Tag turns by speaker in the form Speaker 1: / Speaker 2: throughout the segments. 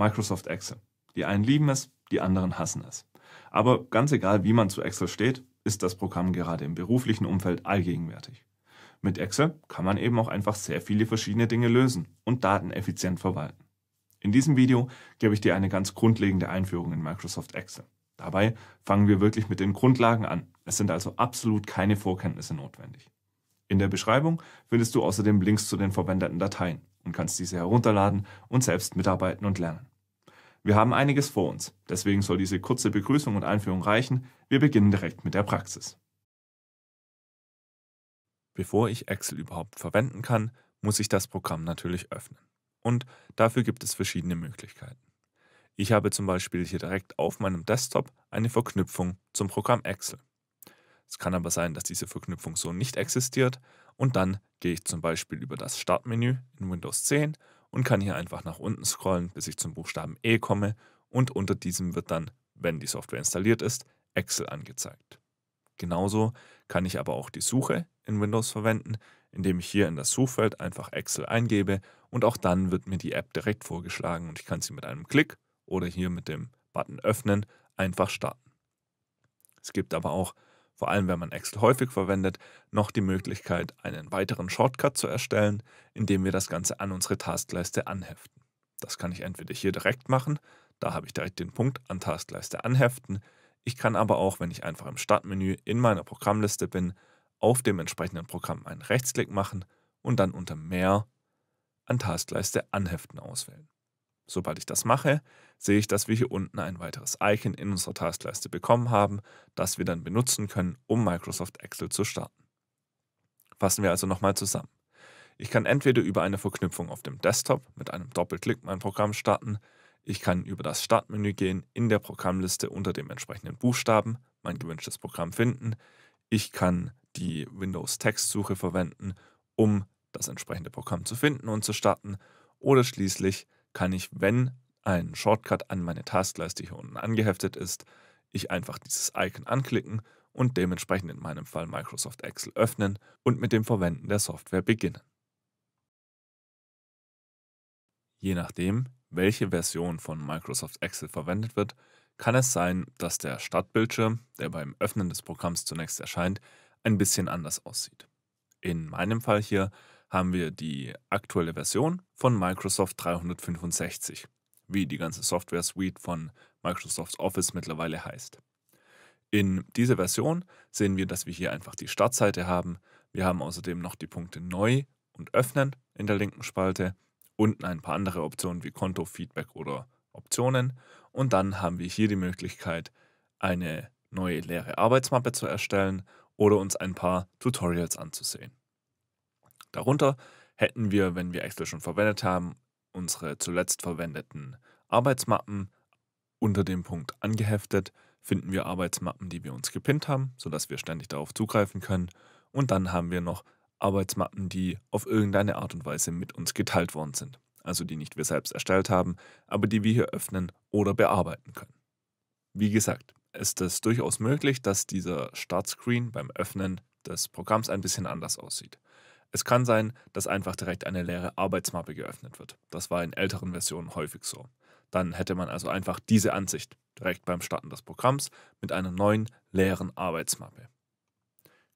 Speaker 1: Microsoft Excel. Die einen lieben es, die anderen hassen es. Aber ganz egal, wie man zu Excel steht, ist das Programm gerade im beruflichen Umfeld allgegenwärtig. Mit Excel kann man eben auch einfach sehr viele verschiedene Dinge lösen und Daten effizient verwalten. In diesem Video gebe ich dir eine ganz grundlegende Einführung in Microsoft Excel. Dabei fangen wir wirklich mit den Grundlagen an. Es sind also absolut keine Vorkenntnisse notwendig. In der Beschreibung findest du außerdem Links zu den verwendeten Dateien und kannst diese herunterladen und selbst mitarbeiten und lernen. Wir haben einiges vor uns. Deswegen soll diese kurze Begrüßung und Einführung reichen. Wir beginnen direkt mit der Praxis. Bevor ich Excel überhaupt verwenden kann, muss ich das Programm natürlich öffnen. Und dafür gibt es verschiedene Möglichkeiten. Ich habe zum Beispiel hier direkt auf meinem Desktop eine Verknüpfung zum Programm Excel. Es kann aber sein, dass diese Verknüpfung so nicht existiert und dann gehe ich zum Beispiel über das Startmenü in Windows 10 und kann hier einfach nach unten scrollen, bis ich zum Buchstaben E komme und unter diesem wird dann, wenn die Software installiert ist, Excel angezeigt. Genauso kann ich aber auch die Suche in Windows verwenden, indem ich hier in das Suchfeld einfach Excel eingebe und auch dann wird mir die App direkt vorgeschlagen und ich kann sie mit einem Klick oder hier mit dem Button Öffnen einfach starten. Es gibt aber auch vor allem wenn man Excel häufig verwendet, noch die Möglichkeit, einen weiteren Shortcut zu erstellen, indem wir das Ganze an unsere Taskleiste anheften. Das kann ich entweder hier direkt machen, da habe ich direkt den Punkt an Taskleiste anheften. Ich kann aber auch, wenn ich einfach im Startmenü in meiner Programmliste bin, auf dem entsprechenden Programm einen Rechtsklick machen und dann unter Mehr an Taskleiste anheften auswählen. Sobald ich das mache, sehe ich, dass wir hier unten ein weiteres Icon in unserer Taskleiste bekommen haben, das wir dann benutzen können, um Microsoft Excel zu starten. Fassen wir also nochmal zusammen. Ich kann entweder über eine Verknüpfung auf dem Desktop mit einem Doppelklick mein Programm starten, ich kann über das Startmenü gehen, in der Programmliste unter dem entsprechenden Buchstaben mein gewünschtes Programm finden, ich kann die Windows-Textsuche verwenden, um das entsprechende Programm zu finden und zu starten, oder schließlich kann ich, wenn ein Shortcut an meine Taskleiste hier unten angeheftet ist, ich einfach dieses Icon anklicken und dementsprechend in meinem Fall Microsoft Excel öffnen und mit dem Verwenden der Software beginnen. Je nachdem, welche Version von Microsoft Excel verwendet wird, kann es sein, dass der Startbildschirm, der beim Öffnen des Programms zunächst erscheint, ein bisschen anders aussieht. In meinem Fall hier haben wir die aktuelle Version von Microsoft 365, wie die ganze Software Suite von Microsoft Office mittlerweile heißt. In dieser Version sehen wir, dass wir hier einfach die Startseite haben. Wir haben außerdem noch die Punkte Neu und Öffnen in der linken Spalte, unten ein paar andere Optionen wie Konto, Feedback oder Optionen. Und dann haben wir hier die Möglichkeit, eine neue leere Arbeitsmappe zu erstellen oder uns ein paar Tutorials anzusehen. Darunter hätten wir, wenn wir Excel schon verwendet haben, unsere zuletzt verwendeten Arbeitsmappen. Unter dem Punkt angeheftet finden wir Arbeitsmappen, die wir uns gepinnt haben, sodass wir ständig darauf zugreifen können. Und dann haben wir noch Arbeitsmappen, die auf irgendeine Art und Weise mit uns geteilt worden sind. Also die nicht wir selbst erstellt haben, aber die wir hier öffnen oder bearbeiten können. Wie gesagt, ist es durchaus möglich, dass dieser Startscreen beim Öffnen des Programms ein bisschen anders aussieht. Es kann sein, dass einfach direkt eine leere Arbeitsmappe geöffnet wird. Das war in älteren Versionen häufig so. Dann hätte man also einfach diese Ansicht direkt beim Starten des Programms mit einer neuen leeren Arbeitsmappe.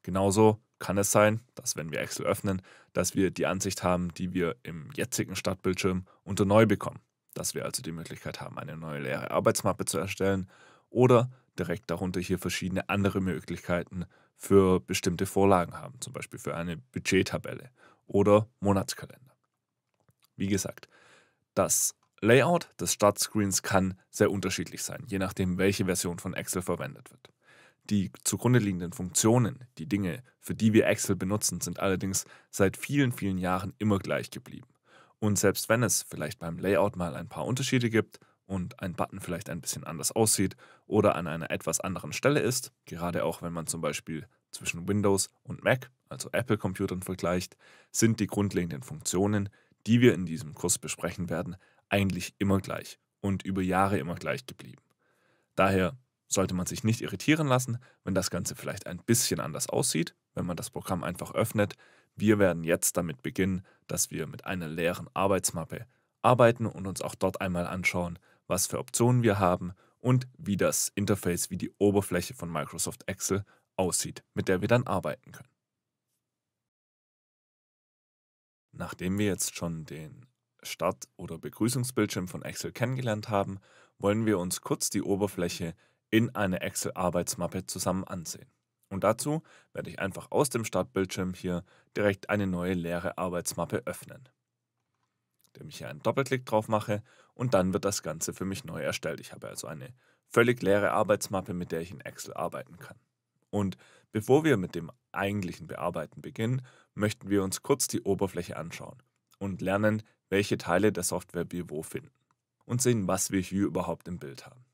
Speaker 1: Genauso kann es sein, dass wenn wir Excel öffnen, dass wir die Ansicht haben, die wir im jetzigen Startbildschirm unter Neu bekommen. Dass wir also die Möglichkeit haben, eine neue leere Arbeitsmappe zu erstellen oder direkt darunter hier verschiedene andere Möglichkeiten, für bestimmte Vorlagen haben, zum Beispiel für eine Budgettabelle oder Monatskalender. Wie gesagt, das Layout des Startscreens kann sehr unterschiedlich sein, je nachdem, welche Version von Excel verwendet wird. Die zugrunde liegenden Funktionen, die Dinge, für die wir Excel benutzen, sind allerdings seit vielen, vielen Jahren immer gleich geblieben. Und selbst wenn es vielleicht beim Layout mal ein paar Unterschiede gibt, und ein Button vielleicht ein bisschen anders aussieht oder an einer etwas anderen Stelle ist, gerade auch wenn man zum Beispiel zwischen Windows und Mac, also Apple-Computern vergleicht, sind die grundlegenden Funktionen, die wir in diesem Kurs besprechen werden, eigentlich immer gleich und über Jahre immer gleich geblieben. Daher sollte man sich nicht irritieren lassen, wenn das Ganze vielleicht ein bisschen anders aussieht, wenn man das Programm einfach öffnet. Wir werden jetzt damit beginnen, dass wir mit einer leeren Arbeitsmappe arbeiten und uns auch dort einmal anschauen, was für Optionen wir haben und wie das Interface, wie die Oberfläche von Microsoft Excel aussieht, mit der wir dann arbeiten können. Nachdem wir jetzt schon den Start- oder Begrüßungsbildschirm von Excel kennengelernt haben, wollen wir uns kurz die Oberfläche in eine Excel-Arbeitsmappe zusammen ansehen. Und dazu werde ich einfach aus dem Startbildschirm hier direkt eine neue leere Arbeitsmappe öffnen indem ich hier einen Doppelklick drauf mache und dann wird das Ganze für mich neu erstellt. Ich habe also eine völlig leere Arbeitsmappe, mit der ich in Excel arbeiten kann. Und bevor wir mit dem eigentlichen Bearbeiten beginnen, möchten wir uns kurz die Oberfläche anschauen und lernen, welche Teile der Software wir wo finden und sehen, was wir hier überhaupt im Bild haben.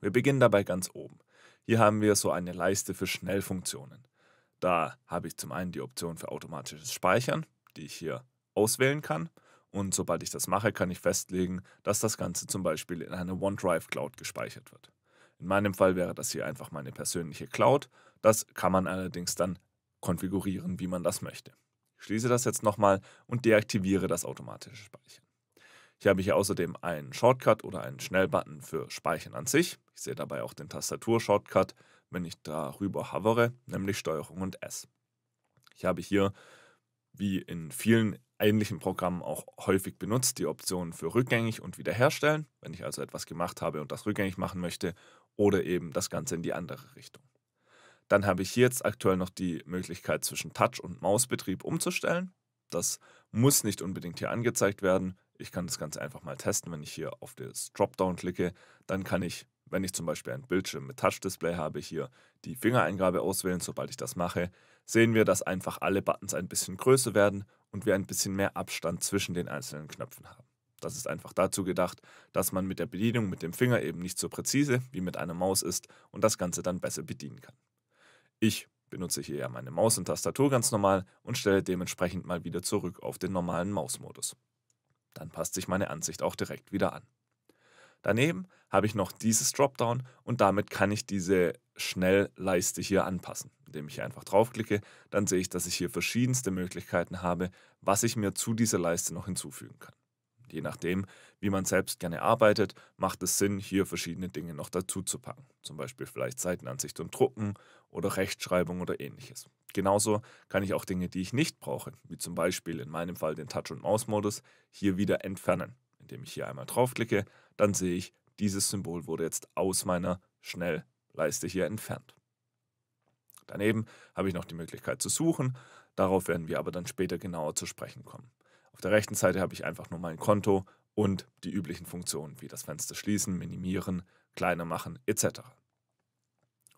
Speaker 1: Wir beginnen dabei ganz oben. Hier haben wir so eine Leiste für Schnellfunktionen. Da habe ich zum einen die Option für automatisches Speichern, die ich hier auswählen kann. Und sobald ich das mache, kann ich festlegen, dass das Ganze zum Beispiel in eine OneDrive Cloud gespeichert wird. In meinem Fall wäre das hier einfach meine persönliche Cloud. Das kann man allerdings dann konfigurieren, wie man das möchte. Ich schließe das jetzt nochmal und deaktiviere das automatische Speichern. Ich habe hier außerdem einen Shortcut oder einen Schnellbutton für Speichern an sich. Ich sehe dabei auch den Tastatur-Shortcut, wenn ich darüber hovere, nämlich Steuerung und S. Ich habe hier, wie in vielen ähnlichen Programmen auch häufig benutzt, die Option für rückgängig und wiederherstellen, wenn ich also etwas gemacht habe und das rückgängig machen möchte, oder eben das Ganze in die andere Richtung. Dann habe ich hier jetzt aktuell noch die Möglichkeit zwischen Touch- und Mausbetrieb umzustellen. Das muss nicht unbedingt hier angezeigt werden. Ich kann das Ganze einfach mal testen, wenn ich hier auf das Dropdown klicke. Dann kann ich, wenn ich zum Beispiel ein Bildschirm mit Touch-Display habe, hier die Fingereingabe auswählen, sobald ich das mache sehen wir, dass einfach alle Buttons ein bisschen größer werden und wir ein bisschen mehr Abstand zwischen den einzelnen Knöpfen haben. Das ist einfach dazu gedacht, dass man mit der Bedienung mit dem Finger eben nicht so präzise wie mit einer Maus ist und das Ganze dann besser bedienen kann. Ich benutze hier ja meine Maus und Tastatur ganz normal und stelle dementsprechend mal wieder zurück auf den normalen Mausmodus. Dann passt sich meine Ansicht auch direkt wieder an. Daneben habe ich noch dieses Dropdown und damit kann ich diese Schnellleiste hier anpassen. Indem ich hier einfach draufklicke, dann sehe ich, dass ich hier verschiedenste Möglichkeiten habe, was ich mir zu dieser Leiste noch hinzufügen kann. Je nachdem, wie man selbst gerne arbeitet, macht es Sinn, hier verschiedene Dinge noch dazu zu packen. Zum Beispiel vielleicht Seitenansicht und Drucken oder Rechtschreibung oder ähnliches. Genauso kann ich auch Dinge, die ich nicht brauche, wie zum Beispiel in meinem Fall den Touch- und Maus-Modus, hier wieder entfernen. Indem ich hier einmal draufklicke, dann sehe ich, dieses Symbol wurde jetzt aus meiner Schnellleiste hier entfernt. Daneben habe ich noch die Möglichkeit zu suchen, darauf werden wir aber dann später genauer zu sprechen kommen. Auf der rechten Seite habe ich einfach nur mein Konto und die üblichen Funktionen wie das Fenster schließen, minimieren, kleiner machen etc.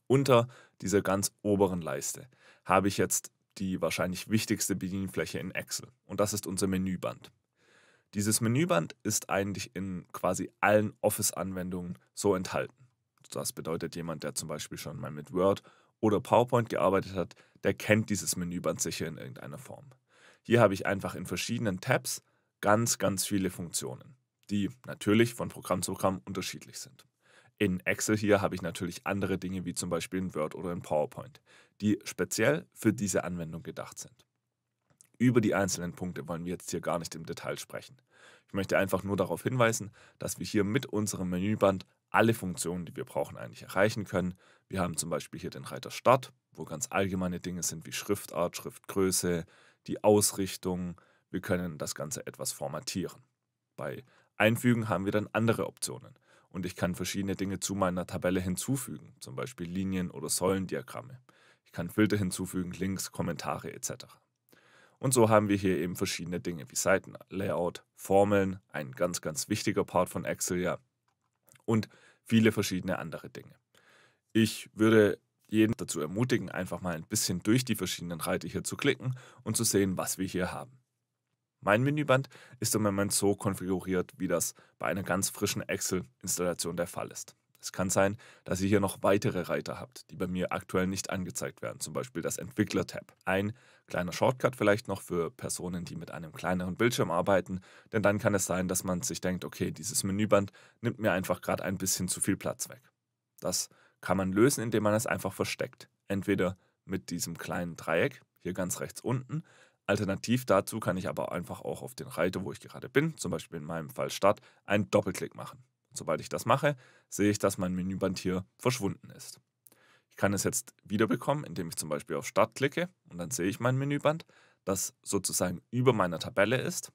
Speaker 1: Unter dieser ganz oberen Leiste habe ich jetzt die wahrscheinlich wichtigste Bedienfläche in Excel und das ist unser Menüband. Dieses Menüband ist eigentlich in quasi allen Office-Anwendungen so enthalten. Das bedeutet, jemand, der zum Beispiel schon mal mit Word oder PowerPoint gearbeitet hat, der kennt dieses Menüband sicher in irgendeiner Form. Hier habe ich einfach in verschiedenen Tabs ganz, ganz viele Funktionen, die natürlich von Programm zu Programm unterschiedlich sind. In Excel hier habe ich natürlich andere Dinge wie zum Beispiel in Word oder in PowerPoint, die speziell für diese Anwendung gedacht sind. Über die einzelnen Punkte wollen wir jetzt hier gar nicht im Detail sprechen. Ich möchte einfach nur darauf hinweisen, dass wir hier mit unserem Menüband alle Funktionen, die wir brauchen, eigentlich erreichen können. Wir haben zum Beispiel hier den Reiter Start, wo ganz allgemeine Dinge sind wie Schriftart, Schriftgröße, die Ausrichtung. Wir können das Ganze etwas formatieren. Bei Einfügen haben wir dann andere Optionen und ich kann verschiedene Dinge zu meiner Tabelle hinzufügen, zum Beispiel Linien- oder Säulendiagramme. Ich kann Filter hinzufügen, Links, Kommentare etc. Und so haben wir hier eben verschiedene Dinge wie Seitenlayout, Formeln, ein ganz, ganz wichtiger Part von Excel, ja, und viele verschiedene andere Dinge. Ich würde jeden dazu ermutigen, einfach mal ein bisschen durch die verschiedenen Reiter hier zu klicken und zu sehen, was wir hier haben. Mein Menüband ist im Moment so konfiguriert, wie das bei einer ganz frischen Excel-Installation der Fall ist. Es kann sein, dass ihr hier noch weitere Reiter habt, die bei mir aktuell nicht angezeigt werden, zum Beispiel das Entwickler-Tab. Ein kleiner Shortcut vielleicht noch für Personen, die mit einem kleineren Bildschirm arbeiten, denn dann kann es sein, dass man sich denkt, okay, dieses Menüband nimmt mir einfach gerade ein bisschen zu viel Platz weg. Das kann man lösen, indem man es einfach versteckt. Entweder mit diesem kleinen Dreieck, hier ganz rechts unten, Alternativ dazu kann ich aber einfach auch auf den Reiter, wo ich gerade bin, zum Beispiel in meinem Fall Start, einen Doppelklick machen. Und sobald ich das mache, sehe ich, dass mein Menüband hier verschwunden ist. Ich kann es jetzt wiederbekommen, indem ich zum Beispiel auf Start klicke und dann sehe ich mein Menüband, das sozusagen über meiner Tabelle ist,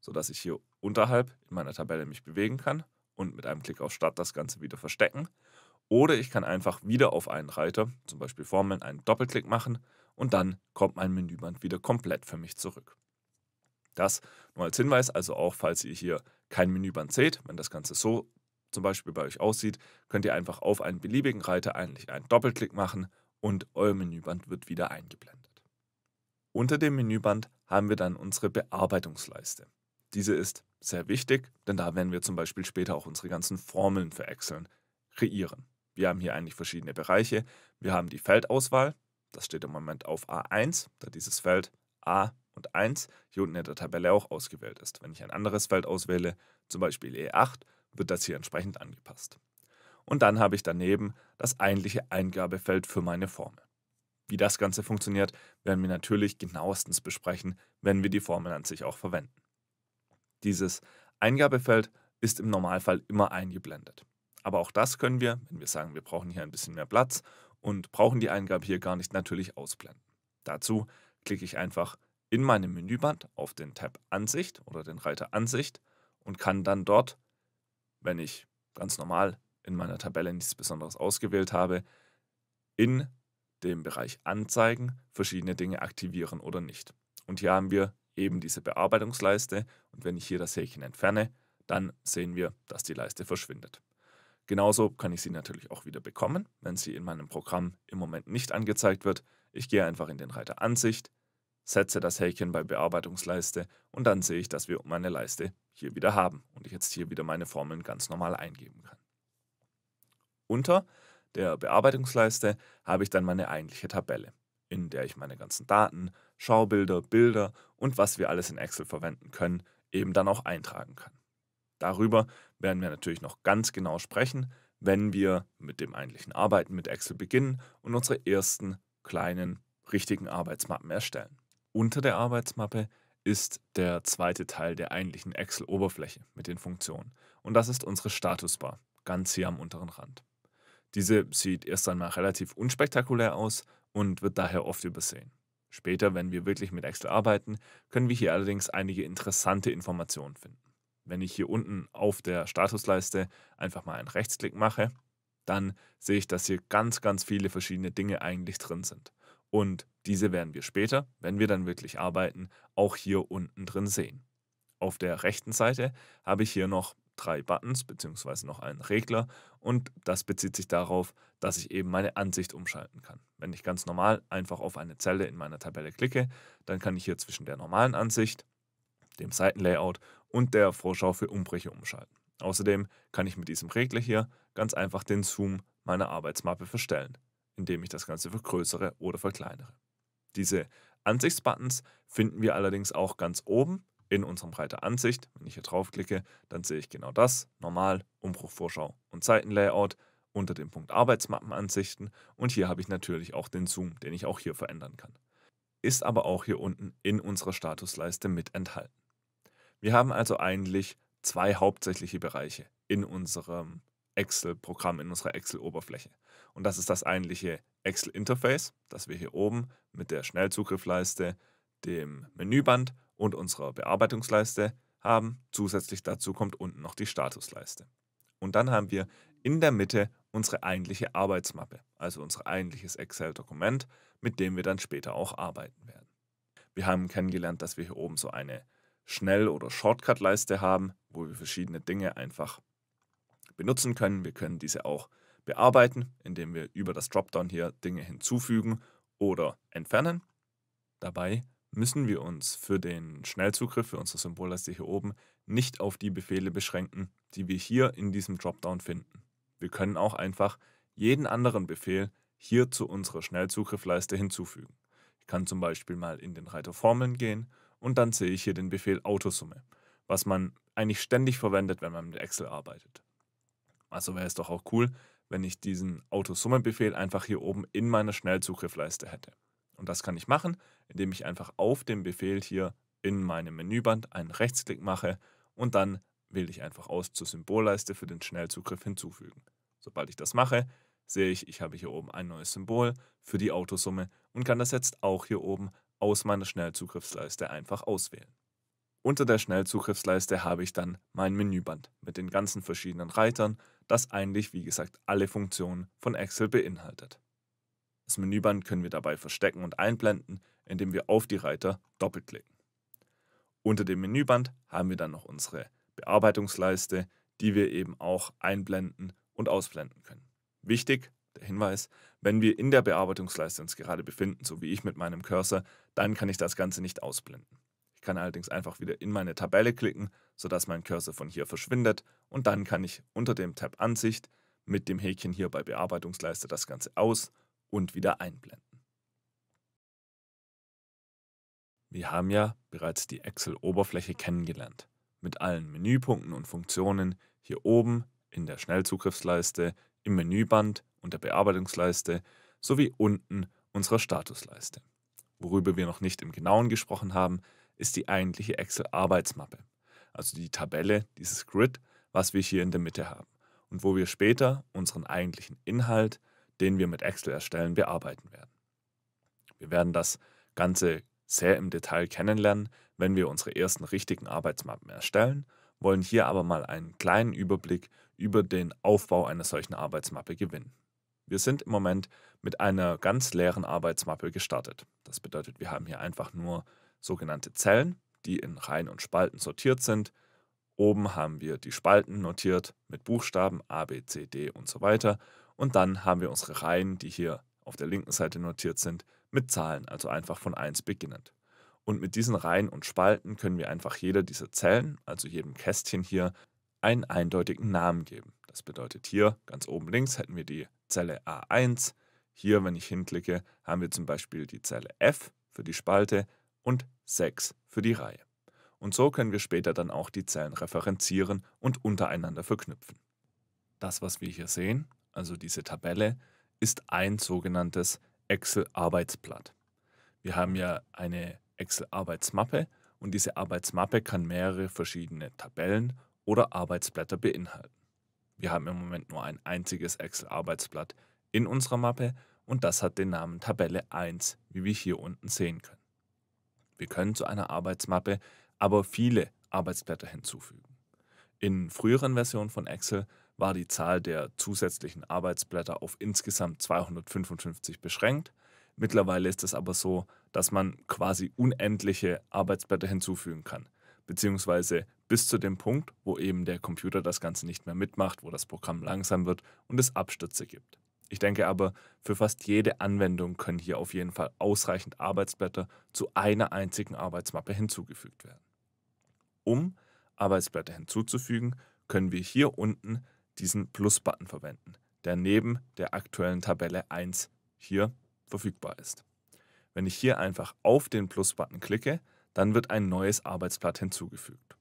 Speaker 1: sodass ich hier unterhalb in meiner Tabelle mich bewegen kann und mit einem Klick auf Start das Ganze wieder verstecken. Oder ich kann einfach wieder auf einen Reiter, zum Beispiel Formeln, einen Doppelklick machen und dann kommt mein Menüband wieder komplett für mich zurück. Das nur als Hinweis, also auch falls ihr hier kein Menüband seht, wenn das Ganze so zum Beispiel bei euch aussieht, könnt ihr einfach auf einen beliebigen Reiter eigentlich einen Doppelklick machen und euer Menüband wird wieder eingeblendet. Unter dem Menüband haben wir dann unsere Bearbeitungsleiste. Diese ist sehr wichtig, denn da werden wir zum Beispiel später auch unsere ganzen Formeln für Excel kreieren. Wir haben hier eigentlich verschiedene Bereiche. Wir haben die Feldauswahl, das steht im Moment auf A1, da dieses Feld A und 1 hier unten in der Tabelle auch ausgewählt ist. Wenn ich ein anderes Feld auswähle, zum Beispiel E8, wird das hier entsprechend angepasst. Und dann habe ich daneben das eigentliche Eingabefeld für meine Formel. Wie das Ganze funktioniert, werden wir natürlich genauestens besprechen, wenn wir die Formel an sich auch verwenden. Dieses Eingabefeld ist im Normalfall immer eingeblendet. Aber auch das können wir, wenn wir sagen, wir brauchen hier ein bisschen mehr Platz und brauchen die Eingabe hier gar nicht, natürlich ausblenden. Dazu klicke ich einfach in meinem Menüband auf den Tab Ansicht oder den Reiter Ansicht und kann dann dort, wenn ich ganz normal in meiner Tabelle nichts Besonderes ausgewählt habe, in dem Bereich Anzeigen verschiedene Dinge aktivieren oder nicht. Und hier haben wir eben diese Bearbeitungsleiste und wenn ich hier das Häkchen entferne, dann sehen wir, dass die Leiste verschwindet. Genauso kann ich sie natürlich auch wieder bekommen, wenn sie in meinem Programm im Moment nicht angezeigt wird. Ich gehe einfach in den Reiter Ansicht, setze das Häkchen bei Bearbeitungsleiste und dann sehe ich, dass wir meine Leiste hier wieder haben und ich jetzt hier wieder meine Formeln ganz normal eingeben kann. Unter der Bearbeitungsleiste habe ich dann meine eigentliche Tabelle, in der ich meine ganzen Daten, Schaubilder, Bilder und was wir alles in Excel verwenden können, eben dann auch eintragen kann. Darüber werden wir natürlich noch ganz genau sprechen, wenn wir mit dem eigentlichen Arbeiten mit Excel beginnen und unsere ersten kleinen richtigen Arbeitsmappen erstellen. Unter der Arbeitsmappe ist der zweite Teil der eigentlichen Excel-Oberfläche mit den Funktionen. Und das ist unsere Statusbar, ganz hier am unteren Rand. Diese sieht erst einmal relativ unspektakulär aus und wird daher oft übersehen. Später, wenn wir wirklich mit Excel arbeiten, können wir hier allerdings einige interessante Informationen finden. Wenn ich hier unten auf der Statusleiste einfach mal einen Rechtsklick mache, dann sehe ich, dass hier ganz, ganz viele verschiedene Dinge eigentlich drin sind. Und diese werden wir später, wenn wir dann wirklich arbeiten, auch hier unten drin sehen. Auf der rechten Seite habe ich hier noch drei Buttons bzw. noch einen Regler und das bezieht sich darauf, dass ich eben meine Ansicht umschalten kann. Wenn ich ganz normal einfach auf eine Zelle in meiner Tabelle klicke, dann kann ich hier zwischen der normalen Ansicht, dem Seitenlayout und der Vorschau für Umbrüche umschalten. Außerdem kann ich mit diesem Regler hier ganz einfach den Zoom meiner Arbeitsmappe verstellen, indem ich das Ganze vergrößere oder verkleinere. Diese Ansichtsbuttons finden wir allerdings auch ganz oben in unserem Reiter Ansicht. Wenn ich hier draufklicke, dann sehe ich genau das. Normal, Umbruchvorschau und Seitenlayout unter dem Punkt Arbeitsmappenansichten. Und hier habe ich natürlich auch den Zoom, den ich auch hier verändern kann. Ist aber auch hier unten in unserer Statusleiste mit enthalten. Wir haben also eigentlich zwei hauptsächliche Bereiche in unserem Excel-Programm, in unserer Excel-Oberfläche. Und das ist das eigentliche Excel-Interface, das wir hier oben mit der Schnellzugriffleiste, dem Menüband und unserer Bearbeitungsleiste haben. Zusätzlich dazu kommt unten noch die Statusleiste. Und dann haben wir in der Mitte unsere eigentliche Arbeitsmappe, also unser eigentliches Excel-Dokument, mit dem wir dann später auch arbeiten werden. Wir haben kennengelernt, dass wir hier oben so eine Schnell- oder Shortcut-Leiste haben, wo wir verschiedene Dinge einfach benutzen können. Wir können diese auch bearbeiten, indem wir über das Dropdown hier Dinge hinzufügen oder entfernen. Dabei müssen wir uns für den Schnellzugriff, für unsere Symbolleiste hier oben, nicht auf die Befehle beschränken, die wir hier in diesem Dropdown finden. Wir können auch einfach jeden anderen Befehl hier zu unserer Schnellzugriffleiste hinzufügen. Ich kann zum Beispiel mal in den Reiter Formeln gehen und dann sehe ich hier den Befehl Autosumme, was man eigentlich ständig verwendet, wenn man mit Excel arbeitet. Also wäre es doch auch cool, wenn ich diesen Autosummenbefehl einfach hier oben in meiner Schnellzugriffleiste hätte. Und das kann ich machen, indem ich einfach auf den Befehl hier in meinem Menüband einen Rechtsklick mache und dann wähle ich einfach aus zur Symbolleiste für den Schnellzugriff hinzufügen. Sobald ich das mache, sehe ich, ich habe hier oben ein neues Symbol für die Autosumme und kann das jetzt auch hier oben aus meiner Schnellzugriffsleiste einfach auswählen. Unter der Schnellzugriffsleiste habe ich dann mein Menüband mit den ganzen verschiedenen Reitern, das eigentlich, wie gesagt, alle Funktionen von Excel beinhaltet. Das Menüband können wir dabei verstecken und einblenden, indem wir auf die Reiter doppelklicken. Unter dem Menüband haben wir dann noch unsere Bearbeitungsleiste, die wir eben auch einblenden und ausblenden können. Wichtig, der Hinweis, wenn wir in der Bearbeitungsleiste uns gerade befinden, so wie ich mit meinem Cursor, dann kann ich das Ganze nicht ausblenden kann allerdings einfach wieder in meine Tabelle klicken, sodass mein Cursor von hier verschwindet und dann kann ich unter dem Tab Ansicht mit dem Häkchen hier bei Bearbeitungsleiste das Ganze aus und wieder einblenden. Wir haben ja bereits die Excel-Oberfläche kennengelernt, mit allen Menüpunkten und Funktionen hier oben in der Schnellzugriffsleiste, im Menüband und der Bearbeitungsleiste sowie unten unserer Statusleiste. Worüber wir noch nicht im Genauen gesprochen haben, ist die eigentliche Excel-Arbeitsmappe, also die Tabelle, dieses Grid, was wir hier in der Mitte haben und wo wir später unseren eigentlichen Inhalt, den wir mit Excel erstellen, bearbeiten werden. Wir werden das Ganze sehr im Detail kennenlernen, wenn wir unsere ersten richtigen Arbeitsmappen erstellen, wollen hier aber mal einen kleinen Überblick über den Aufbau einer solchen Arbeitsmappe gewinnen. Wir sind im Moment mit einer ganz leeren Arbeitsmappe gestartet. Das bedeutet, wir haben hier einfach nur sogenannte Zellen, die in Reihen und Spalten sortiert sind. Oben haben wir die Spalten notiert mit Buchstaben A, B, C, D und so weiter. Und dann haben wir unsere Reihen, die hier auf der linken Seite notiert sind, mit Zahlen, also einfach von 1 beginnend. Und mit diesen Reihen und Spalten können wir einfach jeder dieser Zellen, also jedem Kästchen hier, einen eindeutigen Namen geben. Das bedeutet hier ganz oben links hätten wir die Zelle A1. Hier, wenn ich hinklicke, haben wir zum Beispiel die Zelle F für die Spalte und 6 für die Reihe. Und so können wir später dann auch die Zellen referenzieren und untereinander verknüpfen. Das, was wir hier sehen, also diese Tabelle, ist ein sogenanntes Excel-Arbeitsblatt. Wir haben ja eine Excel-Arbeitsmappe und diese Arbeitsmappe kann mehrere verschiedene Tabellen oder Arbeitsblätter beinhalten. Wir haben im Moment nur ein einziges Excel-Arbeitsblatt in unserer Mappe und das hat den Namen Tabelle 1, wie wir hier unten sehen können. Wir können zu einer Arbeitsmappe aber viele Arbeitsblätter hinzufügen. In früheren Versionen von Excel war die Zahl der zusätzlichen Arbeitsblätter auf insgesamt 255 beschränkt. Mittlerweile ist es aber so, dass man quasi unendliche Arbeitsblätter hinzufügen kann, beziehungsweise bis zu dem Punkt, wo eben der Computer das Ganze nicht mehr mitmacht, wo das Programm langsam wird und es Abstürze gibt. Ich denke aber, für fast jede Anwendung können hier auf jeden Fall ausreichend Arbeitsblätter zu einer einzigen Arbeitsmappe hinzugefügt werden. Um Arbeitsblätter hinzuzufügen, können wir hier unten diesen Plus-Button verwenden, der neben der aktuellen Tabelle 1 hier verfügbar ist. Wenn ich hier einfach auf den Plus-Button klicke, dann wird ein neues Arbeitsblatt hinzugefügt.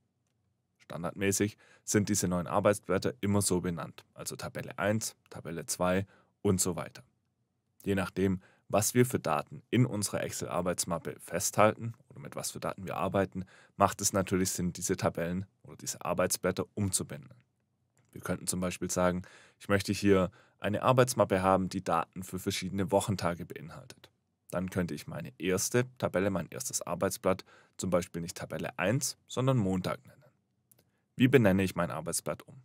Speaker 1: Standardmäßig sind diese neuen Arbeitsblätter immer so benannt, also Tabelle 1, Tabelle 2 und so weiter. Je nachdem, was wir für Daten in unserer Excel-Arbeitsmappe festhalten oder mit was für Daten wir arbeiten, macht es natürlich Sinn, diese Tabellen oder diese Arbeitsblätter umzubinden. Wir könnten zum Beispiel sagen, ich möchte hier eine Arbeitsmappe haben, die Daten für verschiedene Wochentage beinhaltet. Dann könnte ich meine erste Tabelle, mein erstes Arbeitsblatt zum Beispiel nicht Tabelle 1, sondern Montag nennen. Wie benenne ich mein Arbeitsblatt um?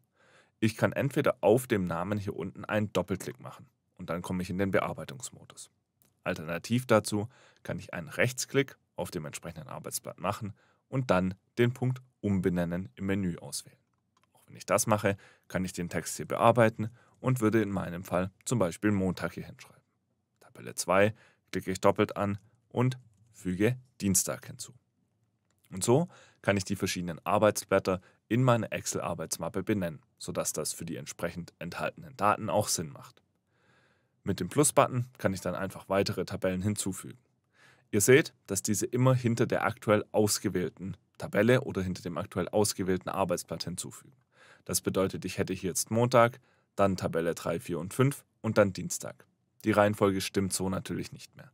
Speaker 1: Ich kann entweder auf dem Namen hier unten einen Doppelklick machen und dann komme ich in den Bearbeitungsmodus. Alternativ dazu kann ich einen Rechtsklick auf dem entsprechenden Arbeitsblatt machen und dann den Punkt Umbenennen im Menü auswählen. Auch wenn ich das mache, kann ich den Text hier bearbeiten und würde in meinem Fall zum Beispiel Montag hier hinschreiben. Tabelle 2 klicke ich doppelt an und füge Dienstag hinzu. Und so kann ich die verschiedenen Arbeitsblätter in meine Excel-Arbeitsmappe benennen sodass das für die entsprechend enthaltenen Daten auch Sinn macht. Mit dem Plus-Button kann ich dann einfach weitere Tabellen hinzufügen. Ihr seht, dass diese immer hinter der aktuell ausgewählten Tabelle oder hinter dem aktuell ausgewählten Arbeitsblatt hinzufügen. Das bedeutet, ich hätte hier jetzt Montag, dann Tabelle 3, 4 und 5 und dann Dienstag. Die Reihenfolge stimmt so natürlich nicht mehr.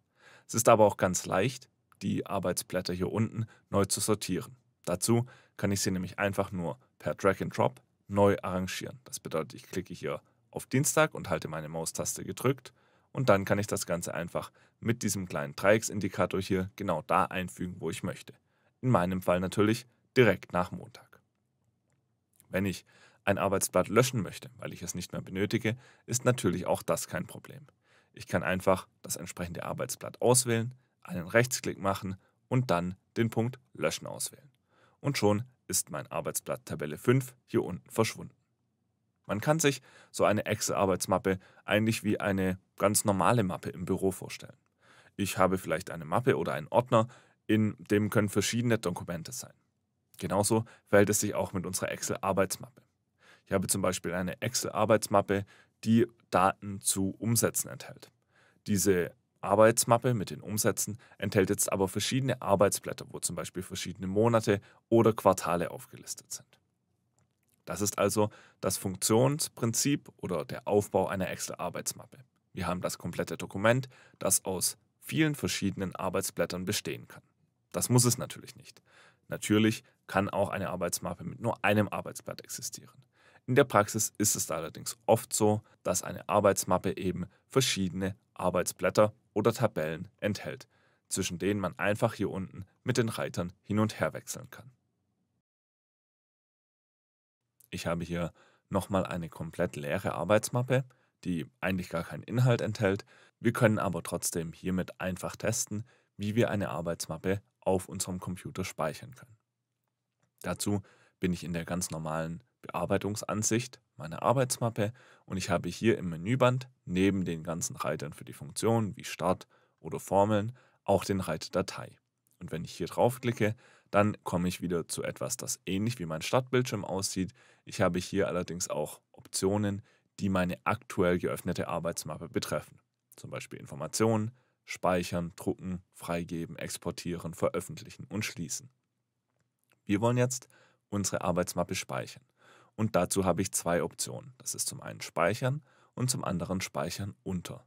Speaker 1: Es ist aber auch ganz leicht, die Arbeitsblätter hier unten neu zu sortieren. Dazu kann ich sie nämlich einfach nur per Drag and Drop neu arrangieren. Das bedeutet, ich klicke hier auf Dienstag und halte meine Maustaste gedrückt und dann kann ich das Ganze einfach mit diesem kleinen Dreiecksindikator hier genau da einfügen, wo ich möchte. In meinem Fall natürlich direkt nach Montag. Wenn ich ein Arbeitsblatt löschen möchte, weil ich es nicht mehr benötige, ist natürlich auch das kein Problem. Ich kann einfach das entsprechende Arbeitsblatt auswählen, einen Rechtsklick machen und dann den Punkt Löschen auswählen. Und schon ist mein Arbeitsblatt Tabelle 5 hier unten verschwunden. Man kann sich so eine Excel-Arbeitsmappe eigentlich wie eine ganz normale Mappe im Büro vorstellen. Ich habe vielleicht eine Mappe oder einen Ordner, in dem können verschiedene Dokumente sein. Genauso verhält es sich auch mit unserer Excel-Arbeitsmappe. Ich habe zum Beispiel eine Excel-Arbeitsmappe, die Daten zu Umsätzen enthält. Diese Arbeitsmappe mit den Umsätzen enthält jetzt aber verschiedene Arbeitsblätter, wo zum Beispiel verschiedene Monate oder Quartale aufgelistet sind. Das ist also das Funktionsprinzip oder der Aufbau einer Excel-Arbeitsmappe. Wir haben das komplette Dokument, das aus vielen verschiedenen Arbeitsblättern bestehen kann. Das muss es natürlich nicht. Natürlich kann auch eine Arbeitsmappe mit nur einem Arbeitsblatt existieren. In der Praxis ist es allerdings oft so, dass eine Arbeitsmappe eben verschiedene Arbeitsblätter oder Tabellen enthält, zwischen denen man einfach hier unten mit den Reitern hin und her wechseln kann. Ich habe hier nochmal eine komplett leere Arbeitsmappe, die eigentlich gar keinen Inhalt enthält. Wir können aber trotzdem hiermit einfach testen, wie wir eine Arbeitsmappe auf unserem Computer speichern können. Dazu bin ich in der ganz normalen Bearbeitungsansicht meine Arbeitsmappe und ich habe hier im Menüband neben den ganzen Reitern für die Funktionen wie Start oder Formeln auch den Reiter Datei. Und wenn ich hier draufklicke, dann komme ich wieder zu etwas, das ähnlich wie mein Startbildschirm aussieht. Ich habe hier allerdings auch Optionen, die meine aktuell geöffnete Arbeitsmappe betreffen. Zum Beispiel Informationen, Speichern, Drucken, Freigeben, Exportieren, Veröffentlichen und Schließen. Wir wollen jetzt unsere Arbeitsmappe speichern. Und dazu habe ich zwei Optionen. Das ist zum einen Speichern und zum anderen Speichern unter.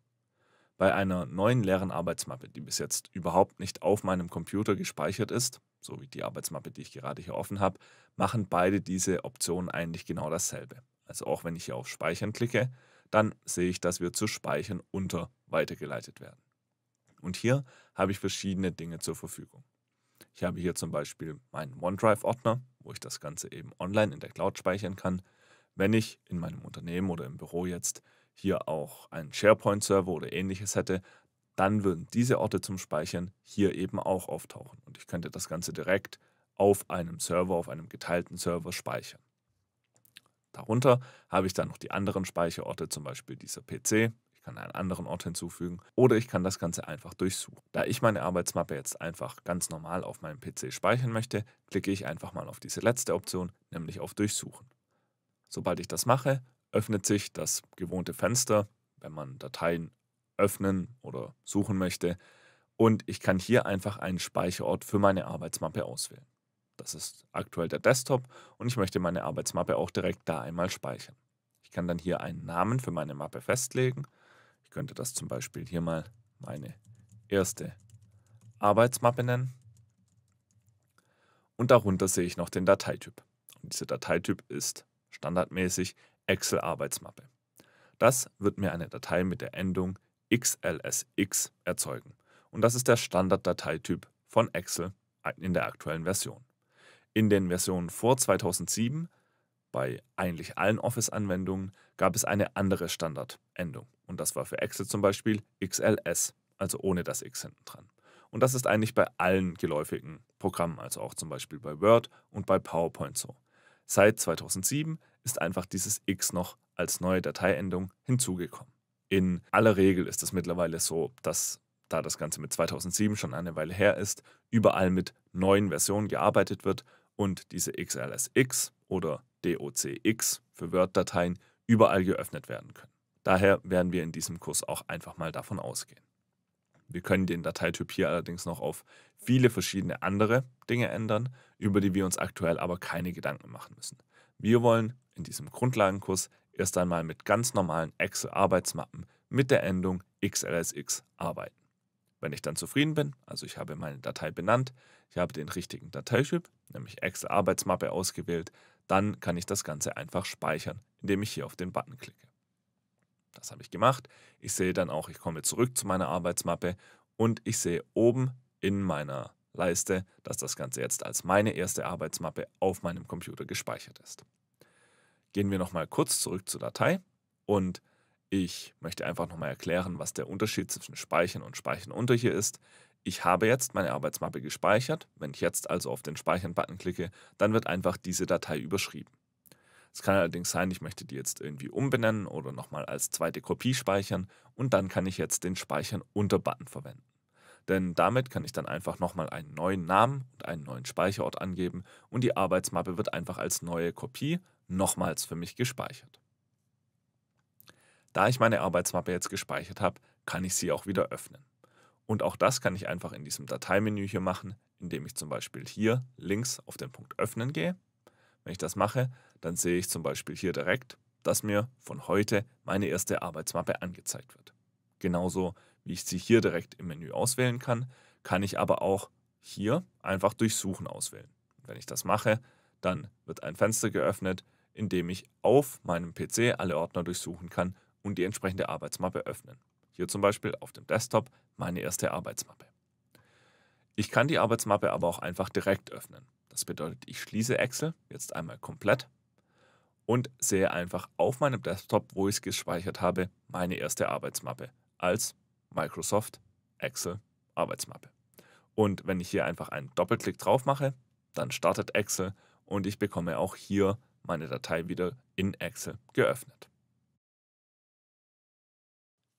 Speaker 1: Bei einer neuen leeren Arbeitsmappe, die bis jetzt überhaupt nicht auf meinem Computer gespeichert ist, so wie die Arbeitsmappe, die ich gerade hier offen habe, machen beide diese Optionen eigentlich genau dasselbe. Also auch wenn ich hier auf Speichern klicke, dann sehe ich, dass wir zu Speichern unter weitergeleitet werden. Und hier habe ich verschiedene Dinge zur Verfügung. Ich habe hier zum Beispiel meinen OneDrive-Ordner, wo ich das Ganze eben online in der Cloud speichern kann. Wenn ich in meinem Unternehmen oder im Büro jetzt hier auch einen SharePoint-Server oder ähnliches hätte, dann würden diese Orte zum Speichern hier eben auch auftauchen und ich könnte das Ganze direkt auf einem Server, auf einem geteilten Server speichern. Darunter habe ich dann noch die anderen Speicherorte, zum Beispiel dieser PC, kann einen anderen Ort hinzufügen oder ich kann das Ganze einfach durchsuchen. Da ich meine Arbeitsmappe jetzt einfach ganz normal auf meinem PC speichern möchte, klicke ich einfach mal auf diese letzte Option, nämlich auf Durchsuchen. Sobald ich das mache, öffnet sich das gewohnte Fenster, wenn man Dateien öffnen oder suchen möchte. Und ich kann hier einfach einen Speicherort für meine Arbeitsmappe auswählen. Das ist aktuell der Desktop und ich möchte meine Arbeitsmappe auch direkt da einmal speichern. Ich kann dann hier einen Namen für meine Mappe festlegen ich könnte das zum Beispiel hier mal meine erste Arbeitsmappe nennen. Und darunter sehe ich noch den Dateityp. Und dieser Dateityp ist standardmäßig Excel-Arbeitsmappe. Das wird mir eine Datei mit der Endung XLSX erzeugen. Und das ist der Standarddateityp von Excel in der aktuellen Version. In den Versionen vor 2007, bei eigentlich allen Office-Anwendungen, gab es eine andere Standardendung. Und das war für Excel zum Beispiel XLS, also ohne das X hinten dran. Und das ist eigentlich bei allen geläufigen Programmen, also auch zum Beispiel bei Word und bei PowerPoint so. Seit 2007 ist einfach dieses X noch als neue Dateiendung hinzugekommen. In aller Regel ist es mittlerweile so, dass, da das Ganze mit 2007 schon eine Weile her ist, überall mit neuen Versionen gearbeitet wird und diese XLSX oder DOCX für Word-Dateien überall geöffnet werden können. Daher werden wir in diesem Kurs auch einfach mal davon ausgehen. Wir können den Dateityp hier allerdings noch auf viele verschiedene andere Dinge ändern, über die wir uns aktuell aber keine Gedanken machen müssen. Wir wollen in diesem Grundlagenkurs erst einmal mit ganz normalen Excel-Arbeitsmappen mit der Endung XLSX arbeiten. Wenn ich dann zufrieden bin, also ich habe meine Datei benannt, ich habe den richtigen Dateityp, nämlich Excel-Arbeitsmappe ausgewählt, dann kann ich das Ganze einfach speichern, indem ich hier auf den Button klicke. Das habe ich gemacht. Ich sehe dann auch, ich komme zurück zu meiner Arbeitsmappe und ich sehe oben in meiner Leiste, dass das Ganze jetzt als meine erste Arbeitsmappe auf meinem Computer gespeichert ist. Gehen wir nochmal kurz zurück zur Datei und ich möchte einfach nochmal erklären, was der Unterschied zwischen Speichern und Speichern unter hier ist. Ich habe jetzt meine Arbeitsmappe gespeichert. Wenn ich jetzt also auf den Speichern-Button klicke, dann wird einfach diese Datei überschrieben. Es kann allerdings sein, ich möchte die jetzt irgendwie umbenennen oder nochmal als zweite Kopie speichern und dann kann ich jetzt den Speichern unter Button verwenden. Denn damit kann ich dann einfach nochmal einen neuen Namen und einen neuen Speicherort angeben und die Arbeitsmappe wird einfach als neue Kopie nochmals für mich gespeichert. Da ich meine Arbeitsmappe jetzt gespeichert habe, kann ich sie auch wieder öffnen. Und auch das kann ich einfach in diesem Dateimenü hier machen, indem ich zum Beispiel hier links auf den Punkt Öffnen gehe. Wenn ich das mache, dann sehe ich zum Beispiel hier direkt, dass mir von heute meine erste Arbeitsmappe angezeigt wird. Genauso wie ich sie hier direkt im Menü auswählen kann, kann ich aber auch hier einfach durchsuchen auswählen. Wenn ich das mache, dann wird ein Fenster geöffnet, in dem ich auf meinem PC alle Ordner durchsuchen kann und die entsprechende Arbeitsmappe öffnen. Hier zum Beispiel auf dem Desktop meine erste Arbeitsmappe. Ich kann die Arbeitsmappe aber auch einfach direkt öffnen. Das bedeutet, ich schließe Excel jetzt einmal komplett und sehe einfach auf meinem Desktop, wo ich es gespeichert habe, meine erste Arbeitsmappe als Microsoft Excel Arbeitsmappe. Und wenn ich hier einfach einen Doppelklick drauf mache, dann startet Excel und ich bekomme auch hier meine Datei wieder in Excel geöffnet.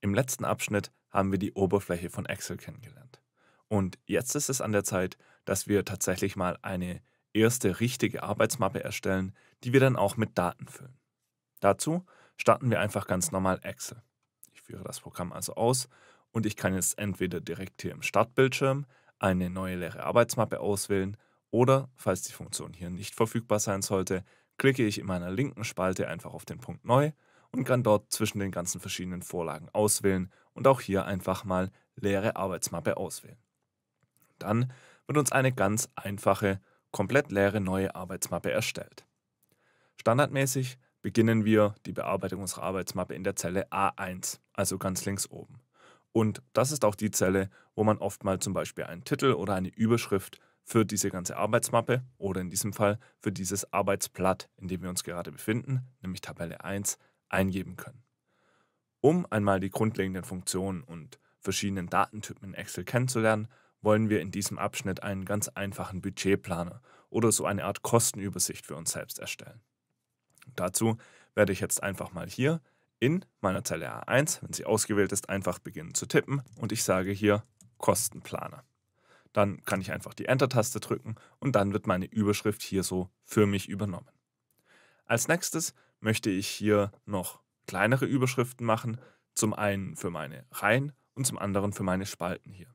Speaker 1: Im letzten Abschnitt haben wir die Oberfläche von Excel kennengelernt. Und jetzt ist es an der Zeit, dass wir tatsächlich mal eine erste richtige Arbeitsmappe erstellen, die wir dann auch mit Daten füllen. Dazu starten wir einfach ganz normal Excel. Ich führe das Programm also aus und ich kann jetzt entweder direkt hier im Startbildschirm eine neue leere Arbeitsmappe auswählen oder, falls die Funktion hier nicht verfügbar sein sollte, klicke ich in meiner linken Spalte einfach auf den Punkt Neu und kann dort zwischen den ganzen verschiedenen Vorlagen auswählen und auch hier einfach mal leere Arbeitsmappe auswählen. Dann wird uns eine ganz einfache komplett leere neue Arbeitsmappe erstellt. Standardmäßig beginnen wir die Bearbeitung unserer Arbeitsmappe in der Zelle A1, also ganz links oben. Und das ist auch die Zelle, wo man oft mal zum Beispiel einen Titel oder eine Überschrift für diese ganze Arbeitsmappe oder in diesem Fall für dieses Arbeitsblatt, in dem wir uns gerade befinden, nämlich Tabelle 1, eingeben können. Um einmal die grundlegenden Funktionen und verschiedenen Datentypen in Excel kennenzulernen, wollen wir in diesem Abschnitt einen ganz einfachen Budgetplaner oder so eine Art Kostenübersicht für uns selbst erstellen. Dazu werde ich jetzt einfach mal hier in meiner Zeile A1, wenn sie ausgewählt ist, einfach beginnen zu tippen und ich sage hier Kostenplaner. Dann kann ich einfach die Enter-Taste drücken und dann wird meine Überschrift hier so für mich übernommen. Als nächstes möchte ich hier noch kleinere Überschriften machen, zum einen für meine Reihen und zum anderen für meine Spalten hier.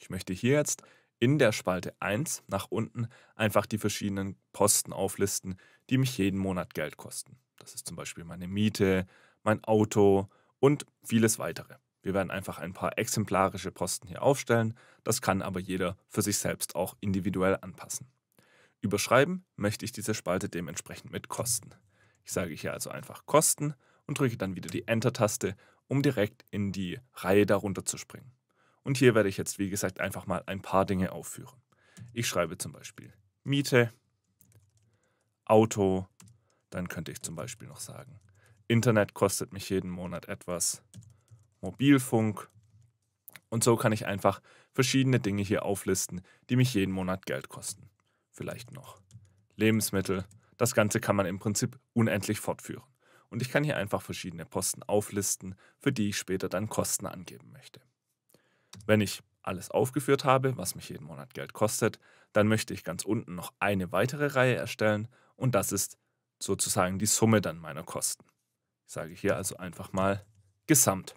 Speaker 1: Ich möchte hier jetzt in der Spalte 1 nach unten einfach die verschiedenen Posten auflisten, die mich jeden Monat Geld kosten. Das ist zum Beispiel meine Miete, mein Auto und vieles weitere. Wir werden einfach ein paar exemplarische Posten hier aufstellen, das kann aber jeder für sich selbst auch individuell anpassen. Überschreiben möchte ich diese Spalte dementsprechend mit Kosten. Ich sage hier also einfach Kosten und drücke dann wieder die Enter-Taste, um direkt in die Reihe darunter zu springen. Und hier werde ich jetzt, wie gesagt, einfach mal ein paar Dinge aufführen. Ich schreibe zum Beispiel Miete, Auto, dann könnte ich zum Beispiel noch sagen, Internet kostet mich jeden Monat etwas, Mobilfunk. Und so kann ich einfach verschiedene Dinge hier auflisten, die mich jeden Monat Geld kosten. Vielleicht noch Lebensmittel. Das Ganze kann man im Prinzip unendlich fortführen. Und ich kann hier einfach verschiedene Posten auflisten, für die ich später dann Kosten angeben möchte. Wenn ich alles aufgeführt habe, was mich jeden Monat Geld kostet, dann möchte ich ganz unten noch eine weitere Reihe erstellen und das ist sozusagen die Summe dann meiner Kosten. Ich sage hier also einfach mal Gesamt,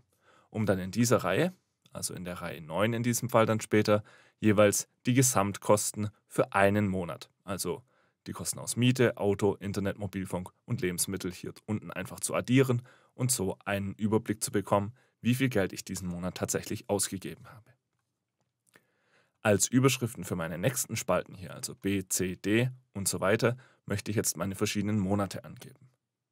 Speaker 1: um dann in dieser Reihe, also in der Reihe 9 in diesem Fall dann später, jeweils die Gesamtkosten für einen Monat, also die Kosten aus Miete, Auto, Internet, Mobilfunk und Lebensmittel hier unten einfach zu addieren und so einen Überblick zu bekommen, wie viel Geld ich diesen Monat tatsächlich ausgegeben habe. Als Überschriften für meine nächsten Spalten hier, also B, C, D und so weiter, möchte ich jetzt meine verschiedenen Monate angeben.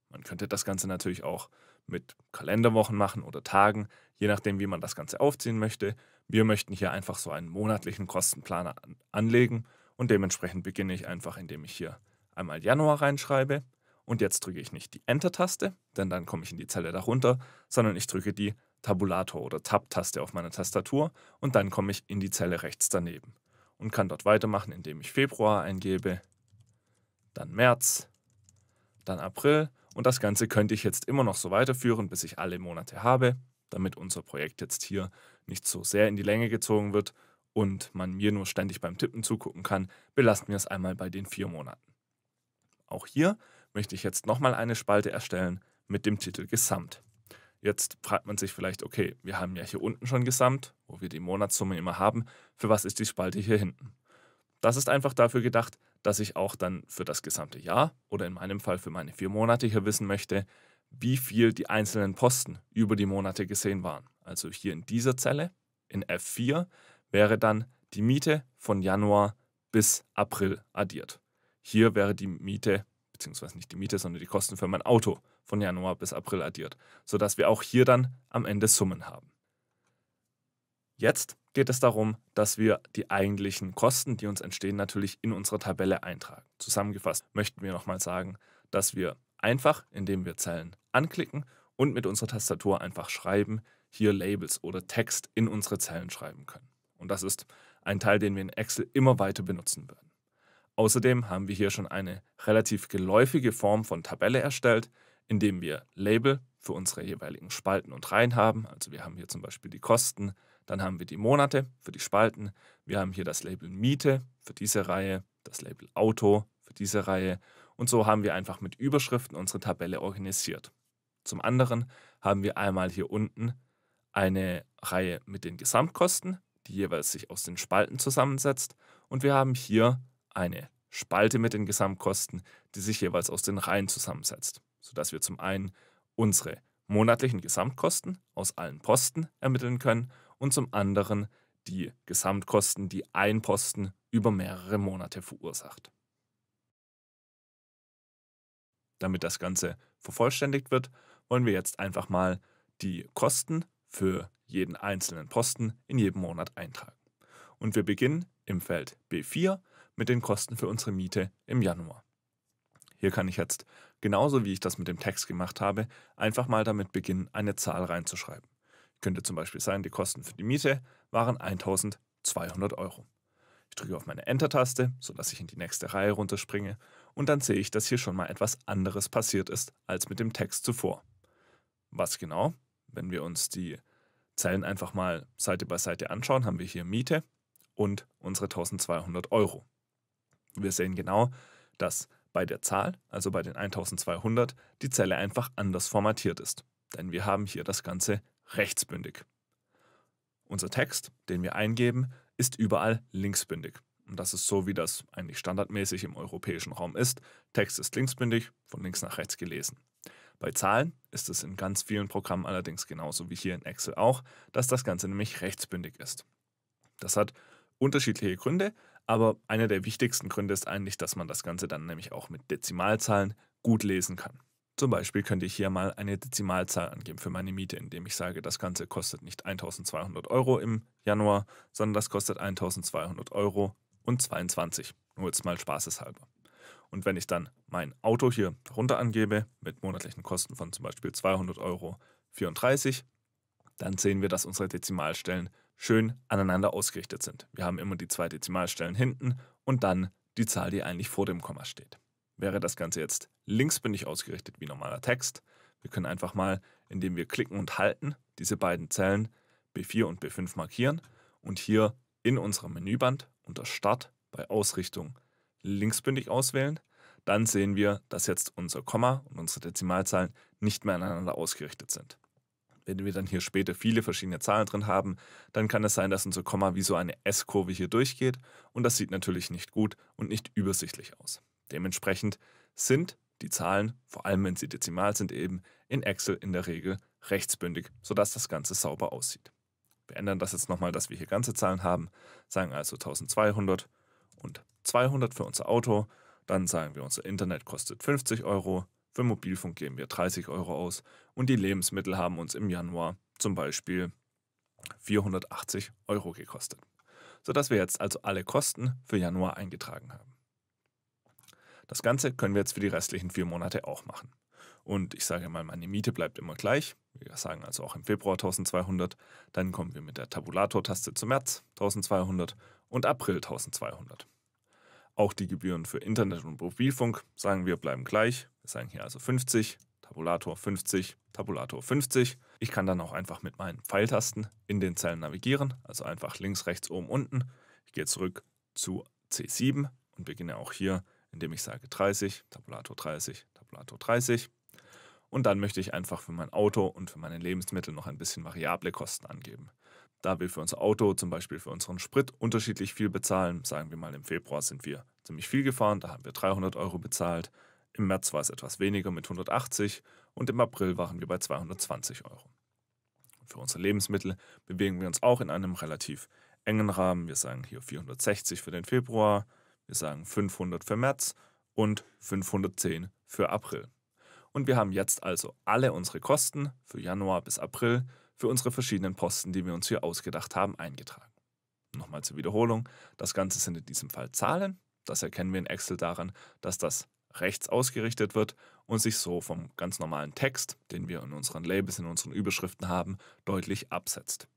Speaker 1: Man könnte das Ganze natürlich auch mit Kalenderwochen machen oder Tagen, je nachdem, wie man das Ganze aufziehen möchte. Wir möchten hier einfach so einen monatlichen Kostenplaner anlegen und dementsprechend beginne ich einfach, indem ich hier einmal Januar reinschreibe und jetzt drücke ich nicht die Enter-Taste, denn dann komme ich in die Zelle darunter, sondern ich drücke die Tabulator oder Tab-Taste auf meiner Tastatur und dann komme ich in die Zelle rechts daneben und kann dort weitermachen, indem ich Februar eingebe, dann März, dann April und das Ganze könnte ich jetzt immer noch so weiterführen, bis ich alle Monate habe, damit unser Projekt jetzt hier nicht so sehr in die Länge gezogen wird und man mir nur ständig beim Tippen zugucken kann, belassen wir es einmal bei den vier Monaten. Auch hier möchte ich jetzt nochmal eine Spalte erstellen mit dem Titel Gesamt. Jetzt fragt man sich vielleicht, okay, wir haben ja hier unten schon gesamt, wo wir die Monatssumme immer haben, für was ist die Spalte hier hinten? Das ist einfach dafür gedacht, dass ich auch dann für das gesamte Jahr oder in meinem Fall für meine vier Monate hier wissen möchte, wie viel die einzelnen Posten über die Monate gesehen waren. Also hier in dieser Zelle, in F4, wäre dann die Miete von Januar bis April addiert. Hier wäre die Miete, beziehungsweise nicht die Miete, sondern die Kosten für mein Auto von Januar bis April addiert, sodass wir auch hier dann am Ende Summen haben. Jetzt geht es darum, dass wir die eigentlichen Kosten, die uns entstehen, natürlich in unsere Tabelle eintragen. Zusammengefasst möchten wir nochmal sagen, dass wir einfach, indem wir Zellen anklicken und mit unserer Tastatur einfach schreiben, hier Labels oder Text in unsere Zellen schreiben können. Und das ist ein Teil, den wir in Excel immer weiter benutzen werden. Außerdem haben wir hier schon eine relativ geläufige Form von Tabelle erstellt, indem wir Label für unsere jeweiligen Spalten und Reihen haben. Also wir haben hier zum Beispiel die Kosten, dann haben wir die Monate für die Spalten, wir haben hier das Label Miete für diese Reihe, das Label Auto für diese Reihe und so haben wir einfach mit Überschriften unsere Tabelle organisiert. Zum anderen haben wir einmal hier unten eine Reihe mit den Gesamtkosten, die jeweils sich aus den Spalten zusammensetzt und wir haben hier eine Spalte mit den Gesamtkosten, die sich jeweils aus den Reihen zusammensetzt sodass wir zum einen unsere monatlichen Gesamtkosten aus allen Posten ermitteln können und zum anderen die Gesamtkosten, die ein Posten über mehrere Monate verursacht. Damit das Ganze vervollständigt wird, wollen wir jetzt einfach mal die Kosten für jeden einzelnen Posten in jedem Monat eintragen. Und wir beginnen im Feld B4 mit den Kosten für unsere Miete im Januar. Hier kann ich jetzt genauso wie ich das mit dem Text gemacht habe, einfach mal damit beginnen, eine Zahl reinzuschreiben. Könnte zum Beispiel sein, die Kosten für die Miete waren 1200 Euro. Ich drücke auf meine Enter-Taste, sodass ich in die nächste Reihe runterspringe und dann sehe ich, dass hier schon mal etwas anderes passiert ist als mit dem Text zuvor. Was genau? Wenn wir uns die Zellen einfach mal Seite bei Seite anschauen, haben wir hier Miete und unsere 1200 Euro. Wir sehen genau, dass bei der Zahl, also bei den 1200, die Zelle einfach anders formatiert ist. Denn wir haben hier das Ganze rechtsbündig. Unser Text, den wir eingeben, ist überall linksbündig. Und das ist so, wie das eigentlich standardmäßig im europäischen Raum ist. Text ist linksbündig, von links nach rechts gelesen. Bei Zahlen ist es in ganz vielen Programmen allerdings genauso wie hier in Excel auch, dass das Ganze nämlich rechtsbündig ist. Das hat unterschiedliche Gründe, aber einer der wichtigsten Gründe ist eigentlich, dass man das Ganze dann nämlich auch mit Dezimalzahlen gut lesen kann. Zum Beispiel könnte ich hier mal eine Dezimalzahl angeben für meine Miete, indem ich sage, das Ganze kostet nicht 1200 Euro im Januar, sondern das kostet 1200 Euro und 22. Nur jetzt mal spaßeshalber. Und wenn ich dann mein Auto hier runter angebe, mit monatlichen Kosten von zum Beispiel 200 Euro 34, dann sehen wir, dass unsere Dezimalstellen schön aneinander ausgerichtet sind. Wir haben immer die zwei Dezimalstellen hinten und dann die Zahl, die eigentlich vor dem Komma steht. Wäre das Ganze jetzt linksbündig ausgerichtet wie normaler Text, wir können einfach mal, indem wir klicken und halten, diese beiden Zellen B4 und B5 markieren und hier in unserem Menüband unter Start bei Ausrichtung linksbündig auswählen. Dann sehen wir, dass jetzt unser Komma und unsere Dezimalzahlen nicht mehr aneinander ausgerichtet sind. Wenn wir dann hier später viele verschiedene Zahlen drin haben, dann kann es sein, dass unser Komma wie so eine S-Kurve hier durchgeht und das sieht natürlich nicht gut und nicht übersichtlich aus. Dementsprechend sind die Zahlen, vor allem wenn sie dezimal sind, eben in Excel in der Regel rechtsbündig, sodass das Ganze sauber aussieht. Wir ändern das jetzt nochmal, dass wir hier ganze Zahlen haben, sagen also 1200 und 200 für unser Auto, dann sagen wir, unser Internet kostet 50 Euro, für Mobilfunk geben wir 30 Euro aus und die Lebensmittel haben uns im Januar zum Beispiel 480 Euro gekostet, sodass wir jetzt also alle Kosten für Januar eingetragen haben. Das Ganze können wir jetzt für die restlichen vier Monate auch machen. Und ich sage mal, meine Miete bleibt immer gleich. Wir sagen also auch im Februar 1200. Dann kommen wir mit der Tabulator-Taste zu März 1200 und April 1200. Auch die Gebühren für Internet und Mobilfunk, sagen wir, bleiben gleich sagen hier also 50, Tabulator 50, Tabulator 50. Ich kann dann auch einfach mit meinen Pfeiltasten in den Zellen navigieren, also einfach links, rechts, oben, unten. Ich gehe zurück zu C7 und beginne auch hier, indem ich sage 30, Tabulator 30, Tabulator 30. Und dann möchte ich einfach für mein Auto und für meine Lebensmittel noch ein bisschen variable Kosten angeben. Da wir für unser Auto, zum Beispiel für unseren Sprit, unterschiedlich viel bezahlen, sagen wir mal im Februar sind wir ziemlich viel gefahren, da haben wir 300 Euro bezahlt, im März war es etwas weniger mit 180 und im April waren wir bei 220 Euro. Für unsere Lebensmittel bewegen wir uns auch in einem relativ engen Rahmen. Wir sagen hier 460 für den Februar, wir sagen 500 für März und 510 für April. Und wir haben jetzt also alle unsere Kosten für Januar bis April für unsere verschiedenen Posten, die wir uns hier ausgedacht haben, eingetragen. Nochmal zur Wiederholung, das Ganze sind in diesem Fall Zahlen. Das erkennen wir in Excel daran, dass das rechts ausgerichtet wird und sich so vom ganz normalen Text, den wir in unseren Labels, in unseren Überschriften haben, deutlich absetzt.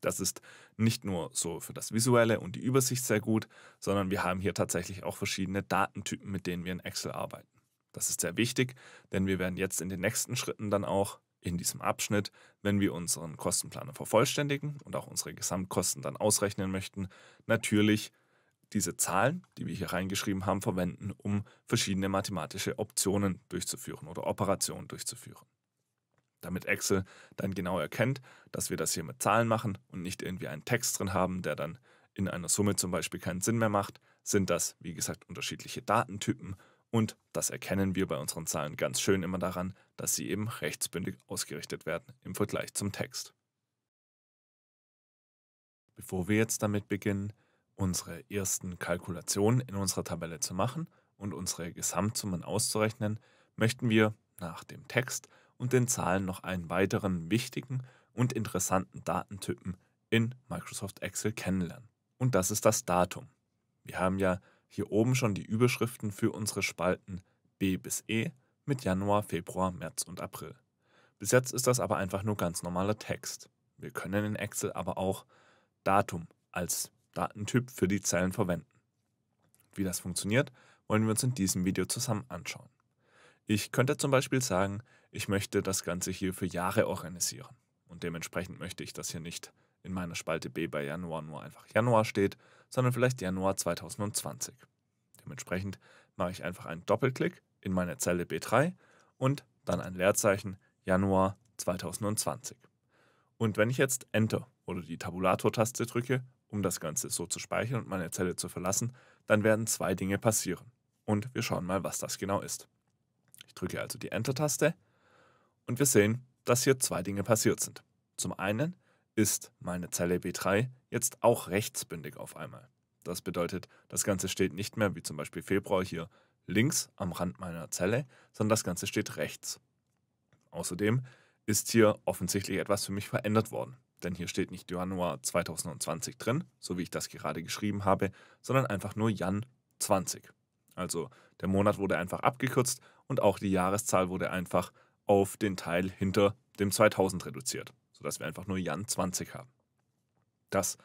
Speaker 1: Das ist nicht nur so für das Visuelle und die Übersicht sehr gut, sondern wir haben hier tatsächlich auch verschiedene Datentypen, mit denen wir in Excel arbeiten. Das ist sehr wichtig, denn wir werden jetzt in den nächsten Schritten dann auch in diesem Abschnitt, wenn wir unseren Kostenplaner vervollständigen und auch unsere Gesamtkosten dann ausrechnen möchten, natürlich diese Zahlen, die wir hier reingeschrieben haben, verwenden, um verschiedene mathematische Optionen durchzuführen oder Operationen durchzuführen. Damit Excel dann genau erkennt, dass wir das hier mit Zahlen machen und nicht irgendwie einen Text drin haben, der dann in einer Summe zum Beispiel keinen Sinn mehr macht, sind das, wie gesagt, unterschiedliche Datentypen und das erkennen wir bei unseren Zahlen ganz schön immer daran, dass sie eben rechtsbündig ausgerichtet werden im Vergleich zum Text. Bevor wir jetzt damit beginnen, unsere ersten Kalkulationen in unserer Tabelle zu machen und unsere Gesamtsummen auszurechnen, möchten wir nach dem Text und den Zahlen noch einen weiteren wichtigen und interessanten Datentypen in Microsoft Excel kennenlernen. Und das ist das Datum. Wir haben ja hier oben schon die Überschriften für unsere Spalten B bis E mit Januar, Februar, März und April. Bis jetzt ist das aber einfach nur ganz normaler Text. Wir können in Excel aber auch Datum als Datentyp für die Zellen verwenden. Wie das funktioniert, wollen wir uns in diesem Video zusammen anschauen. Ich könnte zum Beispiel sagen, ich möchte das Ganze hier für Jahre organisieren. Und dementsprechend möchte ich, dass hier nicht in meiner Spalte B bei Januar nur einfach Januar steht, sondern vielleicht Januar 2020. Dementsprechend mache ich einfach einen Doppelklick in meine Zelle B3 und dann ein Leerzeichen Januar 2020. Und wenn ich jetzt Enter oder die Tabulator-Taste drücke, um das Ganze so zu speichern und meine Zelle zu verlassen, dann werden zwei Dinge passieren. Und wir schauen mal, was das genau ist. Ich drücke also die Enter-Taste und wir sehen, dass hier zwei Dinge passiert sind. Zum einen ist meine Zelle B3 jetzt auch rechtsbündig auf einmal. Das bedeutet, das Ganze steht nicht mehr, wie zum Beispiel Februar hier, links am Rand meiner Zelle, sondern das Ganze steht rechts. Außerdem ist hier offensichtlich etwas für mich verändert worden. Denn hier steht nicht Januar 2020 drin, so wie ich das gerade geschrieben habe, sondern einfach nur Jan 20. Also der Monat wurde einfach abgekürzt und auch die Jahreszahl wurde einfach auf den Teil hinter dem 2000 reduziert, sodass wir einfach nur Jan 20 haben. Das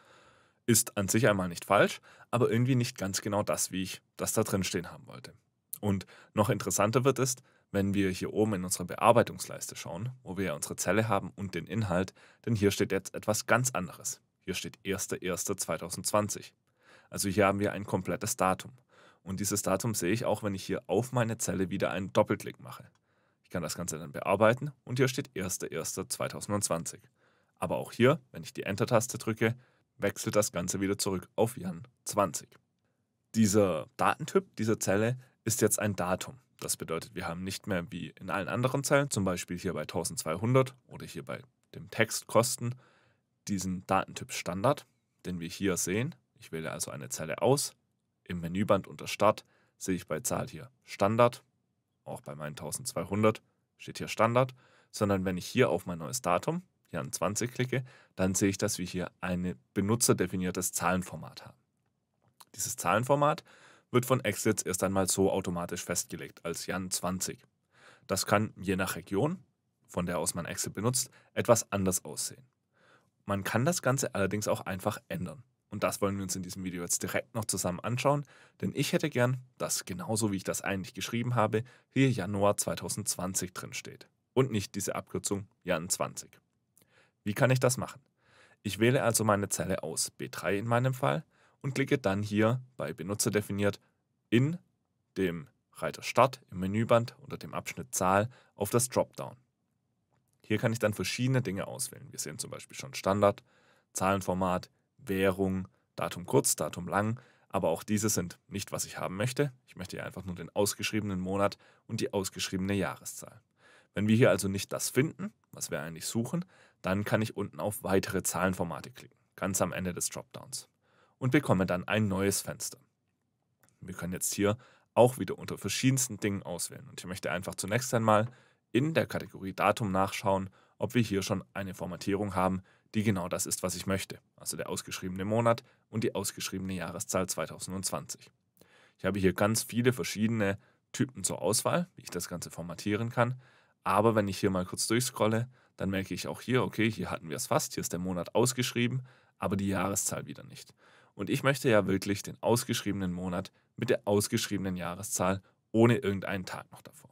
Speaker 1: ist an sich einmal nicht falsch, aber irgendwie nicht ganz genau das, wie ich das da drin stehen haben wollte. Und noch interessanter wird es, wenn wir hier oben in unsere Bearbeitungsleiste schauen, wo wir ja unsere Zelle haben und den Inhalt, denn hier steht jetzt etwas ganz anderes. Hier steht 1.1.2020. Also hier haben wir ein komplettes Datum. Und dieses Datum sehe ich auch, wenn ich hier auf meine Zelle wieder einen Doppelklick mache. Ich kann das Ganze dann bearbeiten und hier steht 1.1.2020. Aber auch hier, wenn ich die Enter-Taste drücke, wechselt das Ganze wieder zurück auf Jan 20. Dieser Datentyp, diese Zelle, ist jetzt ein Datum. Das bedeutet, wir haben nicht mehr wie in allen anderen Zeilen, zum Beispiel hier bei 1200 oder hier bei dem Textkosten, diesen Datentyp Standard, den wir hier sehen. Ich wähle also eine Zelle aus. Im Menüband unter Start sehe ich bei Zahl hier Standard. Auch bei meinen 1200 steht hier Standard. Sondern wenn ich hier auf mein neues Datum, hier an 20 klicke, dann sehe ich, dass wir hier ein benutzerdefiniertes Zahlenformat haben. Dieses Zahlenformat wird von Exits erst einmal so automatisch festgelegt als Jan 20. Das kann je nach Region, von der aus man Exit benutzt, etwas anders aussehen. Man kann das Ganze allerdings auch einfach ändern. Und das wollen wir uns in diesem Video jetzt direkt noch zusammen anschauen, denn ich hätte gern, dass genauso wie ich das eigentlich geschrieben habe, hier Januar 2020 drin steht und nicht diese Abkürzung Jan 20. Wie kann ich das machen? Ich wähle also meine Zelle aus, B3 in meinem Fall, und klicke dann hier bei Benutzer definiert in dem Reiter Start im Menüband unter dem Abschnitt Zahl auf das Dropdown. Hier kann ich dann verschiedene Dinge auswählen. Wir sehen zum Beispiel schon Standard, Zahlenformat, Währung, Datum kurz, Datum lang, aber auch diese sind nicht, was ich haben möchte. Ich möchte hier einfach nur den ausgeschriebenen Monat und die ausgeschriebene Jahreszahl. Wenn wir hier also nicht das finden, was wir eigentlich suchen, dann kann ich unten auf weitere Zahlenformate klicken, ganz am Ende des Dropdowns und bekomme dann ein neues Fenster. Wir können jetzt hier auch wieder unter verschiedensten Dingen auswählen und ich möchte einfach zunächst einmal in der Kategorie Datum nachschauen, ob wir hier schon eine Formatierung haben, die genau das ist, was ich möchte, also der ausgeschriebene Monat und die ausgeschriebene Jahreszahl 2020. Ich habe hier ganz viele verschiedene Typen zur Auswahl, wie ich das Ganze formatieren kann, aber wenn ich hier mal kurz durchscrolle, dann merke ich auch hier, okay, hier hatten wir es fast, hier ist der Monat ausgeschrieben, aber die Jahreszahl wieder nicht. Und ich möchte ja wirklich den ausgeschriebenen Monat mit der ausgeschriebenen Jahreszahl ohne irgendeinen Tag noch davor.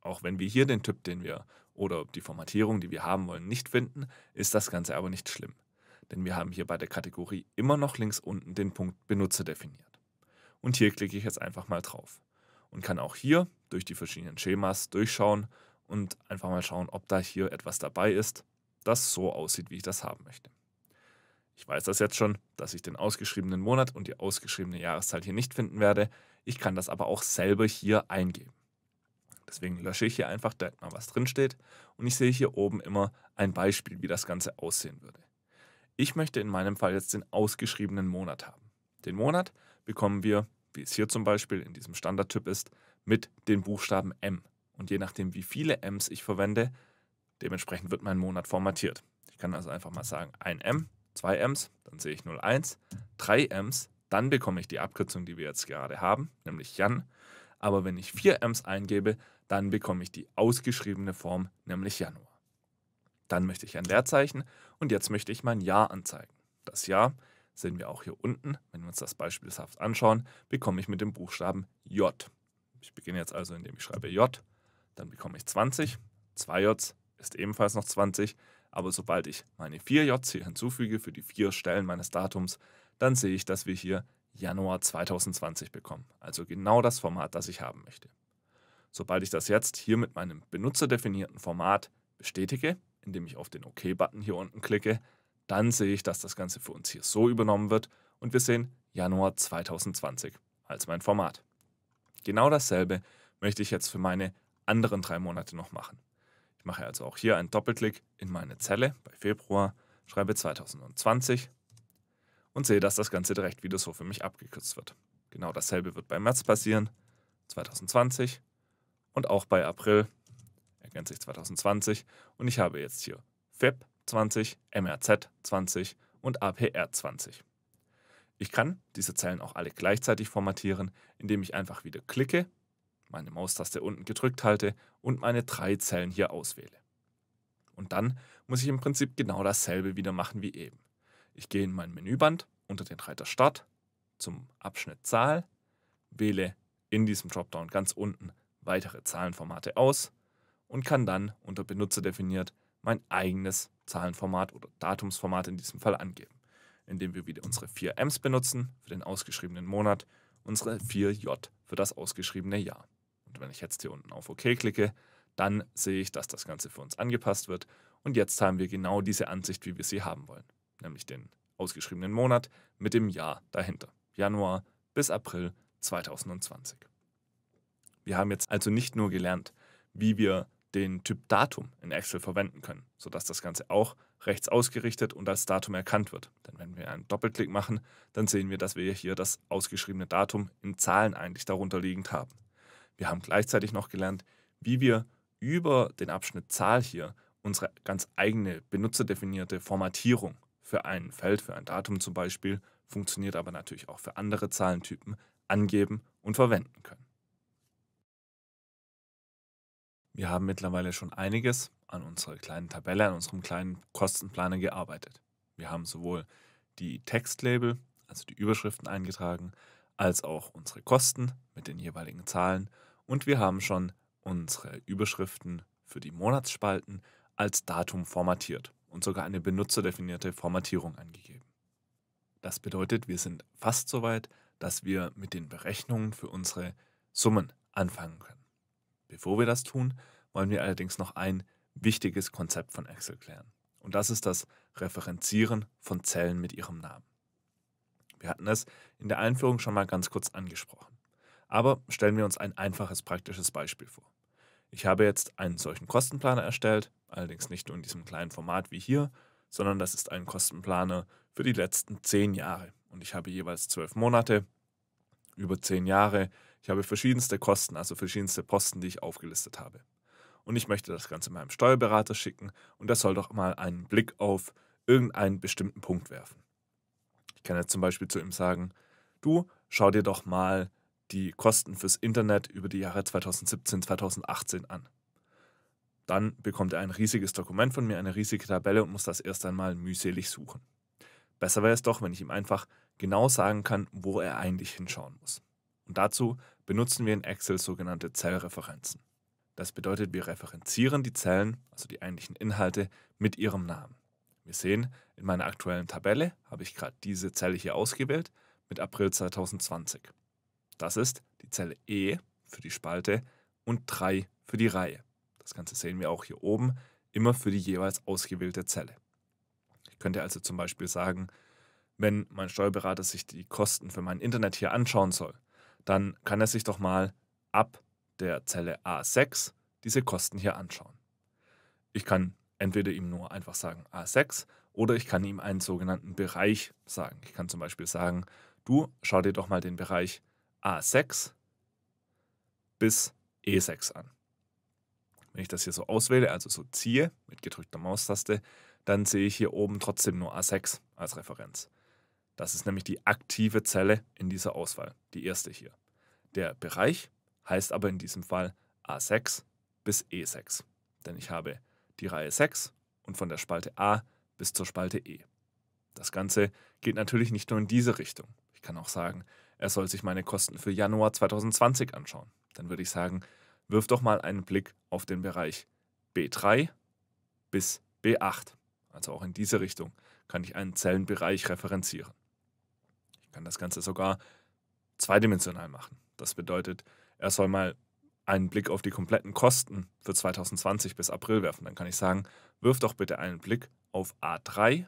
Speaker 1: Auch wenn wir hier den Typ, den wir oder die Formatierung, die wir haben wollen, nicht finden, ist das Ganze aber nicht schlimm. Denn wir haben hier bei der Kategorie immer noch links unten den Punkt Benutzer definiert. Und hier klicke ich jetzt einfach mal drauf und kann auch hier durch die verschiedenen Schemas durchschauen und einfach mal schauen, ob da hier etwas dabei ist, das so aussieht, wie ich das haben möchte. Ich weiß das jetzt schon, dass ich den ausgeschriebenen Monat und die ausgeschriebene Jahreszahl hier nicht finden werde. Ich kann das aber auch selber hier eingeben. Deswegen lösche ich hier einfach direkt mal, was drin steht. Und ich sehe hier oben immer ein Beispiel, wie das Ganze aussehen würde. Ich möchte in meinem Fall jetzt den ausgeschriebenen Monat haben. Den Monat bekommen wir, wie es hier zum Beispiel in diesem Standardtyp ist, mit den Buchstaben M. Und je nachdem, wie viele Ms ich verwende, dementsprechend wird mein Monat formatiert. Ich kann also einfach mal sagen, ein M 2 Ms, dann sehe ich 01, 3 Ms, dann bekomme ich die Abkürzung, die wir jetzt gerade haben, nämlich Jan. Aber wenn ich 4 Ms eingebe, dann bekomme ich die ausgeschriebene Form, nämlich Januar. Dann möchte ich ein Leerzeichen und jetzt möchte ich mein Jahr anzeigen. Das Jahr sehen wir auch hier unten. Wenn wir uns das beispielhaft anschauen, bekomme ich mit dem Buchstaben J. Ich beginne jetzt also, indem ich schreibe J, dann bekomme ich 20. 2 J ist ebenfalls noch 20 aber sobald ich meine 4 hier hinzufüge für die vier Stellen meines Datums, dann sehe ich, dass wir hier Januar 2020 bekommen, also genau das Format, das ich haben möchte. Sobald ich das jetzt hier mit meinem benutzerdefinierten Format bestätige, indem ich auf den OK-Button OK hier unten klicke, dann sehe ich, dass das Ganze für uns hier so übernommen wird und wir sehen Januar 2020 als mein Format. Genau dasselbe möchte ich jetzt für meine anderen drei Monate noch machen mache also auch hier einen Doppelklick in meine Zelle bei Februar, schreibe 2020 und sehe, dass das Ganze direkt wieder so für mich abgekürzt wird. Genau dasselbe wird bei März passieren, 2020 und auch bei April ergänze ich 2020 und ich habe jetzt hier FIP 20, MRZ 20 und APR 20. Ich kann diese Zellen auch alle gleichzeitig formatieren, indem ich einfach wieder klicke meine Maustaste unten gedrückt halte und meine drei Zellen hier auswähle. Und dann muss ich im Prinzip genau dasselbe wieder machen wie eben. Ich gehe in mein Menüband unter den Reiter Start zum Abschnitt Zahl, wähle in diesem Dropdown ganz unten weitere Zahlenformate aus und kann dann unter Benutzer definiert mein eigenes Zahlenformat oder Datumsformat in diesem Fall angeben, indem wir wieder unsere vier Ms benutzen für den ausgeschriebenen Monat, unsere vier j für das ausgeschriebene Jahr. Und wenn ich jetzt hier unten auf OK klicke, dann sehe ich, dass das Ganze für uns angepasst wird. Und jetzt haben wir genau diese Ansicht, wie wir sie haben wollen, nämlich den ausgeschriebenen Monat mit dem Jahr dahinter, Januar bis April 2020. Wir haben jetzt also nicht nur gelernt, wie wir den Typ Datum in Excel verwenden können, sodass das Ganze auch rechts ausgerichtet und als Datum erkannt wird. Denn wenn wir einen Doppelklick machen, dann sehen wir, dass wir hier das ausgeschriebene Datum in Zahlen eigentlich darunter liegend haben. Wir haben gleichzeitig noch gelernt, wie wir über den Abschnitt Zahl hier unsere ganz eigene benutzerdefinierte Formatierung für ein Feld, für ein Datum zum Beispiel, funktioniert aber natürlich auch für andere Zahlentypen, angeben und verwenden können. Wir haben mittlerweile schon einiges an unserer kleinen Tabelle, an unserem kleinen Kostenplaner gearbeitet. Wir haben sowohl die Textlabel, also die Überschriften eingetragen, als auch unsere Kosten mit den jeweiligen Zahlen und wir haben schon unsere Überschriften für die Monatsspalten als Datum formatiert und sogar eine benutzerdefinierte Formatierung angegeben. Das bedeutet, wir sind fast so weit, dass wir mit den Berechnungen für unsere Summen anfangen können. Bevor wir das tun, wollen wir allerdings noch ein wichtiges Konzept von Excel klären. Und das ist das Referenzieren von Zellen mit ihrem Namen. Wir hatten es in der Einführung schon mal ganz kurz angesprochen. Aber stellen wir uns ein einfaches praktisches Beispiel vor. Ich habe jetzt einen solchen Kostenplaner erstellt, allerdings nicht nur in diesem kleinen Format wie hier, sondern das ist ein Kostenplaner für die letzten zehn Jahre. Und ich habe jeweils zwölf Monate über zehn Jahre. Ich habe verschiedenste Kosten, also verschiedenste Posten, die ich aufgelistet habe. Und ich möchte das Ganze meinem Steuerberater schicken und das soll doch mal einen Blick auf irgendeinen bestimmten Punkt werfen. Ich kann jetzt zum Beispiel zu ihm sagen, du, schau dir doch mal die Kosten fürs Internet über die Jahre 2017, 2018 an. Dann bekommt er ein riesiges Dokument von mir, eine riesige Tabelle und muss das erst einmal mühselig suchen. Besser wäre es doch, wenn ich ihm einfach genau sagen kann, wo er eigentlich hinschauen muss. Und dazu benutzen wir in Excel sogenannte Zellreferenzen. Das bedeutet, wir referenzieren die Zellen, also die eigentlichen Inhalte, mit ihrem Namen. Wir sehen, in meiner aktuellen Tabelle habe ich gerade diese Zelle hier ausgewählt mit April 2020. Das ist die Zelle E für die Spalte und 3 für die Reihe. Das Ganze sehen wir auch hier oben, immer für die jeweils ausgewählte Zelle. Ich könnte also zum Beispiel sagen, wenn mein Steuerberater sich die Kosten für mein Internet hier anschauen soll, dann kann er sich doch mal ab der Zelle A6 diese Kosten hier anschauen. Ich kann entweder ihm nur einfach sagen A6 oder ich kann ihm einen sogenannten Bereich sagen. Ich kann zum Beispiel sagen, du schau dir doch mal den Bereich A6 bis E6 an. Wenn ich das hier so auswähle, also so ziehe mit gedrückter Maustaste, dann sehe ich hier oben trotzdem nur A6 als Referenz. Das ist nämlich die aktive Zelle in dieser Auswahl, die erste hier. Der Bereich heißt aber in diesem Fall A6 bis E6, denn ich habe die Reihe 6 und von der Spalte A bis zur Spalte E. Das Ganze geht natürlich nicht nur in diese Richtung. Ich kann auch sagen, er soll sich meine Kosten für Januar 2020 anschauen. Dann würde ich sagen, wirf doch mal einen Blick auf den Bereich B3 bis B8. Also auch in diese Richtung kann ich einen Zellenbereich referenzieren. Ich kann das Ganze sogar zweidimensional machen. Das bedeutet, er soll mal einen Blick auf die kompletten Kosten für 2020 bis April werfen. Dann kann ich sagen, wirf doch bitte einen Blick auf A3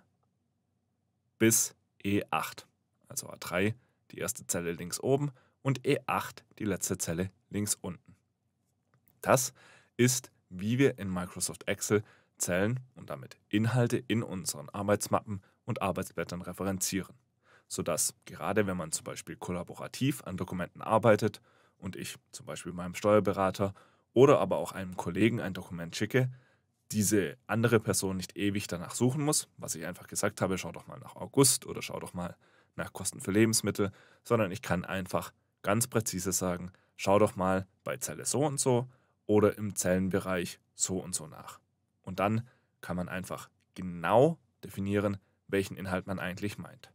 Speaker 1: bis E8. Also A3 die erste Zelle links oben und E8 die letzte Zelle links unten. Das ist, wie wir in Microsoft Excel Zellen und damit Inhalte in unseren Arbeitsmappen und Arbeitsblättern referenzieren, sodass gerade wenn man zum Beispiel kollaborativ an Dokumenten arbeitet und ich zum Beispiel meinem Steuerberater oder aber auch einem Kollegen ein Dokument schicke, diese andere Person nicht ewig danach suchen muss, was ich einfach gesagt habe, schau doch mal nach August oder schau doch mal nach Kosten für Lebensmittel, sondern ich kann einfach ganz präzise sagen, schau doch mal bei Zelle so und so oder im Zellenbereich so und so nach. Und dann kann man einfach genau definieren, welchen Inhalt man eigentlich meint.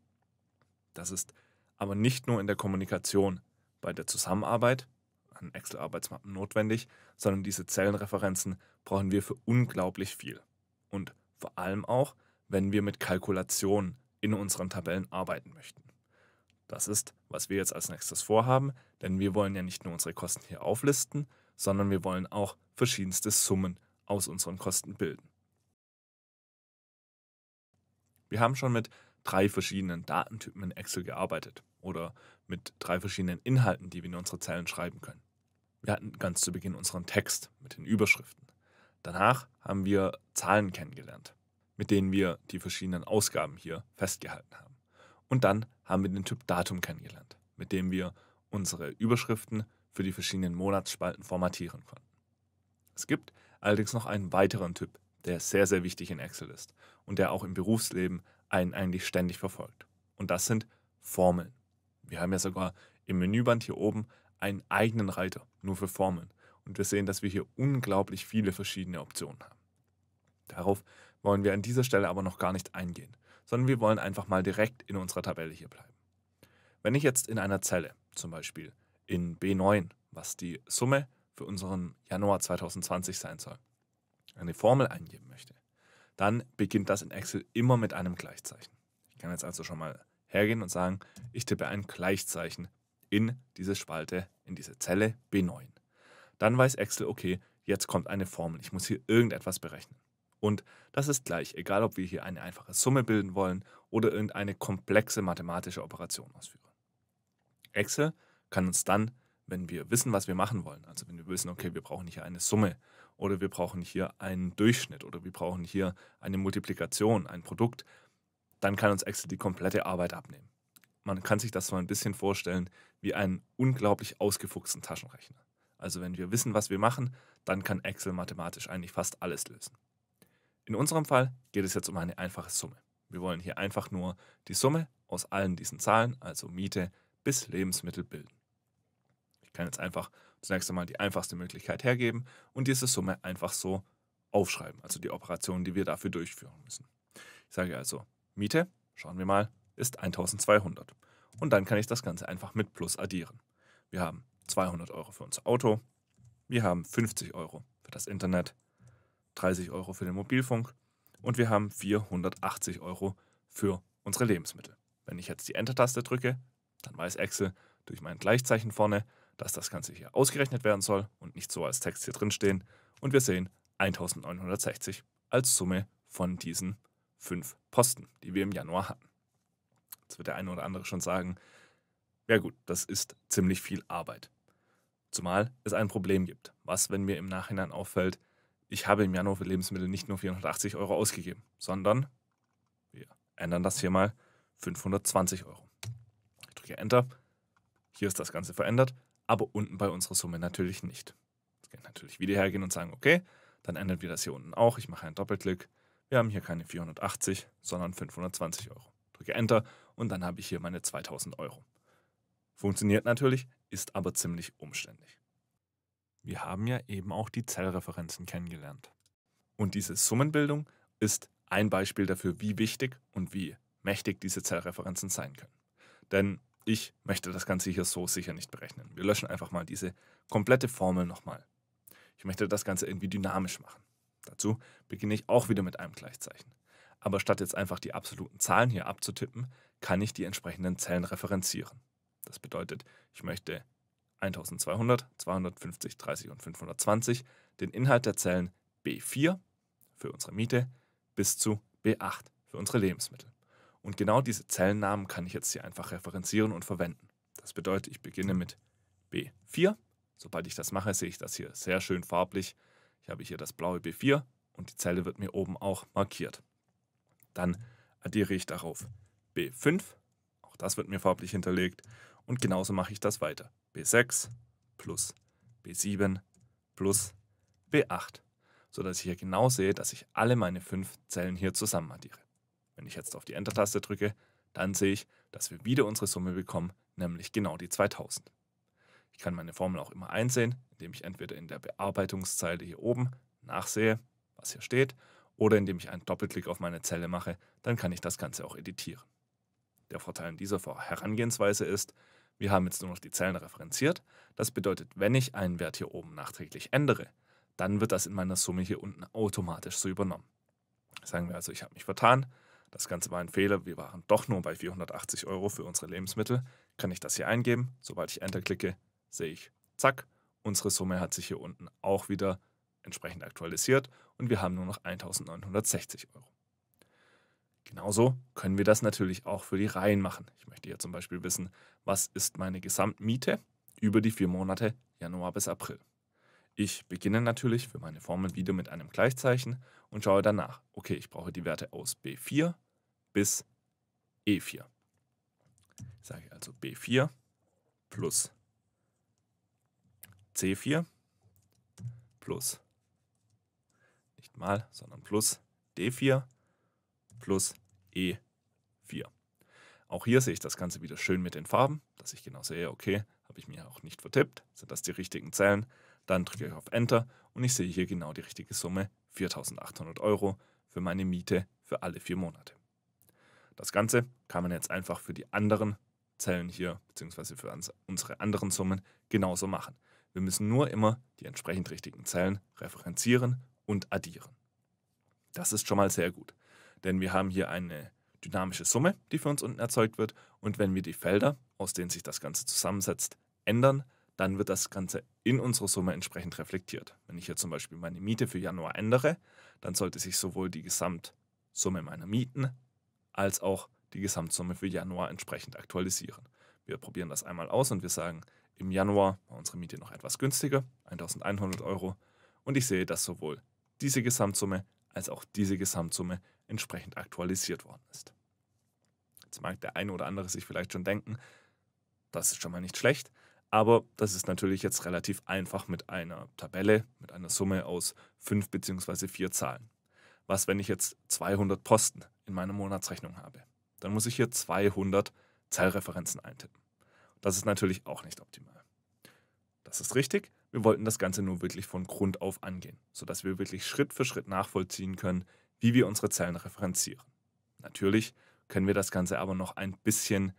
Speaker 1: Das ist aber nicht nur in der Kommunikation bei der Zusammenarbeit an Excel-Arbeitsmappen notwendig, sondern diese Zellenreferenzen brauchen wir für unglaublich viel. Und vor allem auch, wenn wir mit Kalkulationen in unseren Tabellen arbeiten möchten. Das ist, was wir jetzt als nächstes vorhaben, denn wir wollen ja nicht nur unsere Kosten hier auflisten, sondern wir wollen auch verschiedenste Summen aus unseren Kosten bilden. Wir haben schon mit drei verschiedenen Datentypen in Excel gearbeitet oder mit drei verschiedenen Inhalten, die wir in unsere Zellen schreiben können. Wir hatten ganz zu Beginn unseren Text mit den Überschriften. Danach haben wir Zahlen kennengelernt mit denen wir die verschiedenen Ausgaben hier festgehalten haben. Und dann haben wir den Typ Datum kennengelernt, mit dem wir unsere Überschriften für die verschiedenen Monatsspalten formatieren konnten. Es gibt allerdings noch einen weiteren Typ, der sehr, sehr wichtig in Excel ist und der auch im Berufsleben einen eigentlich ständig verfolgt. Und das sind Formeln. Wir haben ja sogar im Menüband hier oben einen eigenen Reiter nur für Formeln. Und wir sehen, dass wir hier unglaublich viele verschiedene Optionen haben. Darauf wollen wir an dieser Stelle aber noch gar nicht eingehen, sondern wir wollen einfach mal direkt in unserer Tabelle hier bleiben. Wenn ich jetzt in einer Zelle, zum Beispiel in B9, was die Summe für unseren Januar 2020 sein soll, eine Formel eingeben möchte, dann beginnt das in Excel immer mit einem Gleichzeichen. Ich kann jetzt also schon mal hergehen und sagen, ich tippe ein Gleichzeichen in diese Spalte, in diese Zelle B9. Dann weiß Excel, okay, jetzt kommt eine Formel, ich muss hier irgendetwas berechnen. Und das ist gleich, egal ob wir hier eine einfache Summe bilden wollen oder irgendeine komplexe mathematische Operation ausführen. Excel kann uns dann, wenn wir wissen, was wir machen wollen, also wenn wir wissen, okay, wir brauchen hier eine Summe oder wir brauchen hier einen Durchschnitt oder wir brauchen hier eine Multiplikation, ein Produkt, dann kann uns Excel die komplette Arbeit abnehmen. Man kann sich das so ein bisschen vorstellen wie einen unglaublich ausgefuchsten Taschenrechner. Also wenn wir wissen, was wir machen, dann kann Excel mathematisch eigentlich fast alles lösen. In unserem Fall geht es jetzt um eine einfache Summe. Wir wollen hier einfach nur die Summe aus allen diesen Zahlen, also Miete bis Lebensmittel, bilden. Ich kann jetzt einfach zunächst einmal die einfachste Möglichkeit hergeben und diese Summe einfach so aufschreiben, also die Operation, die wir dafür durchführen müssen. Ich sage also, Miete, schauen wir mal, ist 1200. Und dann kann ich das Ganze einfach mit Plus addieren. Wir haben 200 Euro für unser Auto, wir haben 50 Euro für das Internet, 30 Euro für den Mobilfunk und wir haben 480 Euro für unsere Lebensmittel. Wenn ich jetzt die Enter-Taste drücke, dann weiß Excel durch mein Gleichzeichen vorne, dass das Ganze hier ausgerechnet werden soll und nicht so als Text hier drin stehen. Und wir sehen 1960 als Summe von diesen fünf Posten, die wir im Januar hatten. Jetzt wird der eine oder andere schon sagen, ja gut, das ist ziemlich viel Arbeit. Zumal es ein Problem gibt. Was, wenn mir im Nachhinein auffällt, ich habe im Januar für Lebensmittel nicht nur 480 Euro ausgegeben, sondern wir ändern das hier mal 520 Euro. Ich drücke Enter. Hier ist das Ganze verändert, aber unten bei unserer Summe natürlich nicht. Jetzt kann ich natürlich wieder hergehen und sagen, okay, dann ändern wir das hier unten auch. Ich mache einen Doppelklick. Wir haben hier keine 480, sondern 520 Euro. Drücke Enter und dann habe ich hier meine 2000 Euro. Funktioniert natürlich, ist aber ziemlich umständlich wir haben ja eben auch die Zellreferenzen kennengelernt. Und diese Summenbildung ist ein Beispiel dafür, wie wichtig und wie mächtig diese Zellreferenzen sein können. Denn ich möchte das Ganze hier so sicher nicht berechnen. Wir löschen einfach mal diese komplette Formel nochmal. Ich möchte das Ganze irgendwie dynamisch machen. Dazu beginne ich auch wieder mit einem Gleichzeichen. Aber statt jetzt einfach die absoluten Zahlen hier abzutippen, kann ich die entsprechenden Zellen referenzieren. Das bedeutet, ich möchte 1200, 250, 30 und 520 den Inhalt der Zellen B4 für unsere Miete bis zu B8 für unsere Lebensmittel. Und genau diese Zellennamen kann ich jetzt hier einfach referenzieren und verwenden. Das bedeutet, ich beginne mit B4. Sobald ich das mache, sehe ich das hier sehr schön farblich. Ich habe hier das blaue B4 und die Zelle wird mir oben auch markiert. Dann addiere ich darauf B5, auch das wird mir farblich hinterlegt, und genauso mache ich das weiter. B6 plus B7 plus B8, sodass ich hier genau sehe, dass ich alle meine fünf Zellen hier zusammen addiere. Wenn ich jetzt auf die Enter-Taste drücke, dann sehe ich, dass wir wieder unsere Summe bekommen, nämlich genau die 2000. Ich kann meine Formel auch immer einsehen, indem ich entweder in der Bearbeitungszeile hier oben nachsehe, was hier steht, oder indem ich einen Doppelklick auf meine Zelle mache, dann kann ich das Ganze auch editieren. Der Vorteil in dieser Herangehensweise ist, wir haben jetzt nur noch die Zellen referenziert. Das bedeutet, wenn ich einen Wert hier oben nachträglich ändere, dann wird das in meiner Summe hier unten automatisch so übernommen. Sagen wir also, ich habe mich vertan, das Ganze war ein Fehler, wir waren doch nur bei 480 Euro für unsere Lebensmittel, kann ich das hier eingeben. Sobald ich Enter klicke, sehe ich, zack, unsere Summe hat sich hier unten auch wieder entsprechend aktualisiert und wir haben nur noch 1960 Euro. Genauso können wir das natürlich auch für die Reihen machen. Ich möchte ja zum Beispiel wissen, was ist meine Gesamtmiete über die vier Monate Januar bis April. Ich beginne natürlich für meine Formel wieder mit einem Gleichzeichen und schaue danach, okay, ich brauche die Werte aus B4 bis E4. Ich sage also B4 plus C4 plus, nicht mal, sondern plus D4 plus E4. Auch hier sehe ich das Ganze wieder schön mit den Farben, dass ich genau sehe, okay, habe ich mir auch nicht vertippt, sind das die richtigen Zellen. Dann drücke ich auf Enter und ich sehe hier genau die richtige Summe, 4800 Euro für meine Miete für alle vier Monate. Das Ganze kann man jetzt einfach für die anderen Zellen hier, beziehungsweise für unsere anderen Summen, genauso machen. Wir müssen nur immer die entsprechend richtigen Zellen referenzieren und addieren. Das ist schon mal sehr gut. Denn wir haben hier eine dynamische Summe, die für uns unten erzeugt wird. Und wenn wir die Felder, aus denen sich das Ganze zusammensetzt, ändern, dann wird das Ganze in unserer Summe entsprechend reflektiert. Wenn ich hier zum Beispiel meine Miete für Januar ändere, dann sollte sich sowohl die Gesamtsumme meiner Mieten als auch die Gesamtsumme für Januar entsprechend aktualisieren. Wir probieren das einmal aus und wir sagen, im Januar war unsere Miete noch etwas günstiger, 1100 Euro. Und ich sehe, dass sowohl diese Gesamtsumme als auch diese Gesamtsumme entsprechend aktualisiert worden ist. Jetzt mag der eine oder andere sich vielleicht schon denken, das ist schon mal nicht schlecht, aber das ist natürlich jetzt relativ einfach mit einer Tabelle, mit einer Summe aus fünf bzw. vier Zahlen. Was, wenn ich jetzt 200 Posten in meiner Monatsrechnung habe? Dann muss ich hier 200 Zahlreferenzen eintippen. Das ist natürlich auch nicht optimal. Das ist richtig, wir wollten das Ganze nur wirklich von Grund auf angehen, sodass wir wirklich Schritt für Schritt nachvollziehen können, wie wir unsere Zellen referenzieren. Natürlich können wir das Ganze aber noch ein bisschen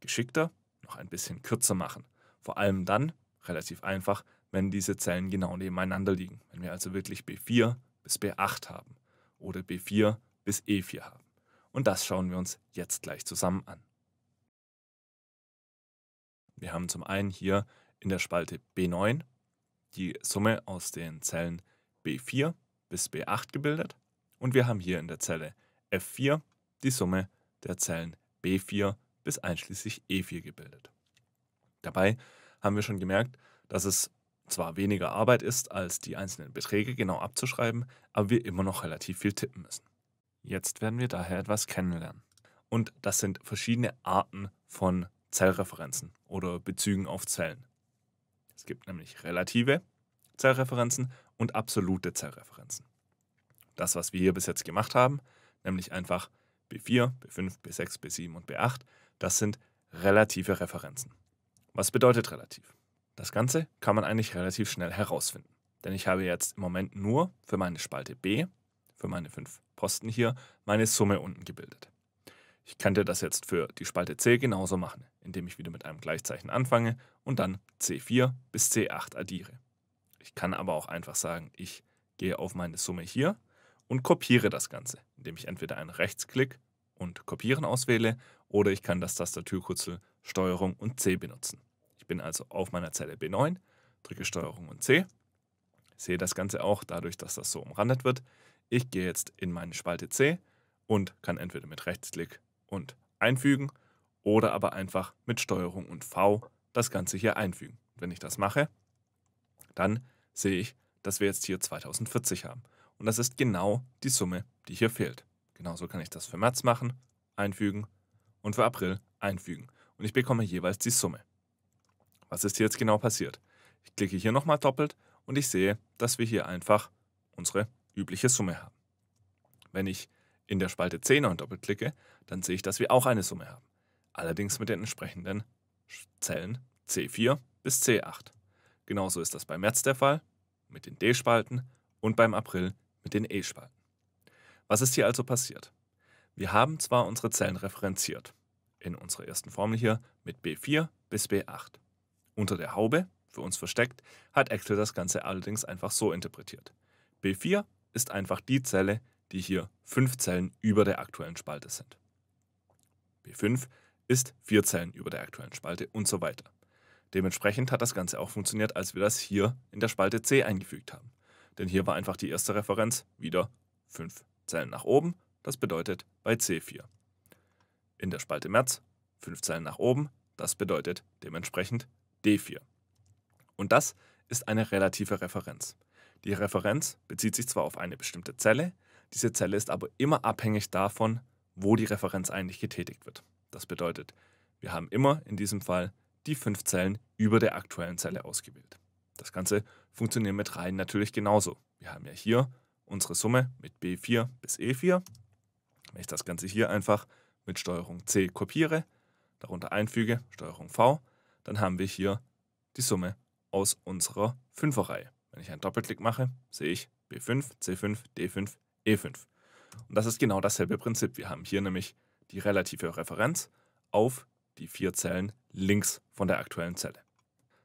Speaker 1: geschickter, noch ein bisschen kürzer machen. Vor allem dann, relativ einfach, wenn diese Zellen genau nebeneinander liegen. Wenn wir also wirklich B4 bis B8 haben oder B4 bis E4 haben. Und das schauen wir uns jetzt gleich zusammen an. Wir haben zum einen hier in der Spalte B9 die Summe aus den Zellen B4 bis B8 gebildet und wir haben hier in der Zelle F4 die Summe der Zellen B4 bis einschließlich E4 gebildet. Dabei haben wir schon gemerkt, dass es zwar weniger Arbeit ist, als die einzelnen Beträge genau abzuschreiben, aber wir immer noch relativ viel tippen müssen. Jetzt werden wir daher etwas kennenlernen. Und das sind verschiedene Arten von Zellreferenzen oder Bezügen auf Zellen. Es gibt nämlich relative Zellreferenzen und absolute Zellreferenzen. Das, was wir hier bis jetzt gemacht haben, nämlich einfach B4, B5, B6, B7 und B8, das sind relative Referenzen. Was bedeutet relativ? Das Ganze kann man eigentlich relativ schnell herausfinden. Denn ich habe jetzt im Moment nur für meine Spalte B, für meine fünf Posten hier, meine Summe unten gebildet. Ich könnte das jetzt für die Spalte C genauso machen, indem ich wieder mit einem Gleichzeichen anfange und dann C4 bis C8 addiere. Ich kann aber auch einfach sagen, ich gehe auf meine Summe hier und kopiere das Ganze, indem ich entweder einen Rechtsklick und Kopieren auswähle oder ich kann das Tastaturkürzel Steuerung und C benutzen. Ich bin also auf meiner Zelle B9, drücke Steuerung und C, sehe das Ganze auch dadurch, dass das so umrandet wird. Ich gehe jetzt in meine Spalte C und kann entweder mit Rechtsklick und einfügen oder aber einfach mit Steuerung und V das Ganze hier einfügen. Wenn ich das mache, dann sehe ich, dass wir jetzt hier 2040 haben. Und das ist genau die Summe, die hier fehlt. Genauso kann ich das für März machen, einfügen und für April einfügen. Und ich bekomme jeweils die Summe. Was ist hier jetzt genau passiert? Ich klicke hier nochmal doppelt und ich sehe, dass wir hier einfach unsere übliche Summe haben. Wenn ich in der Spalte 10er und doppelklicke, dann sehe ich, dass wir auch eine Summe haben. Allerdings mit den entsprechenden Zellen C4 bis C8. Genauso ist das beim März der Fall, mit den D-Spalten und beim April mit den E-Spalten. Was ist hier also passiert? Wir haben zwar unsere Zellen referenziert, in unserer ersten Formel hier mit B4 bis B8. Unter der Haube, für uns versteckt, hat Excel das Ganze allerdings einfach so interpretiert. B4 ist einfach die Zelle, die hier fünf Zellen über der aktuellen Spalte sind. B5 ist vier Zellen über der aktuellen Spalte und so weiter. Dementsprechend hat das Ganze auch funktioniert, als wir das hier in der Spalte C eingefügt haben. Denn hier war einfach die erste Referenz wieder 5 Zellen nach oben, das bedeutet bei C4. In der Spalte März 5 Zellen nach oben, das bedeutet dementsprechend D4. Und das ist eine relative Referenz. Die Referenz bezieht sich zwar auf eine bestimmte Zelle, diese Zelle ist aber immer abhängig davon, wo die Referenz eigentlich getätigt wird. Das bedeutet, wir haben immer in diesem Fall die fünf Zellen über der aktuellen Zelle ausgewählt. Das Ganze funktioniert mit Reihen natürlich genauso. Wir haben ja hier unsere Summe mit B4 bis E4. Wenn ich das Ganze hier einfach mit Steuerung C kopiere, darunter einfüge, Steuerung V, dann haben wir hier die Summe aus unserer Fünferreihe. Wenn ich einen Doppelklick mache, sehe ich B5, C5, D5, E5. Und das ist genau dasselbe Prinzip. Wir haben hier nämlich die relative Referenz auf die vier Zellen links von der aktuellen Zelle.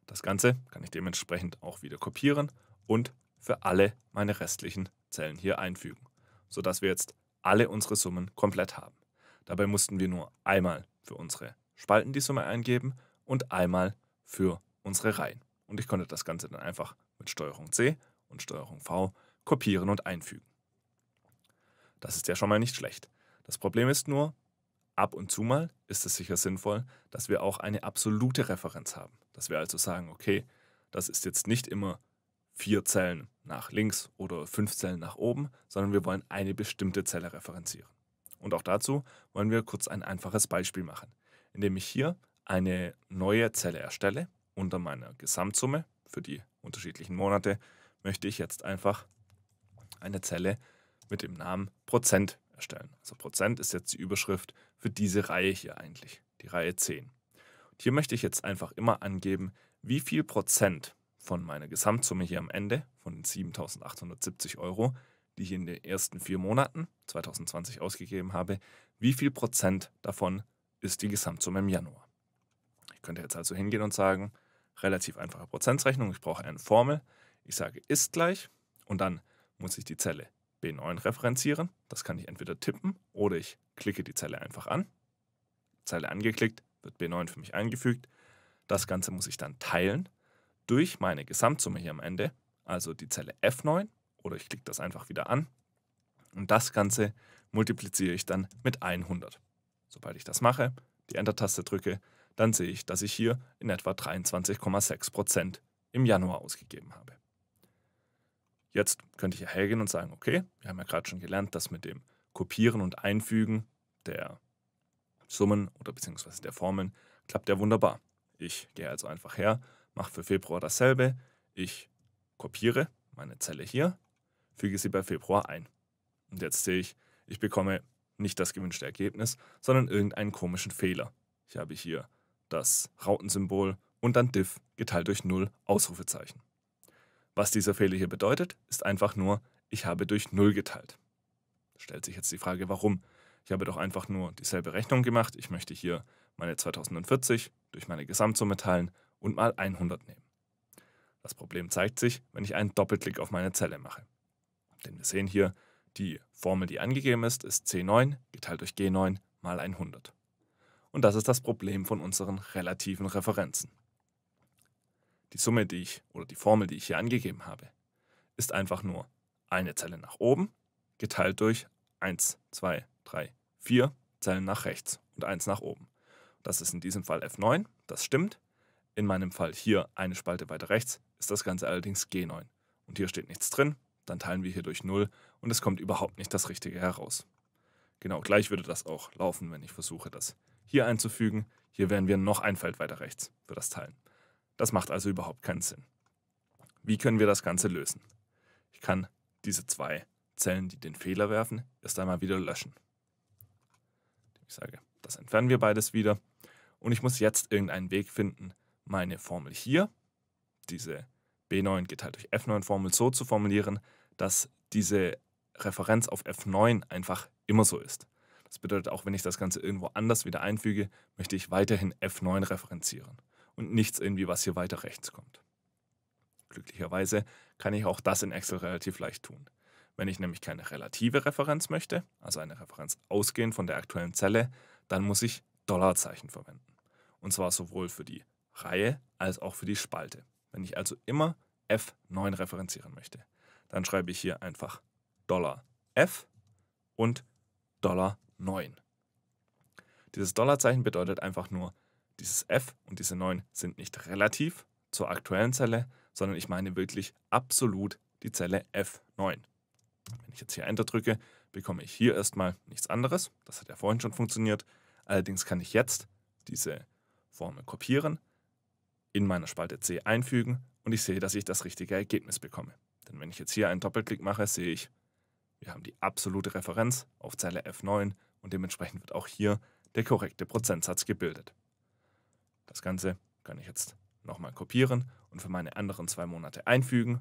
Speaker 1: Das Ganze kann ich dementsprechend auch wieder kopieren und für alle meine restlichen Zellen hier einfügen, sodass wir jetzt alle unsere Summen komplett haben. Dabei mussten wir nur einmal für unsere Spalten die Summe eingeben und einmal für unsere Reihen. Und ich konnte das Ganze dann einfach mit STRG C und STRG V kopieren und einfügen. Das ist ja schon mal nicht schlecht. Das Problem ist nur, ab und zu mal ist es sicher sinnvoll, dass wir auch eine absolute Referenz haben. Dass wir also sagen, okay, das ist jetzt nicht immer vier Zellen nach links oder fünf Zellen nach oben, sondern wir wollen eine bestimmte Zelle referenzieren. Und auch dazu wollen wir kurz ein einfaches Beispiel machen, indem ich hier eine neue Zelle erstelle unter meiner Gesamtsumme für die unterschiedlichen Monate möchte ich jetzt einfach eine Zelle mit dem Namen Prozent erstellen. Also Prozent ist jetzt die Überschrift für diese Reihe hier eigentlich, die Reihe 10. Und hier möchte ich jetzt einfach immer angeben, wie viel Prozent von meiner Gesamtsumme hier am Ende, von den 7.870 Euro, die ich in den ersten vier Monaten 2020 ausgegeben habe, wie viel Prozent davon ist die Gesamtsumme im Januar. Ich könnte jetzt also hingehen und sagen, relativ einfache Prozentsrechnung, ich brauche eine Formel, ich sage ist gleich und dann muss ich die Zelle B9 referenzieren. Das kann ich entweder tippen oder ich klicke die Zelle einfach an. Zeile angeklickt, wird B9 für mich eingefügt. Das Ganze muss ich dann teilen durch meine Gesamtsumme hier am Ende, also die Zelle F9 oder ich klicke das einfach wieder an. Und das Ganze multipliziere ich dann mit 100. Sobald ich das mache, die Enter-Taste drücke, dann sehe ich, dass ich hier in etwa 23,6% im Januar ausgegeben habe. Jetzt könnte ich ja hergehen und sagen, okay, wir haben ja gerade schon gelernt, dass mit dem Kopieren und Einfügen der Summen oder beziehungsweise der Formeln klappt ja wunderbar. Ich gehe also einfach her, mache für Februar dasselbe, ich kopiere meine Zelle hier, füge sie bei Februar ein. Und jetzt sehe ich, ich bekomme nicht das gewünschte Ergebnis, sondern irgendeinen komischen Fehler. Ich habe hier das Rautensymbol und dann diff geteilt durch 0 Ausrufezeichen. Was dieser Fehler hier bedeutet, ist einfach nur, ich habe durch 0 geteilt. Stellt sich jetzt die Frage, warum? Ich habe doch einfach nur dieselbe Rechnung gemacht. Ich möchte hier meine 2040 durch meine Gesamtsumme teilen und mal 100 nehmen. Das Problem zeigt sich, wenn ich einen Doppelklick auf meine Zelle mache. Denn wir sehen hier, die Formel, die angegeben ist, ist C9 geteilt durch G9 mal 100. Und das ist das Problem von unseren relativen Referenzen. Die Summe, die ich oder die Formel, die ich hier angegeben habe, ist einfach nur eine Zelle nach oben geteilt durch 1, 2, 3, 4 Zellen nach rechts und 1 nach oben. Das ist in diesem Fall F9, das stimmt. In meinem Fall hier eine Spalte weiter rechts ist das Ganze allerdings G9. Und hier steht nichts drin, dann teilen wir hier durch 0 und es kommt überhaupt nicht das Richtige heraus. Genau gleich würde das auch laufen, wenn ich versuche, das hier einzufügen. Hier wären wir noch ein Feld weiter rechts für das Teilen. Das macht also überhaupt keinen Sinn. Wie können wir das Ganze lösen? Ich kann diese zwei Zellen, die den Fehler werfen, erst einmal wieder löschen. Ich sage, das entfernen wir beides wieder. Und ich muss jetzt irgendeinen Weg finden, meine Formel hier, diese B9 geteilt durch F9-Formel, so zu formulieren, dass diese Referenz auf F9 einfach immer so ist. Das bedeutet, auch wenn ich das Ganze irgendwo anders wieder einfüge, möchte ich weiterhin F9 referenzieren und nichts irgendwie, was hier weiter rechts kommt. Glücklicherweise kann ich auch das in Excel relativ leicht tun. Wenn ich nämlich keine relative Referenz möchte, also eine Referenz ausgehend von der aktuellen Zelle, dann muss ich Dollarzeichen verwenden. Und zwar sowohl für die Reihe als auch für die Spalte. Wenn ich also immer F9 referenzieren möchte, dann schreibe ich hier einfach Dollar F und Dollar 9. Dieses Dollarzeichen bedeutet einfach nur dieses f und diese 9 sind nicht relativ zur aktuellen Zelle, sondern ich meine wirklich absolut die Zelle f9. Wenn ich jetzt hier Enter drücke, bekomme ich hier erstmal nichts anderes. Das hat ja vorhin schon funktioniert. Allerdings kann ich jetzt diese Formel kopieren, in meiner Spalte C einfügen und ich sehe, dass ich das richtige Ergebnis bekomme. Denn wenn ich jetzt hier einen Doppelklick mache, sehe ich, wir haben die absolute Referenz auf Zelle F9 und dementsprechend wird auch hier der korrekte Prozentsatz gebildet. Das Ganze kann ich jetzt nochmal kopieren und für meine anderen zwei Monate einfügen,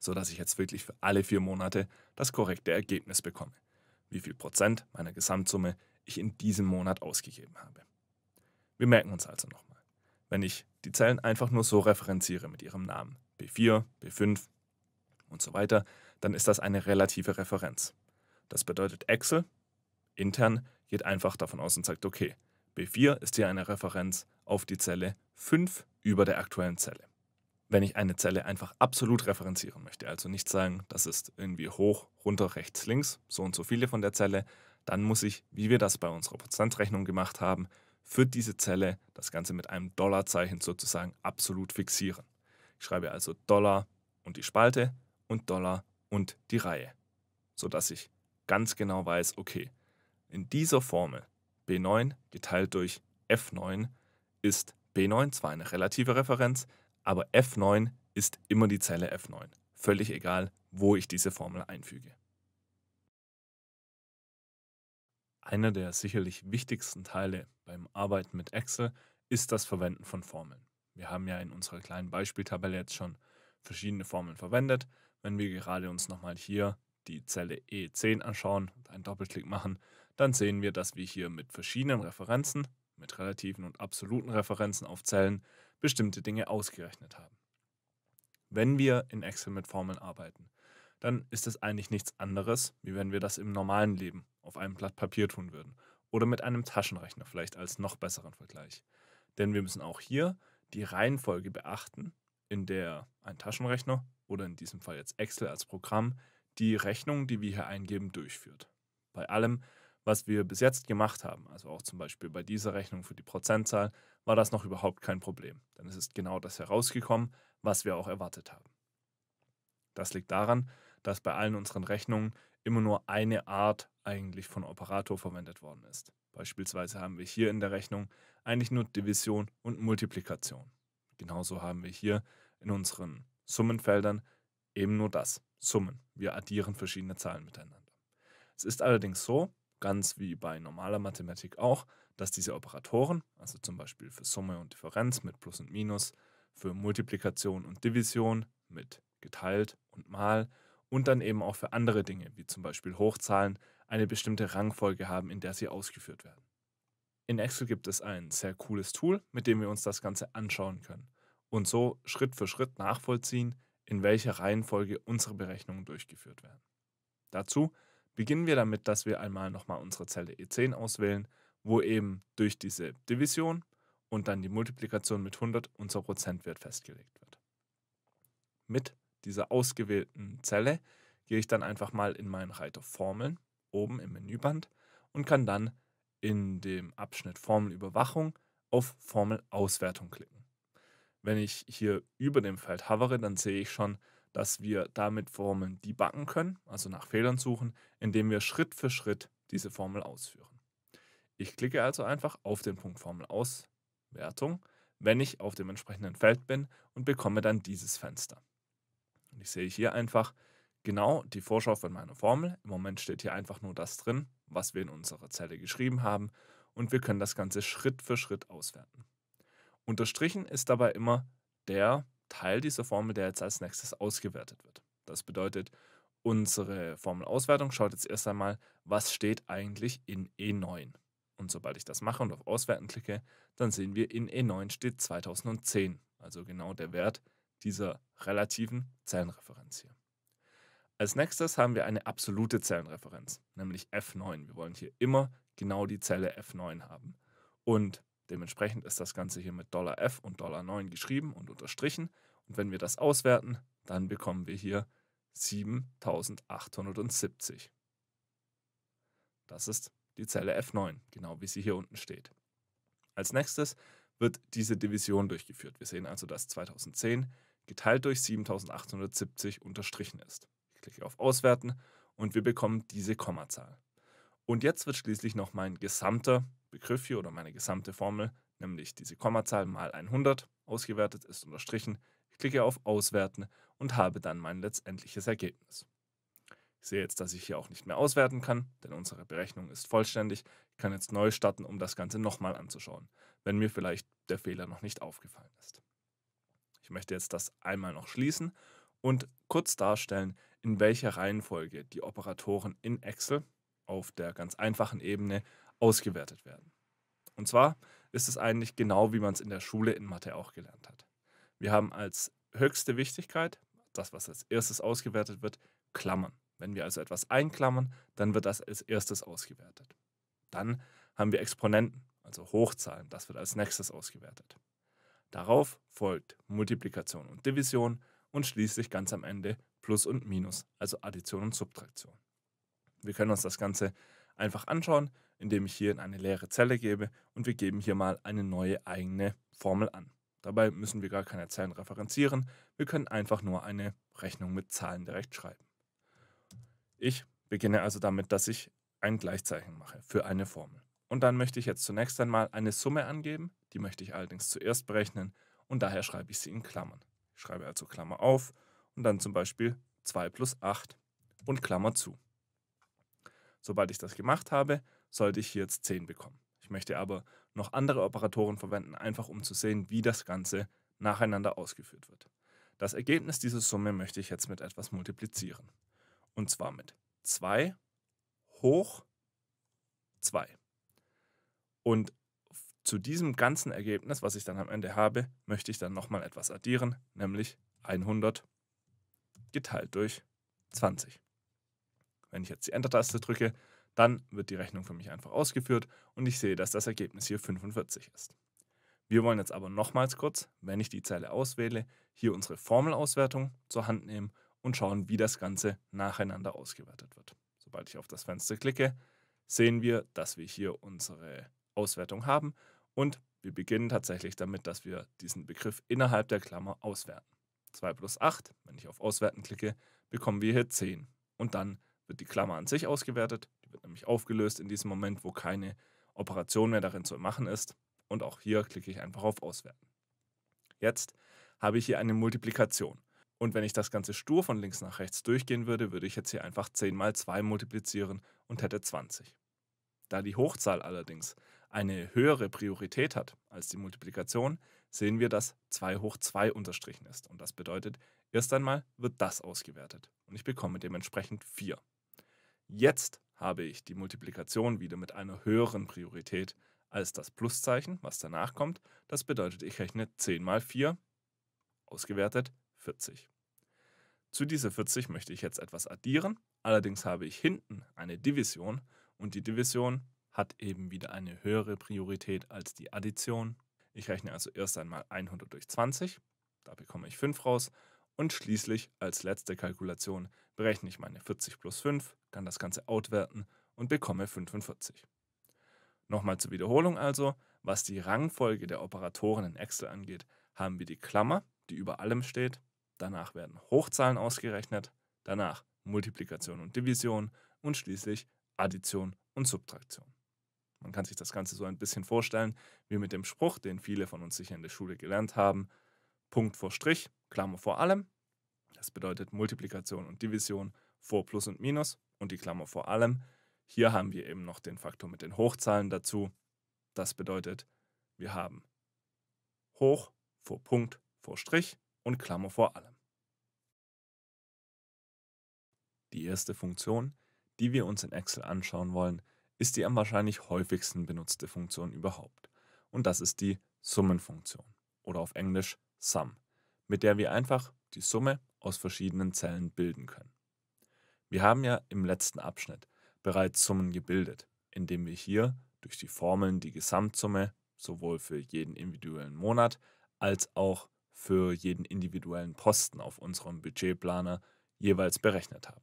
Speaker 1: sodass ich jetzt wirklich für alle vier Monate das korrekte Ergebnis bekomme, wie viel Prozent meiner Gesamtsumme ich in diesem Monat ausgegeben habe. Wir merken uns also nochmal, wenn ich die Zellen einfach nur so referenziere mit ihrem Namen, B4, B5 und so weiter, dann ist das eine relative Referenz. Das bedeutet, Excel intern geht einfach davon aus und sagt, okay, B4 ist hier eine Referenz auf die Zelle 5 über der aktuellen Zelle. Wenn ich eine Zelle einfach absolut referenzieren möchte, also nicht sagen, das ist irgendwie hoch, runter, rechts, links, so und so viele von der Zelle, dann muss ich, wie wir das bei unserer Prozentrechnung gemacht haben, für diese Zelle das Ganze mit einem Dollarzeichen sozusagen absolut fixieren. Ich schreibe also Dollar und die Spalte und Dollar und die Reihe, sodass ich ganz genau weiß, okay, in dieser Formel B9 geteilt durch F9 ist B9 zwar eine relative Referenz, aber F9 ist immer die Zelle F9. Völlig egal, wo ich diese Formel einfüge. Einer der sicherlich wichtigsten Teile beim Arbeiten mit Excel ist das Verwenden von Formeln. Wir haben ja in unserer kleinen Beispieltabelle jetzt schon verschiedene Formeln verwendet. Wenn wir gerade uns nochmal hier die Zelle E10 anschauen und einen Doppelklick machen, dann sehen wir, dass wir hier mit verschiedenen Referenzen, mit relativen und absoluten Referenzen auf Zellen, bestimmte Dinge ausgerechnet haben. Wenn wir in Excel mit Formeln arbeiten, dann ist das eigentlich nichts anderes, wie wenn wir das im normalen Leben auf einem Blatt Papier tun würden oder mit einem Taschenrechner vielleicht als noch besseren Vergleich. Denn wir müssen auch hier die Reihenfolge beachten, in der ein Taschenrechner oder in diesem Fall jetzt Excel als Programm die Rechnung, die wir hier eingeben, durchführt. Bei allem was wir bis jetzt gemacht haben, also auch zum Beispiel bei dieser Rechnung für die Prozentzahl, war das noch überhaupt kein Problem, denn es ist genau das herausgekommen, was wir auch erwartet haben. Das liegt daran, dass bei allen unseren Rechnungen immer nur eine Art eigentlich von Operator verwendet worden ist. Beispielsweise haben wir hier in der Rechnung eigentlich nur Division und Multiplikation. Genauso haben wir hier in unseren Summenfeldern eben nur das, Summen. Wir addieren verschiedene Zahlen miteinander. Es ist allerdings so, ganz wie bei normaler Mathematik auch, dass diese Operatoren, also zum Beispiel für Summe und Differenz mit Plus und Minus, für Multiplikation und Division mit geteilt und mal und dann eben auch für andere Dinge, wie zum Beispiel Hochzahlen, eine bestimmte Rangfolge haben, in der sie ausgeführt werden. In Excel gibt es ein sehr cooles Tool, mit dem wir uns das Ganze anschauen können und so Schritt für Schritt nachvollziehen, in welcher Reihenfolge unsere Berechnungen durchgeführt werden. Dazu Beginnen wir damit, dass wir einmal nochmal unsere Zelle E10 auswählen, wo eben durch diese Division und dann die Multiplikation mit 100 unser Prozentwert festgelegt wird. Mit dieser ausgewählten Zelle gehe ich dann einfach mal in meinen Reiter Formeln oben im Menüband und kann dann in dem Abschnitt Formelüberwachung auf Formelauswertung klicken. Wenn ich hier über dem Feld hovere, dann sehe ich schon, dass wir damit Formeln debuggen können, also nach Fehlern suchen, indem wir Schritt für Schritt diese Formel ausführen. Ich klicke also einfach auf den Punkt Formel Auswertung, wenn ich auf dem entsprechenden Feld bin und bekomme dann dieses Fenster. Und ich sehe hier einfach genau die Vorschau von meiner Formel. Im Moment steht hier einfach nur das drin, was wir in unserer Zelle geschrieben haben und wir können das Ganze Schritt für Schritt auswerten. Unterstrichen ist dabei immer der Teil dieser Formel, der jetzt als nächstes ausgewertet wird. Das bedeutet, unsere Formelauswertung schaut jetzt erst einmal, was steht eigentlich in E9. Und sobald ich das mache und auf Auswerten klicke, dann sehen wir, in E9 steht 2010, also genau der Wert dieser relativen Zellenreferenz hier. Als nächstes haben wir eine absolute Zellenreferenz, nämlich F9. Wir wollen hier immer genau die Zelle F9 haben. Und Dementsprechend ist das Ganze hier mit F und 9 geschrieben und unterstrichen. Und wenn wir das auswerten, dann bekommen wir hier 7870. Das ist die Zelle F9, genau wie sie hier unten steht. Als nächstes wird diese Division durchgeführt. Wir sehen also, dass 2010 geteilt durch 7870 unterstrichen ist. Ich klicke auf Auswerten und wir bekommen diese Kommazahl. Und jetzt wird schließlich noch mein gesamter Begriff hier oder meine gesamte Formel, nämlich diese Kommazahl mal 100, ausgewertet ist unterstrichen. Ich klicke auf Auswerten und habe dann mein letztendliches Ergebnis. Ich sehe jetzt, dass ich hier auch nicht mehr auswerten kann, denn unsere Berechnung ist vollständig. Ich kann jetzt neu starten, um das Ganze nochmal anzuschauen, wenn mir vielleicht der Fehler noch nicht aufgefallen ist. Ich möchte jetzt das einmal noch schließen und kurz darstellen, in welcher Reihenfolge die Operatoren in Excel auf der ganz einfachen Ebene ausgewertet werden. Und zwar ist es eigentlich genau, wie man es in der Schule in Mathe auch gelernt hat. Wir haben als höchste Wichtigkeit, das, was als erstes ausgewertet wird, Klammern. Wenn wir also etwas einklammern, dann wird das als erstes ausgewertet. Dann haben wir Exponenten, also Hochzahlen, das wird als nächstes ausgewertet. Darauf folgt Multiplikation und Division und schließlich ganz am Ende Plus und Minus, also Addition und Subtraktion. Wir können uns das Ganze einfach anschauen, indem ich hier in eine leere Zelle gebe und wir geben hier mal eine neue eigene Formel an. Dabei müssen wir gar keine Zellen referenzieren, wir können einfach nur eine Rechnung mit Zahlen direkt schreiben. Ich beginne also damit, dass ich ein Gleichzeichen mache für eine Formel. Und dann möchte ich jetzt zunächst einmal eine Summe angeben, die möchte ich allerdings zuerst berechnen und daher schreibe ich sie in Klammern. Ich schreibe also Klammer auf und dann zum Beispiel 2 plus 8 und Klammer zu. Sobald ich das gemacht habe, sollte ich hier jetzt 10 bekommen. Ich möchte aber noch andere Operatoren verwenden, einfach um zu sehen, wie das Ganze nacheinander ausgeführt wird. Das Ergebnis dieser Summe möchte ich jetzt mit etwas multiplizieren. Und zwar mit 2 hoch 2. Und zu diesem ganzen Ergebnis, was ich dann am Ende habe, möchte ich dann nochmal etwas addieren, nämlich 100 geteilt durch 20. Wenn ich jetzt die Enter-Taste drücke, dann wird die Rechnung für mich einfach ausgeführt und ich sehe, dass das Ergebnis hier 45 ist. Wir wollen jetzt aber nochmals kurz, wenn ich die Zeile auswähle, hier unsere Formelauswertung zur Hand nehmen und schauen, wie das Ganze nacheinander ausgewertet wird. Sobald ich auf das Fenster klicke, sehen wir, dass wir hier unsere Auswertung haben und wir beginnen tatsächlich damit, dass wir diesen Begriff innerhalb der Klammer auswerten. 2 plus 8, wenn ich auf Auswerten klicke, bekommen wir hier 10 und dann wird die Klammer an sich ausgewertet. Die wird nämlich aufgelöst in diesem Moment, wo keine Operation mehr darin zu machen ist. Und auch hier klicke ich einfach auf Auswerten. Jetzt habe ich hier eine Multiplikation. Und wenn ich das Ganze stur von links nach rechts durchgehen würde, würde ich jetzt hier einfach 10 mal 2 multiplizieren und hätte 20. Da die Hochzahl allerdings eine höhere Priorität hat als die Multiplikation, sehen wir, dass 2 hoch 2 unterstrichen ist. Und das bedeutet, erst einmal wird das ausgewertet und ich bekomme dementsprechend 4. Jetzt habe ich die Multiplikation wieder mit einer höheren Priorität als das Pluszeichen, was danach kommt. Das bedeutet, ich rechne 10 mal 4, ausgewertet 40. Zu dieser 40 möchte ich jetzt etwas addieren, allerdings habe ich hinten eine Division und die Division hat eben wieder eine höhere Priorität als die Addition. Ich rechne also erst einmal 100 durch 20, da bekomme ich 5 raus und schließlich als letzte Kalkulation berechne ich meine 40 plus 5, kann das Ganze outwerten und bekomme 45. Nochmal zur Wiederholung also, was die Rangfolge der Operatoren in Excel angeht, haben wir die Klammer, die über allem steht, danach werden Hochzahlen ausgerechnet, danach Multiplikation und Division und schließlich Addition und Subtraktion. Man kann sich das Ganze so ein bisschen vorstellen wie mit dem Spruch, den viele von uns sicher in der Schule gelernt haben, Punkt vor Strich, Klammer vor allem, das bedeutet Multiplikation und Division vor Plus und Minus und die Klammer vor allem. Hier haben wir eben noch den Faktor mit den Hochzahlen dazu. Das bedeutet, wir haben hoch vor Punkt vor Strich und Klammer vor allem. Die erste Funktion, die wir uns in Excel anschauen wollen, ist die am wahrscheinlich häufigsten benutzte Funktion überhaupt. Und das ist die Summenfunktion oder auf Englisch Sum mit der wir einfach die Summe aus verschiedenen Zellen bilden können. Wir haben ja im letzten Abschnitt bereits Summen gebildet, indem wir hier durch die Formeln die Gesamtsumme sowohl für jeden individuellen Monat als auch für jeden individuellen Posten auf unserem Budgetplaner jeweils berechnet haben.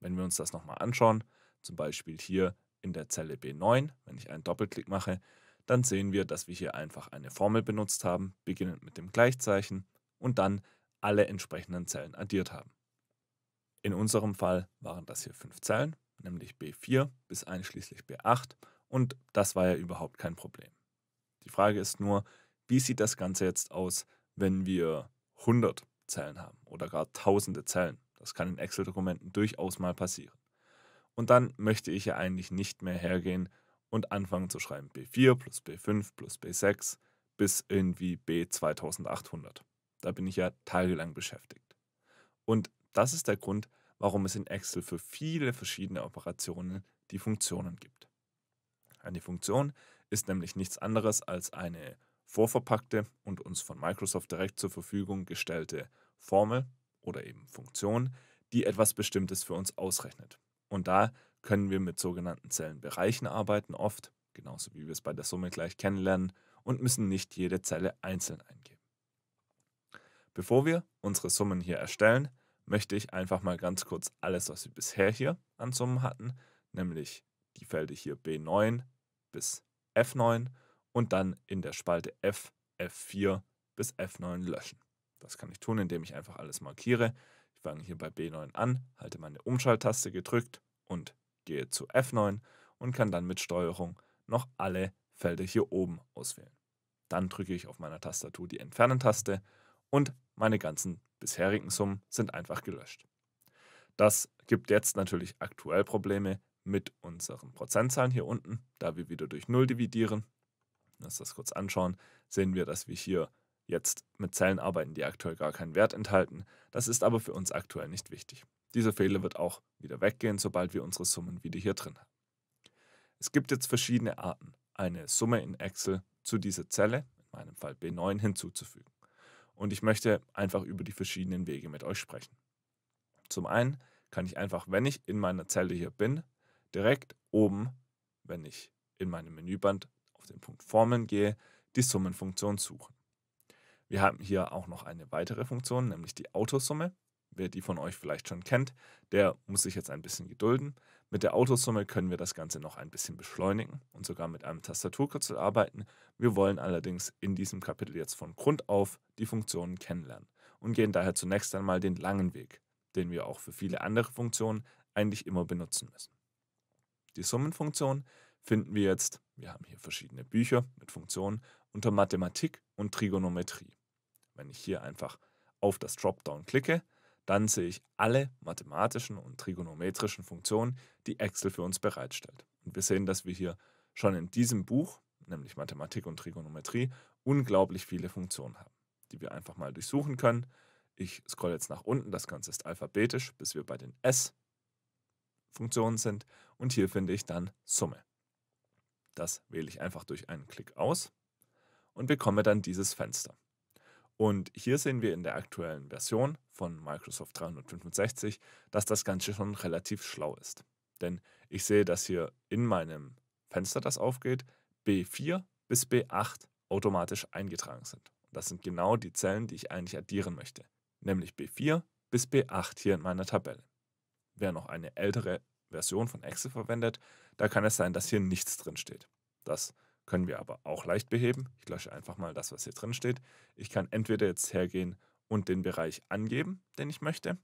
Speaker 1: Wenn wir uns das nochmal anschauen, zum Beispiel hier in der Zelle B9, wenn ich einen Doppelklick mache, dann sehen wir, dass wir hier einfach eine Formel benutzt haben, beginnend mit dem Gleichzeichen, und dann alle entsprechenden Zellen addiert haben. In unserem Fall waren das hier fünf Zellen, nämlich B4 bis einschließlich B8 und das war ja überhaupt kein Problem. Die Frage ist nur, wie sieht das Ganze jetzt aus, wenn wir 100 Zellen haben oder gar tausende Zellen? Das kann in Excel-Dokumenten durchaus mal passieren. Und dann möchte ich ja eigentlich nicht mehr hergehen und anfangen zu schreiben B4 plus B5 plus B6 bis irgendwie B2800. Da bin ich ja tagelang beschäftigt. Und das ist der Grund, warum es in Excel für viele verschiedene Operationen die Funktionen gibt. Eine Funktion ist nämlich nichts anderes als eine vorverpackte und uns von Microsoft direkt zur Verfügung gestellte Formel oder eben Funktion, die etwas Bestimmtes für uns ausrechnet. Und da können wir mit sogenannten Zellenbereichen arbeiten, oft, genauso wie wir es bei der Summe gleich kennenlernen, und müssen nicht jede Zelle einzeln eingeben. Bevor wir unsere Summen hier erstellen, möchte ich einfach mal ganz kurz alles, was wir bisher hier
Speaker 2: an Summen hatten,
Speaker 1: nämlich die Felder hier B9 bis F9 und dann in der Spalte F, F4 bis F9 löschen. Das kann ich tun, indem ich einfach alles markiere. Ich fange hier bei B9 an, halte meine Umschalttaste gedrückt und gehe zu F9 und kann dann mit Steuerung noch alle Felder hier oben auswählen. Dann drücke ich auf meiner Tastatur die Entfernen-Taste und meine ganzen bisherigen Summen sind einfach gelöscht. Das gibt jetzt natürlich aktuell Probleme mit unseren Prozentzahlen hier unten, da wir wieder durch 0 dividieren. Lass das kurz anschauen, sehen wir, dass wir hier jetzt mit Zellen arbeiten, die aktuell gar keinen Wert enthalten. Das ist aber für uns aktuell nicht wichtig. Dieser Fehler wird auch wieder weggehen, sobald wir unsere Summen wieder hier drin haben. Es gibt jetzt verschiedene Arten, eine Summe in Excel zu dieser Zelle, in meinem Fall B9, hinzuzufügen. Und ich möchte einfach über die verschiedenen Wege mit euch sprechen. Zum einen kann ich einfach, wenn ich in meiner Zelle hier bin, direkt oben, wenn ich in meinem Menüband auf den Punkt Formeln gehe, die Summenfunktion suchen. Wir haben hier auch noch eine weitere Funktion, nämlich die Autosumme. Wer die von euch vielleicht schon kennt, der muss sich jetzt ein bisschen gedulden. Mit der Autosumme können wir das Ganze noch ein bisschen beschleunigen und sogar mit einem Tastaturkürzel arbeiten. Wir wollen allerdings in diesem Kapitel jetzt von Grund auf die Funktionen kennenlernen und gehen daher zunächst einmal den langen Weg, den wir auch für viele andere Funktionen eigentlich immer benutzen müssen. Die Summenfunktion finden wir jetzt, wir haben hier verschiedene Bücher mit Funktionen, unter Mathematik und Trigonometrie. Wenn ich hier einfach auf das Dropdown klicke, dann sehe ich alle mathematischen und trigonometrischen Funktionen, die Excel für uns bereitstellt. Und wir sehen, dass wir hier schon in diesem Buch, nämlich Mathematik und Trigonometrie, unglaublich viele Funktionen haben, die wir einfach mal durchsuchen können. Ich scrolle jetzt nach unten, das Ganze ist alphabetisch, bis wir bei den S-Funktionen sind. Und hier finde ich dann Summe. Das wähle ich einfach durch einen Klick aus und bekomme dann dieses Fenster. Und hier sehen wir in der aktuellen Version von Microsoft 365, dass das Ganze schon relativ schlau ist. Denn ich sehe, dass hier in meinem Fenster, das aufgeht, B4 bis B8 automatisch eingetragen sind. Das sind genau die Zellen, die ich eigentlich addieren möchte, nämlich B4 bis B8 hier in meiner Tabelle. Wer noch eine ältere Version von Excel verwendet, da kann es sein, dass hier nichts drin steht. Das können wir aber auch leicht beheben. Ich lösche einfach mal das, was hier drin steht. Ich kann entweder jetzt hergehen und den Bereich angeben, den ich möchte.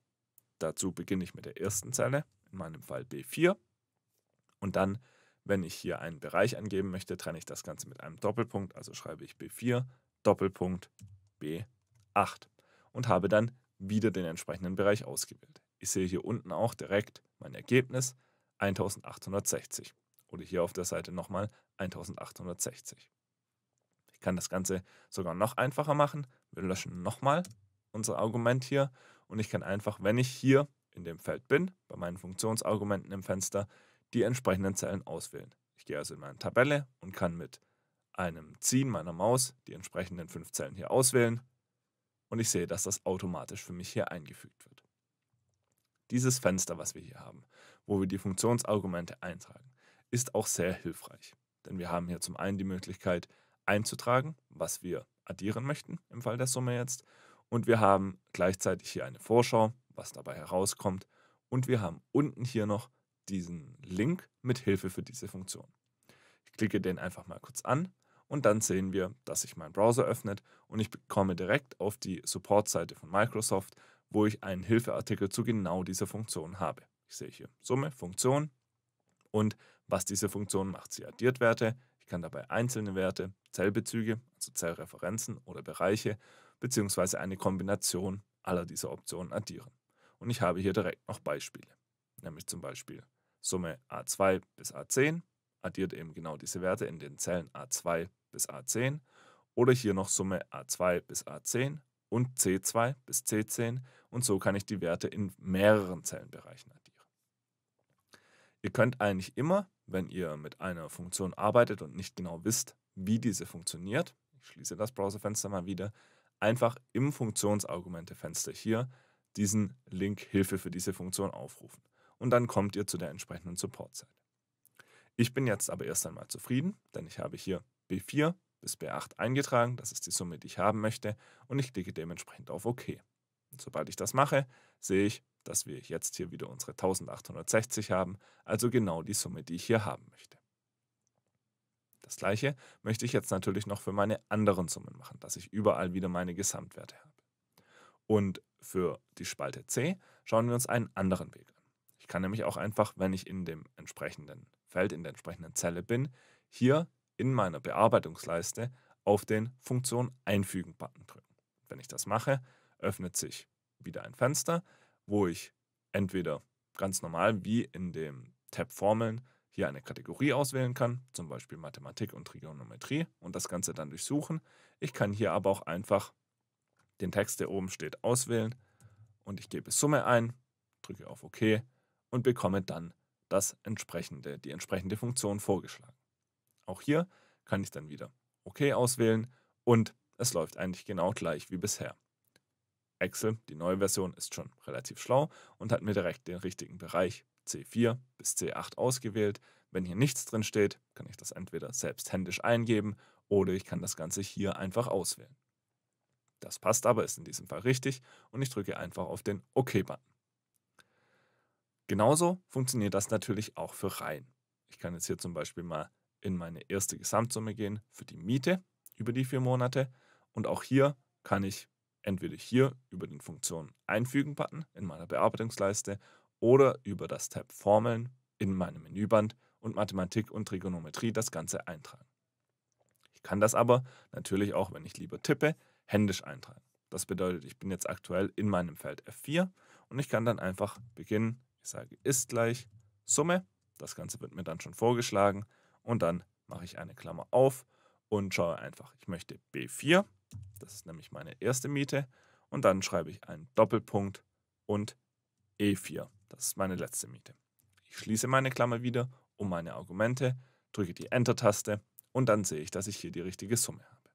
Speaker 1: Dazu beginne ich mit der ersten Zelle, in meinem Fall B4. Und dann, wenn ich hier einen Bereich angeben möchte, trenne ich das Ganze mit einem Doppelpunkt. Also schreibe ich B4, Doppelpunkt B8 und habe dann wieder den entsprechenden Bereich ausgewählt. Ich sehe hier unten auch direkt mein Ergebnis 1860 oder hier auf der Seite nochmal 1860. Ich kann das Ganze sogar noch einfacher machen. Wir löschen nochmal unser Argument hier und ich kann einfach, wenn ich hier in dem Feld bin, bei meinen Funktionsargumenten im Fenster, die entsprechenden Zellen auswählen. Ich gehe also in meine Tabelle und kann mit einem Ziehen meiner Maus die entsprechenden fünf Zellen hier auswählen und ich sehe, dass das automatisch für mich hier eingefügt wird. Dieses Fenster, was wir hier haben, wo wir die Funktionsargumente eintragen, ist auch sehr hilfreich. Denn wir haben hier zum einen die Möglichkeit einzutragen, was wir addieren möchten im Fall der Summe jetzt. Und wir haben gleichzeitig hier eine Vorschau, was dabei herauskommt. Und wir haben unten hier noch diesen Link mit Hilfe für diese Funktion. Ich klicke den einfach mal kurz an und dann sehen wir, dass sich mein Browser öffnet und ich komme direkt auf die Support-Seite von Microsoft, wo ich einen Hilfeartikel zu genau dieser Funktion habe. Ich sehe hier Summe, Funktion, und was diese Funktion macht. Sie addiert Werte, ich kann dabei einzelne Werte, Zellbezüge, also Zellreferenzen oder Bereiche, beziehungsweise eine Kombination aller dieser Optionen addieren. Und ich habe hier direkt noch Beispiele, nämlich zum Beispiel Summe A2 bis A10 addiert eben genau diese Werte in den Zellen A2 bis A10 oder hier noch Summe A2 bis A10 und C2 bis C10 und so kann ich die Werte in mehreren Zellenbereichen addieren. Ihr könnt eigentlich immer, wenn ihr mit einer Funktion arbeitet und nicht genau wisst, wie diese funktioniert, ich schließe das Browserfenster mal wieder, einfach im Funktionsargumentefenster hier diesen Link Hilfe für diese Funktion aufrufen. Und dann kommt ihr zu der entsprechenden Supportseite. Ich bin jetzt aber erst einmal zufrieden, denn ich habe hier B4 bis B8 eingetragen, das ist die Summe, die ich haben möchte, und ich klicke dementsprechend auf OK. Und sobald ich das mache, sehe ich, dass wir jetzt hier wieder unsere 1860 haben, also genau die Summe, die ich hier haben möchte. Das gleiche möchte ich jetzt natürlich noch für meine anderen Summen machen, dass ich überall wieder meine Gesamtwerte habe. Und für die Spalte C schauen wir uns einen anderen Weg an. Ich kann nämlich auch einfach, wenn ich in dem entsprechenden Feld, in der entsprechenden Zelle bin, hier in meiner Bearbeitungsleiste auf den Funktion Einfügen-Button drücken. Wenn ich das mache, öffnet sich wieder ein Fenster, wo ich entweder ganz normal wie in dem Tab Formeln hier eine Kategorie auswählen kann, zum Beispiel Mathematik und Trigonometrie und das Ganze dann durchsuchen. Ich kann hier aber auch einfach den Text, der oben steht, auswählen und ich gebe Summe ein, drücke auf OK und bekomme dann das entsprechende, die entsprechende Funktion vorgeschlagen. Auch hier kann ich dann wieder OK auswählen und es läuft eigentlich genau gleich wie bisher. Excel, die neue Version, ist schon relativ schlau und hat mir direkt den richtigen Bereich C4 bis C8 ausgewählt. Wenn hier nichts drin steht, kann ich das entweder selbst händisch eingeben oder ich kann das Ganze hier einfach auswählen. Das passt aber, ist in diesem Fall richtig und ich drücke einfach auf den OK-Button. Genauso funktioniert das natürlich auch für Reihen. Ich kann jetzt hier zum Beispiel mal in meine erste Gesamtsumme gehen für die Miete über die vier Monate und auch hier kann ich entweder hier über den Funktion Einfügen-Button in meiner Bearbeitungsleiste oder über das Tab Formeln in meinem Menüband und Mathematik und Trigonometrie das Ganze eintragen. Ich kann das aber natürlich auch, wenn ich lieber tippe, händisch eintragen. Das bedeutet, ich bin jetzt aktuell in meinem Feld F4 und ich kann dann einfach beginnen. Ich sage ist gleich Summe. Das Ganze wird mir dann schon vorgeschlagen und dann mache ich eine Klammer auf und schaue einfach, ich möchte B4 das ist nämlich meine erste Miete. Und dann schreibe ich einen Doppelpunkt und E4. Das ist meine letzte Miete. Ich schließe meine Klammer wieder um meine Argumente, drücke die Enter-Taste und dann sehe ich, dass ich hier die richtige Summe habe.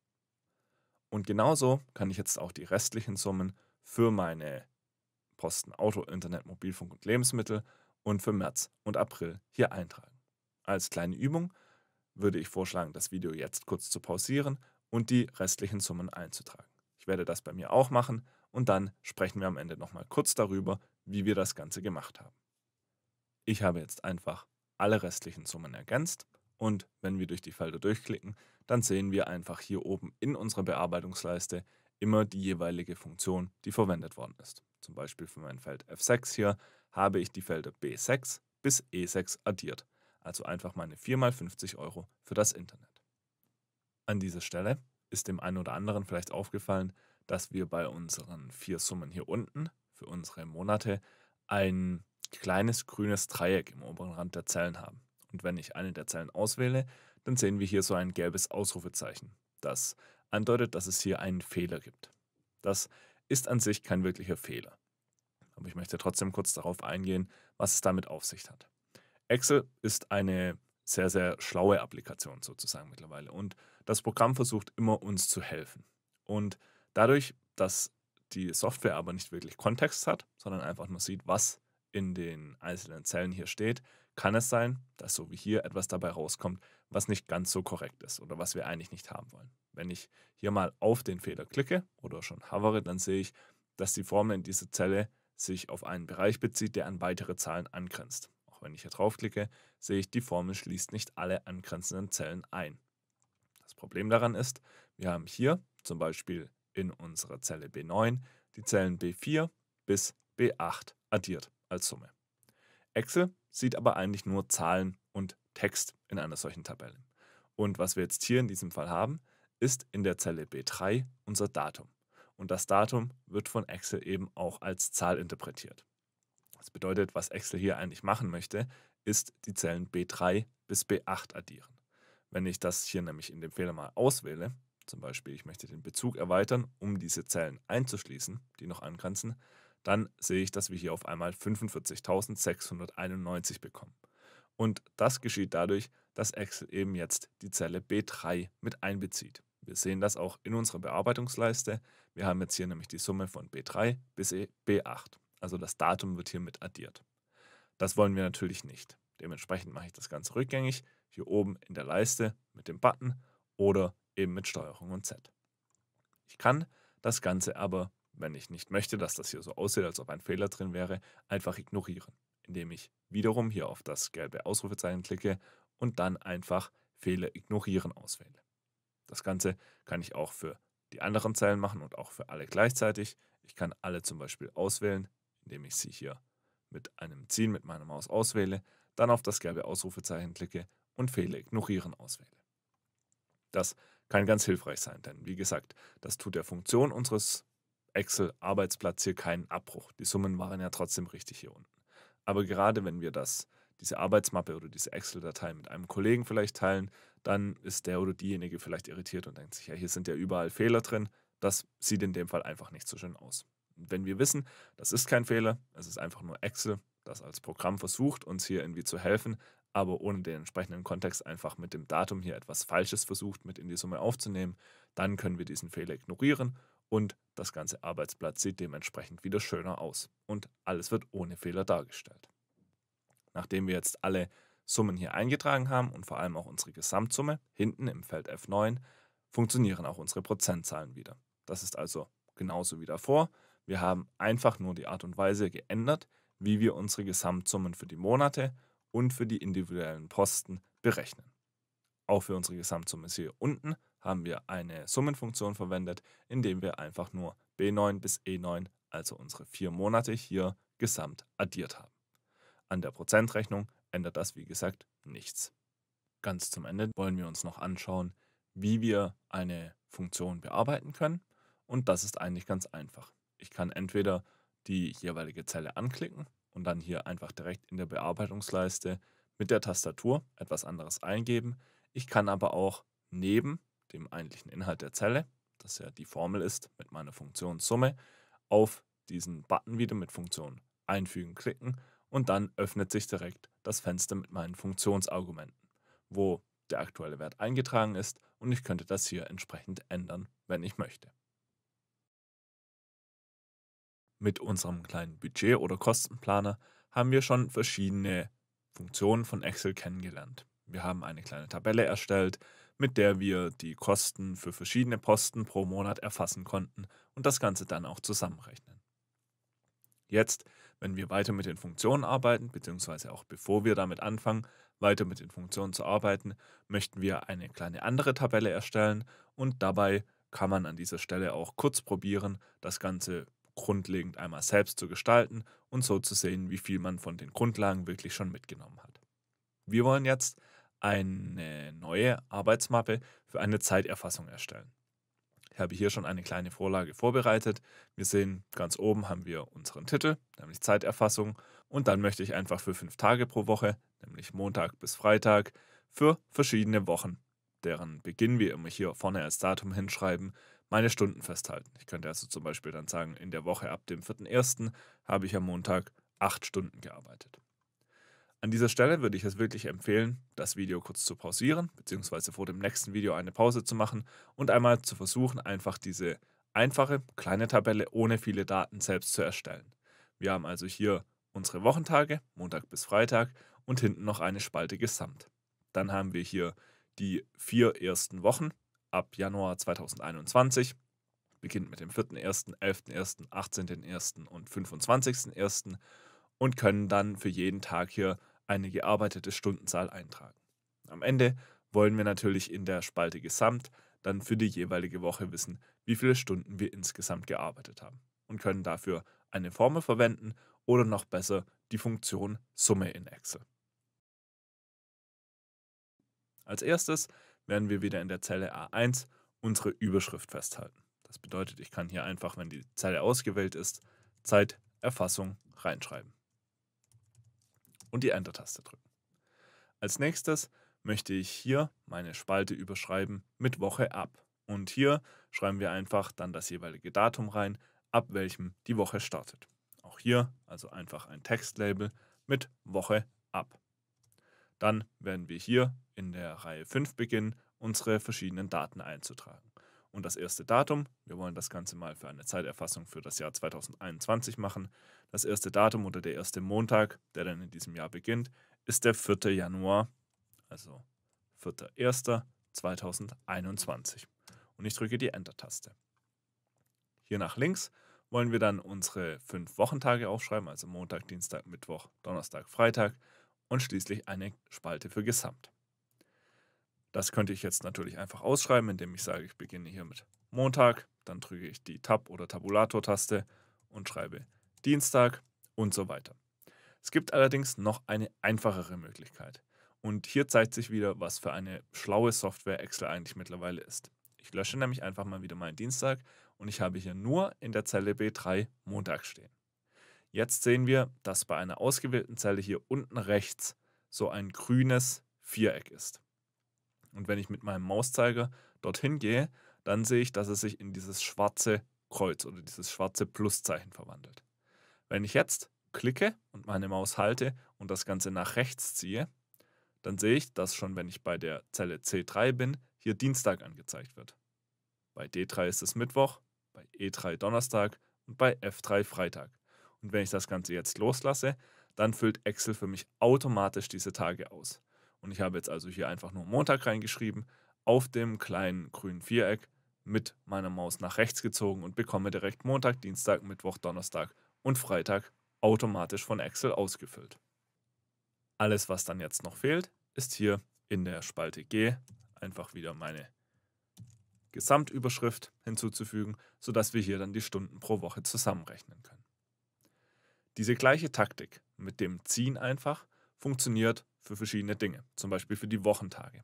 Speaker 1: Und genauso kann ich jetzt auch die restlichen Summen für meine Posten Auto, Internet, Mobilfunk und Lebensmittel und für März und April hier eintragen. Als kleine Übung würde ich vorschlagen, das Video jetzt kurz zu pausieren und die restlichen Summen einzutragen. Ich werde das bei mir auch machen und dann sprechen wir am Ende nochmal kurz darüber, wie wir das Ganze gemacht haben. Ich habe jetzt einfach alle restlichen Summen ergänzt und wenn wir durch die Felder durchklicken, dann sehen wir einfach hier oben in unserer Bearbeitungsleiste immer die jeweilige Funktion, die verwendet worden ist. Zum Beispiel für mein Feld F6 hier habe ich die Felder B6 bis E6 addiert, also einfach meine 4 mal 50 Euro für das Internet. An dieser Stelle ist dem einen oder anderen vielleicht aufgefallen, dass wir bei unseren vier Summen hier unten für unsere Monate ein kleines grünes Dreieck im oberen Rand der Zellen haben. Und wenn ich eine der Zellen auswähle, dann sehen wir hier so ein gelbes Ausrufezeichen, das andeutet, dass es hier einen Fehler gibt. Das ist an sich kein wirklicher Fehler. Aber ich möchte trotzdem kurz darauf eingehen, was es damit auf sich hat. Excel ist eine sehr, sehr schlaue Applikation sozusagen mittlerweile und das Programm versucht immer uns zu helfen. Und dadurch, dass die Software aber nicht wirklich Kontext hat, sondern einfach nur sieht, was in den einzelnen Zellen hier steht, kann es sein, dass so wie hier etwas dabei rauskommt, was nicht ganz so korrekt ist oder was wir eigentlich nicht haben wollen. Wenn ich hier mal auf den Fehler klicke oder schon hovere, dann sehe ich, dass die Formel in dieser Zelle sich auf einen Bereich bezieht, der an weitere Zahlen angrenzt. Auch wenn ich hier draufklicke, sehe ich, die Formel schließt nicht alle angrenzenden Zellen ein. Das Problem daran ist, wir haben hier zum Beispiel in unserer Zelle B9 die Zellen B4 bis B8 addiert als Summe. Excel sieht aber eigentlich nur Zahlen und Text in einer solchen Tabelle. Und was wir jetzt hier in diesem Fall haben, ist in der Zelle B3 unser Datum. Und das Datum wird von Excel eben auch als Zahl interpretiert. Das bedeutet, was Excel hier eigentlich machen möchte, ist die Zellen B3 bis B8 addieren. Wenn ich das hier nämlich in dem Fehler mal auswähle, zum Beispiel ich möchte den Bezug erweitern, um diese Zellen einzuschließen, die noch angrenzen, dann sehe ich, dass wir hier auf einmal 45.691 bekommen. Und das geschieht dadurch, dass Excel eben jetzt die Zelle B3 mit einbezieht. Wir sehen das auch in unserer Bearbeitungsleiste. Wir haben jetzt hier nämlich die Summe von B3 bis e, B8. Also das Datum wird hier mit addiert. Das wollen wir natürlich nicht. Dementsprechend mache ich das Ganze rückgängig, hier oben in der Leiste mit dem Button oder eben mit Steuerung und Z. Ich kann das Ganze aber, wenn ich nicht möchte, dass das hier so aussieht, als ob ein Fehler drin wäre, einfach ignorieren, indem ich wiederum hier auf das gelbe Ausrufezeichen klicke und dann einfach Fehler ignorieren auswähle. Das Ganze kann ich auch für die anderen Zeilen machen und auch für alle gleichzeitig. Ich kann alle zum Beispiel auswählen, indem ich sie hier mit einem Ziehen mit meiner Maus auswähle, dann auf das gelbe Ausrufezeichen klicke und Fehler ignorieren auswähle. Das kann ganz hilfreich sein, denn wie gesagt, das tut der Funktion unseres Excel-Arbeitsplatz hier keinen Abbruch. Die Summen waren ja trotzdem richtig hier unten. Aber gerade wenn wir das, diese Arbeitsmappe oder diese Excel-Datei mit einem Kollegen vielleicht teilen, dann ist der oder diejenige vielleicht irritiert und denkt sich, ja, hier sind ja überall Fehler drin. Das sieht in dem Fall einfach nicht so schön aus. Und wenn wir wissen, das ist kein Fehler, es ist einfach nur Excel, das als Programm versucht, uns hier irgendwie zu helfen, aber ohne den entsprechenden Kontext einfach mit dem Datum hier etwas Falsches versucht, mit in die Summe aufzunehmen, dann können wir diesen Fehler ignorieren und das ganze Arbeitsblatt sieht dementsprechend wieder schöner aus und alles wird ohne Fehler dargestellt. Nachdem wir jetzt alle Summen hier eingetragen haben und vor allem auch unsere Gesamtsumme hinten im Feld F9, funktionieren auch unsere Prozentzahlen wieder. Das ist also genauso wie davor. Wir haben einfach nur die Art und Weise geändert, wie wir unsere Gesamtsummen für die Monate und für die individuellen Posten berechnen. Auch für unsere Gesamtsumme hier unten haben wir eine Summenfunktion verwendet, indem wir einfach nur B9 bis E9, also unsere vier Monate hier gesamt addiert haben. An der Prozentrechnung ändert das wie gesagt nichts. Ganz zum Ende wollen wir uns noch anschauen, wie wir eine Funktion bearbeiten können und das ist eigentlich ganz einfach. Ich kann entweder die jeweilige Zelle anklicken und dann hier einfach direkt in der Bearbeitungsleiste mit der Tastatur etwas anderes eingeben. Ich kann aber auch neben dem eigentlichen Inhalt der Zelle, das ja die Formel ist mit meiner Funktion Summe, auf diesen Button wieder mit Funktion einfügen klicken und dann öffnet sich direkt das Fenster mit meinen Funktionsargumenten, wo der aktuelle Wert eingetragen ist und ich könnte das hier entsprechend ändern, wenn ich möchte. Mit unserem kleinen Budget oder Kostenplaner haben wir schon verschiedene Funktionen von Excel kennengelernt. Wir haben eine kleine Tabelle erstellt, mit der wir die Kosten für verschiedene Posten pro Monat erfassen konnten und das Ganze dann auch zusammenrechnen. Jetzt, wenn wir weiter mit den Funktionen arbeiten, beziehungsweise auch bevor wir damit anfangen, weiter mit den Funktionen zu arbeiten, möchten wir eine kleine andere Tabelle erstellen und dabei kann man an dieser Stelle auch kurz probieren, das Ganze grundlegend einmal selbst zu gestalten und so zu sehen, wie viel man von den Grundlagen wirklich schon mitgenommen hat. Wir wollen jetzt eine neue Arbeitsmappe für eine Zeiterfassung erstellen. Ich habe hier schon eine kleine Vorlage vorbereitet. Wir sehen, ganz oben haben wir unseren Titel, nämlich Zeiterfassung. Und dann möchte ich einfach für fünf Tage pro Woche, nämlich Montag bis Freitag, für verschiedene Wochen, deren Beginn wir immer hier vorne als Datum hinschreiben, meine Stunden festhalten. Ich könnte also zum Beispiel dann sagen, in der Woche ab dem 4.1. habe ich am Montag acht Stunden gearbeitet. An dieser Stelle würde ich es wirklich empfehlen, das Video kurz zu pausieren, beziehungsweise vor dem nächsten Video eine Pause zu machen und einmal zu versuchen, einfach diese einfache kleine Tabelle ohne viele Daten selbst zu erstellen. Wir haben also hier unsere Wochentage, Montag bis Freitag und hinten noch eine Spalte Gesamt. Dann haben wir hier die vier ersten Wochen, ab Januar 2021. Beginnt mit dem 4.1., 11.1., 18.1. und 25.1. und können dann für jeden Tag hier eine gearbeitete Stundenzahl eintragen. Am Ende wollen wir natürlich in der Spalte Gesamt dann für die jeweilige Woche wissen, wie viele Stunden wir insgesamt gearbeitet haben und können dafür eine Formel verwenden oder noch besser die Funktion Summe in Excel. Als erstes werden wir wieder in der Zelle A1 unsere Überschrift festhalten. Das bedeutet, ich kann hier einfach, wenn die Zelle ausgewählt ist, Zeiterfassung reinschreiben. Und die Enter-Taste drücken. Als nächstes möchte ich hier meine Spalte überschreiben mit Woche ab. Und hier schreiben wir einfach dann das jeweilige Datum rein, ab welchem die Woche startet. Auch hier also einfach ein Textlabel mit Woche ab. Dann werden wir hier in der Reihe 5 beginnen, unsere verschiedenen Daten einzutragen. Und das erste Datum, wir wollen das Ganze mal für eine Zeiterfassung für das Jahr 2021 machen. Das erste Datum oder der erste Montag, der dann in diesem Jahr beginnt, ist der 4. Januar, also 4.1.2021. Und ich drücke die Enter-Taste. Hier nach links wollen wir dann unsere fünf Wochentage aufschreiben, also Montag, Dienstag, Mittwoch, Donnerstag, Freitag und schließlich eine Spalte für Gesamt. Das könnte ich jetzt natürlich einfach ausschreiben, indem ich sage, ich beginne hier mit Montag, dann drücke ich die Tab- oder Tabulator-Taste und schreibe Dienstag und so weiter. Es gibt allerdings noch eine einfachere Möglichkeit. Und hier zeigt sich wieder, was für eine schlaue Software Excel eigentlich mittlerweile ist. Ich lösche nämlich einfach mal wieder meinen Dienstag und ich habe hier nur in der Zelle B3 Montag stehen. Jetzt sehen wir, dass bei einer ausgewählten Zelle hier unten rechts so ein grünes Viereck ist. Und wenn ich mit meinem Mauszeiger dorthin gehe, dann sehe ich, dass es sich in dieses schwarze Kreuz oder dieses schwarze Pluszeichen verwandelt. Wenn ich jetzt klicke und meine Maus halte und das Ganze nach rechts ziehe, dann sehe ich, dass schon wenn ich bei der Zelle C3 bin, hier Dienstag angezeigt wird. Bei D3 ist es Mittwoch, bei E3 Donnerstag und bei F3 Freitag. Und wenn ich das Ganze jetzt loslasse, dann füllt Excel für mich automatisch diese Tage aus. Und ich habe jetzt also hier einfach nur Montag reingeschrieben, auf dem kleinen grünen Viereck mit meiner Maus nach rechts gezogen und bekomme direkt Montag, Dienstag, Mittwoch, Donnerstag und Freitag automatisch von Excel ausgefüllt. Alles, was dann jetzt noch fehlt, ist hier in der Spalte G einfach wieder meine Gesamtüberschrift hinzuzufügen, sodass wir hier dann die Stunden pro Woche zusammenrechnen können. Diese gleiche Taktik mit dem Ziehen einfach funktioniert für verschiedene Dinge, zum Beispiel für die Wochentage,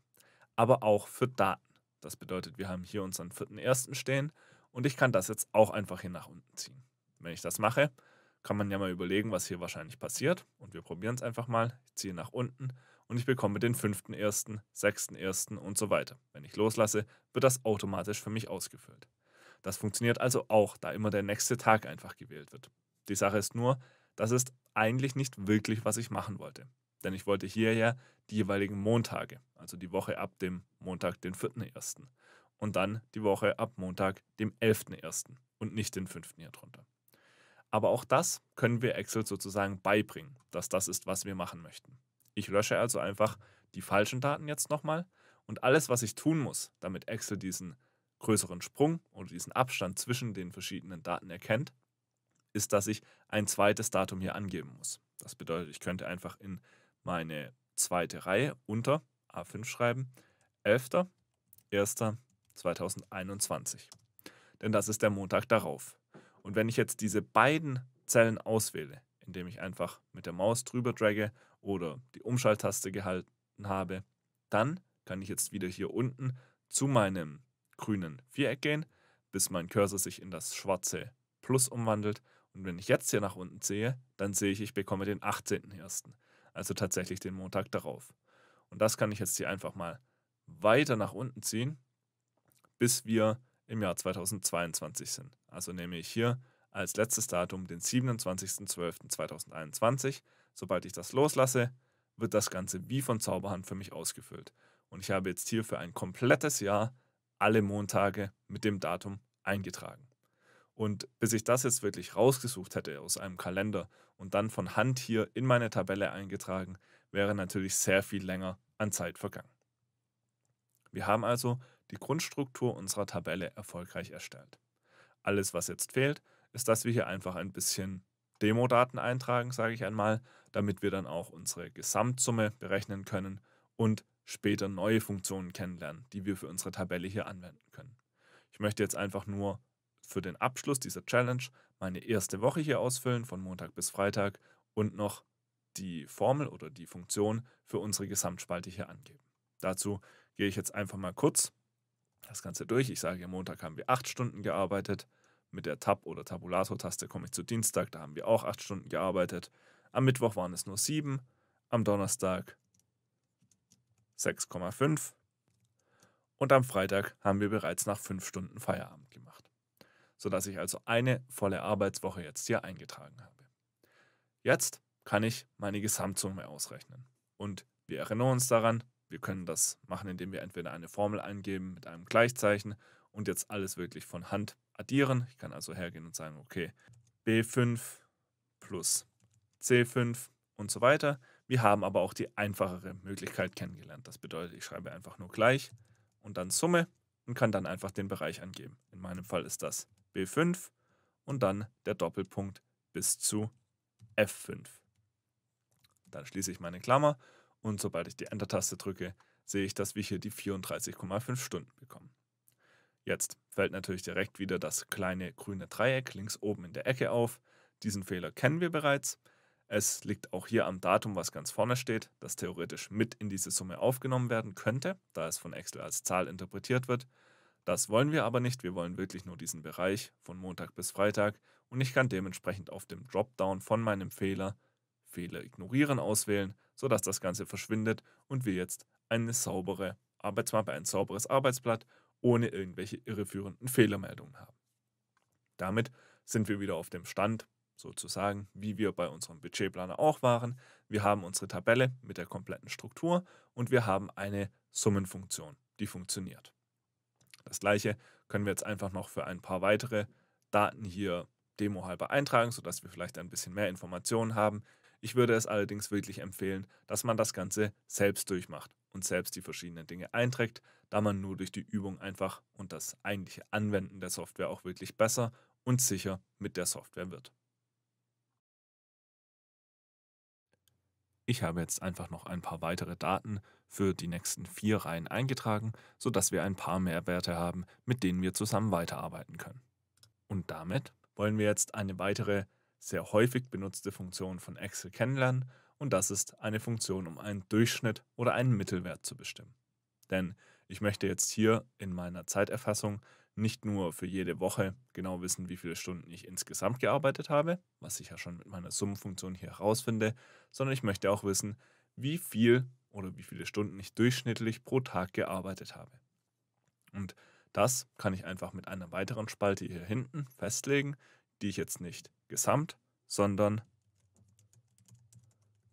Speaker 1: aber auch für Daten. Das bedeutet, wir haben hier unseren vierten ersten stehen und ich kann das jetzt auch einfach hier nach unten ziehen. Wenn ich das mache, kann man ja mal überlegen, was hier wahrscheinlich passiert und wir probieren es einfach mal. Ich ziehe nach unten und ich bekomme den fünften ersten, sechsten ersten und so weiter. Wenn ich loslasse, wird das automatisch für mich ausgefüllt. Das funktioniert also auch, da immer der nächste Tag einfach gewählt wird. Die Sache ist nur, das ist eigentlich nicht wirklich, was ich machen wollte. Denn ich wollte hierher die jeweiligen Montage, also die Woche ab dem Montag, den 4.1. und dann die Woche ab Montag, dem 11.1. und nicht den 5. hier drunter. Aber auch das können wir Excel sozusagen beibringen, dass das ist, was wir machen möchten. Ich lösche also einfach die falschen Daten jetzt nochmal und alles, was ich tun muss, damit Excel diesen größeren Sprung oder diesen Abstand zwischen den verschiedenen Daten erkennt, ist, dass ich ein zweites Datum hier angeben muss. Das bedeutet, ich könnte einfach in meine zweite Reihe unter A5 schreiben, 11.01.2021. Denn das ist der Montag darauf. Und wenn ich jetzt diese beiden Zellen auswähle, indem ich einfach mit der Maus drüber dragge oder die Umschalttaste gehalten habe, dann kann ich jetzt wieder hier unten zu meinem grünen Viereck gehen, bis mein Cursor sich in das schwarze Plus umwandelt und wenn ich jetzt hier nach unten sehe, dann sehe ich, ich bekomme den 18.01., also tatsächlich den Montag darauf. Und das kann ich jetzt hier einfach mal weiter nach unten ziehen, bis wir im Jahr 2022 sind. Also nehme ich hier als letztes Datum den 27.12.2021. Sobald ich das loslasse, wird das Ganze wie von Zauberhand für mich ausgefüllt. Und ich habe jetzt hier für ein komplettes Jahr alle Montage mit dem Datum eingetragen. Und bis ich das jetzt wirklich rausgesucht hätte aus einem Kalender und dann von Hand hier in meine Tabelle eingetragen, wäre natürlich sehr viel länger an Zeit vergangen. Wir haben also die Grundstruktur unserer Tabelle erfolgreich erstellt. Alles, was jetzt fehlt, ist, dass wir hier einfach ein bisschen Demo-Daten eintragen, sage ich einmal, damit wir dann auch unsere Gesamtsumme berechnen können und später neue Funktionen kennenlernen, die wir für unsere Tabelle hier anwenden können. Ich möchte jetzt einfach nur für den Abschluss dieser Challenge meine erste Woche hier ausfüllen, von Montag bis Freitag, und noch die Formel oder die Funktion für unsere Gesamtspalte hier angeben. Dazu gehe ich jetzt einfach mal kurz das Ganze durch. Ich sage, am Montag haben wir acht Stunden gearbeitet. Mit der Tab- oder Tabulator-Taste komme ich zu Dienstag, da haben wir auch acht Stunden gearbeitet. Am Mittwoch waren es nur sieben, am Donnerstag 6,5 und am Freitag haben wir bereits nach fünf Stunden Feierabend gemacht sodass ich also eine volle Arbeitswoche jetzt hier eingetragen habe. Jetzt kann ich meine Gesamtsumme ausrechnen. Und wir erinnern uns daran, wir können das machen, indem wir entweder eine Formel eingeben mit einem Gleichzeichen und jetzt alles wirklich von Hand addieren. Ich kann also hergehen und sagen, okay, B5 plus C5 und so weiter. Wir haben aber auch die einfachere Möglichkeit kennengelernt. Das bedeutet, ich schreibe einfach nur gleich und dann Summe und kann dann einfach den Bereich angeben. In meinem Fall ist das B5 und dann der Doppelpunkt bis zu F5. Dann schließe ich meine Klammer und sobald ich die Enter-Taste drücke, sehe ich, dass wir hier die 34,5 Stunden bekommen. Jetzt fällt natürlich direkt wieder das kleine grüne Dreieck links oben in der Ecke auf. Diesen Fehler kennen wir bereits. Es liegt auch hier am Datum, was ganz vorne steht, das theoretisch mit in diese Summe aufgenommen werden könnte, da es von Excel als Zahl interpretiert wird. Das wollen wir aber nicht. Wir wollen wirklich nur diesen Bereich von Montag bis Freitag und ich kann dementsprechend auf dem Dropdown von meinem Fehler Fehler ignorieren auswählen, sodass das Ganze verschwindet und wir jetzt eine saubere Arbeitsmappe, ein sauberes Arbeitsblatt ohne irgendwelche irreführenden Fehlermeldungen haben. Damit sind wir wieder auf dem Stand, sozusagen, wie wir bei unserem Budgetplaner auch waren. Wir haben unsere Tabelle mit der kompletten Struktur und wir haben eine Summenfunktion, die funktioniert. Das gleiche können wir jetzt einfach noch für ein paar weitere Daten hier demohalber eintragen, sodass wir vielleicht ein bisschen mehr Informationen haben. Ich würde es allerdings wirklich empfehlen, dass man das Ganze selbst durchmacht und selbst die verschiedenen Dinge einträgt, da man nur durch die Übung einfach und das eigentliche Anwenden der Software auch wirklich besser und sicher mit der Software wird. Ich habe jetzt einfach noch ein paar weitere Daten für die nächsten vier Reihen eingetragen, sodass wir ein paar Mehrwerte haben, mit denen wir zusammen weiterarbeiten können. Und damit wollen wir jetzt eine weitere sehr häufig benutzte Funktion von Excel kennenlernen und das ist eine Funktion, um einen Durchschnitt oder einen Mittelwert zu bestimmen. Denn ich möchte jetzt hier in meiner Zeiterfassung nicht nur für jede Woche genau wissen, wie viele Stunden ich insgesamt gearbeitet habe, was ich ja schon mit meiner Summenfunktion hier herausfinde, sondern ich möchte auch wissen, wie viel oder wie viele Stunden ich durchschnittlich pro Tag gearbeitet habe. Und das kann ich einfach mit einer weiteren Spalte hier hinten festlegen, die ich jetzt nicht gesamt, sondern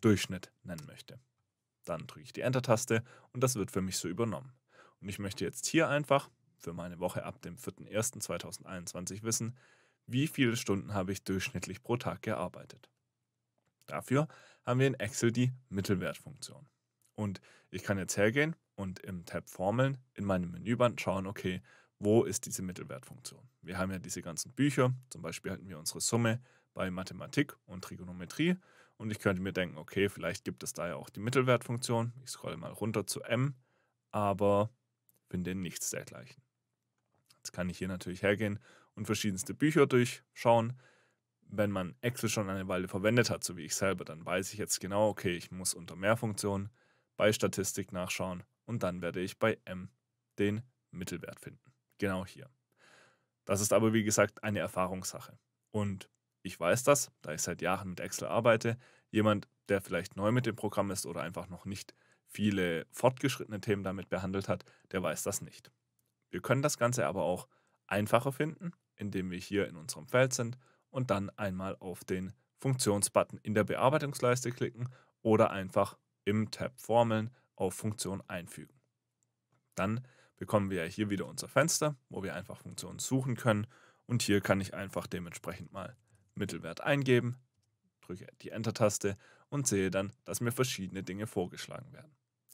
Speaker 1: Durchschnitt nennen möchte. Dann drücke ich die Enter-Taste und das wird für mich so übernommen. Und ich möchte jetzt hier einfach für meine Woche ab dem 4.1.2021 wissen, wie viele Stunden habe ich durchschnittlich pro Tag gearbeitet. Dafür haben wir in Excel die Mittelwertfunktion. Und ich kann jetzt hergehen und im Tab Formeln in meinem Menüband schauen, okay, wo ist diese Mittelwertfunktion? Wir haben ja diese ganzen Bücher, zum Beispiel hatten wir unsere Summe bei Mathematik und Trigonometrie und ich könnte mir denken, okay, vielleicht gibt es da ja auch die Mittelwertfunktion. Ich scrolle mal runter zu m, aber finde nichts dergleichen. Jetzt kann ich hier natürlich hergehen und verschiedenste Bücher durchschauen. Wenn man Excel schon eine Weile verwendet hat, so wie ich selber, dann weiß ich jetzt genau, okay, ich muss unter Mehrfunktionen bei Statistik nachschauen und dann werde ich bei M den Mittelwert finden. Genau hier. Das ist aber wie gesagt eine Erfahrungssache. Und ich weiß das, da ich seit Jahren mit Excel arbeite. Jemand, der vielleicht neu mit dem Programm ist oder einfach noch nicht viele fortgeschrittene Themen damit behandelt hat, der weiß das nicht. Wir können das Ganze aber auch einfacher finden, indem wir hier in unserem Feld sind und dann einmal auf den Funktionsbutton in der Bearbeitungsleiste klicken oder einfach im Tab Formeln auf Funktion einfügen. Dann bekommen wir hier wieder unser Fenster, wo wir einfach Funktionen suchen können und hier kann ich einfach dementsprechend mal Mittelwert eingeben, drücke die Enter-Taste und sehe dann, dass mir verschiedene Dinge vorgeschlagen werden.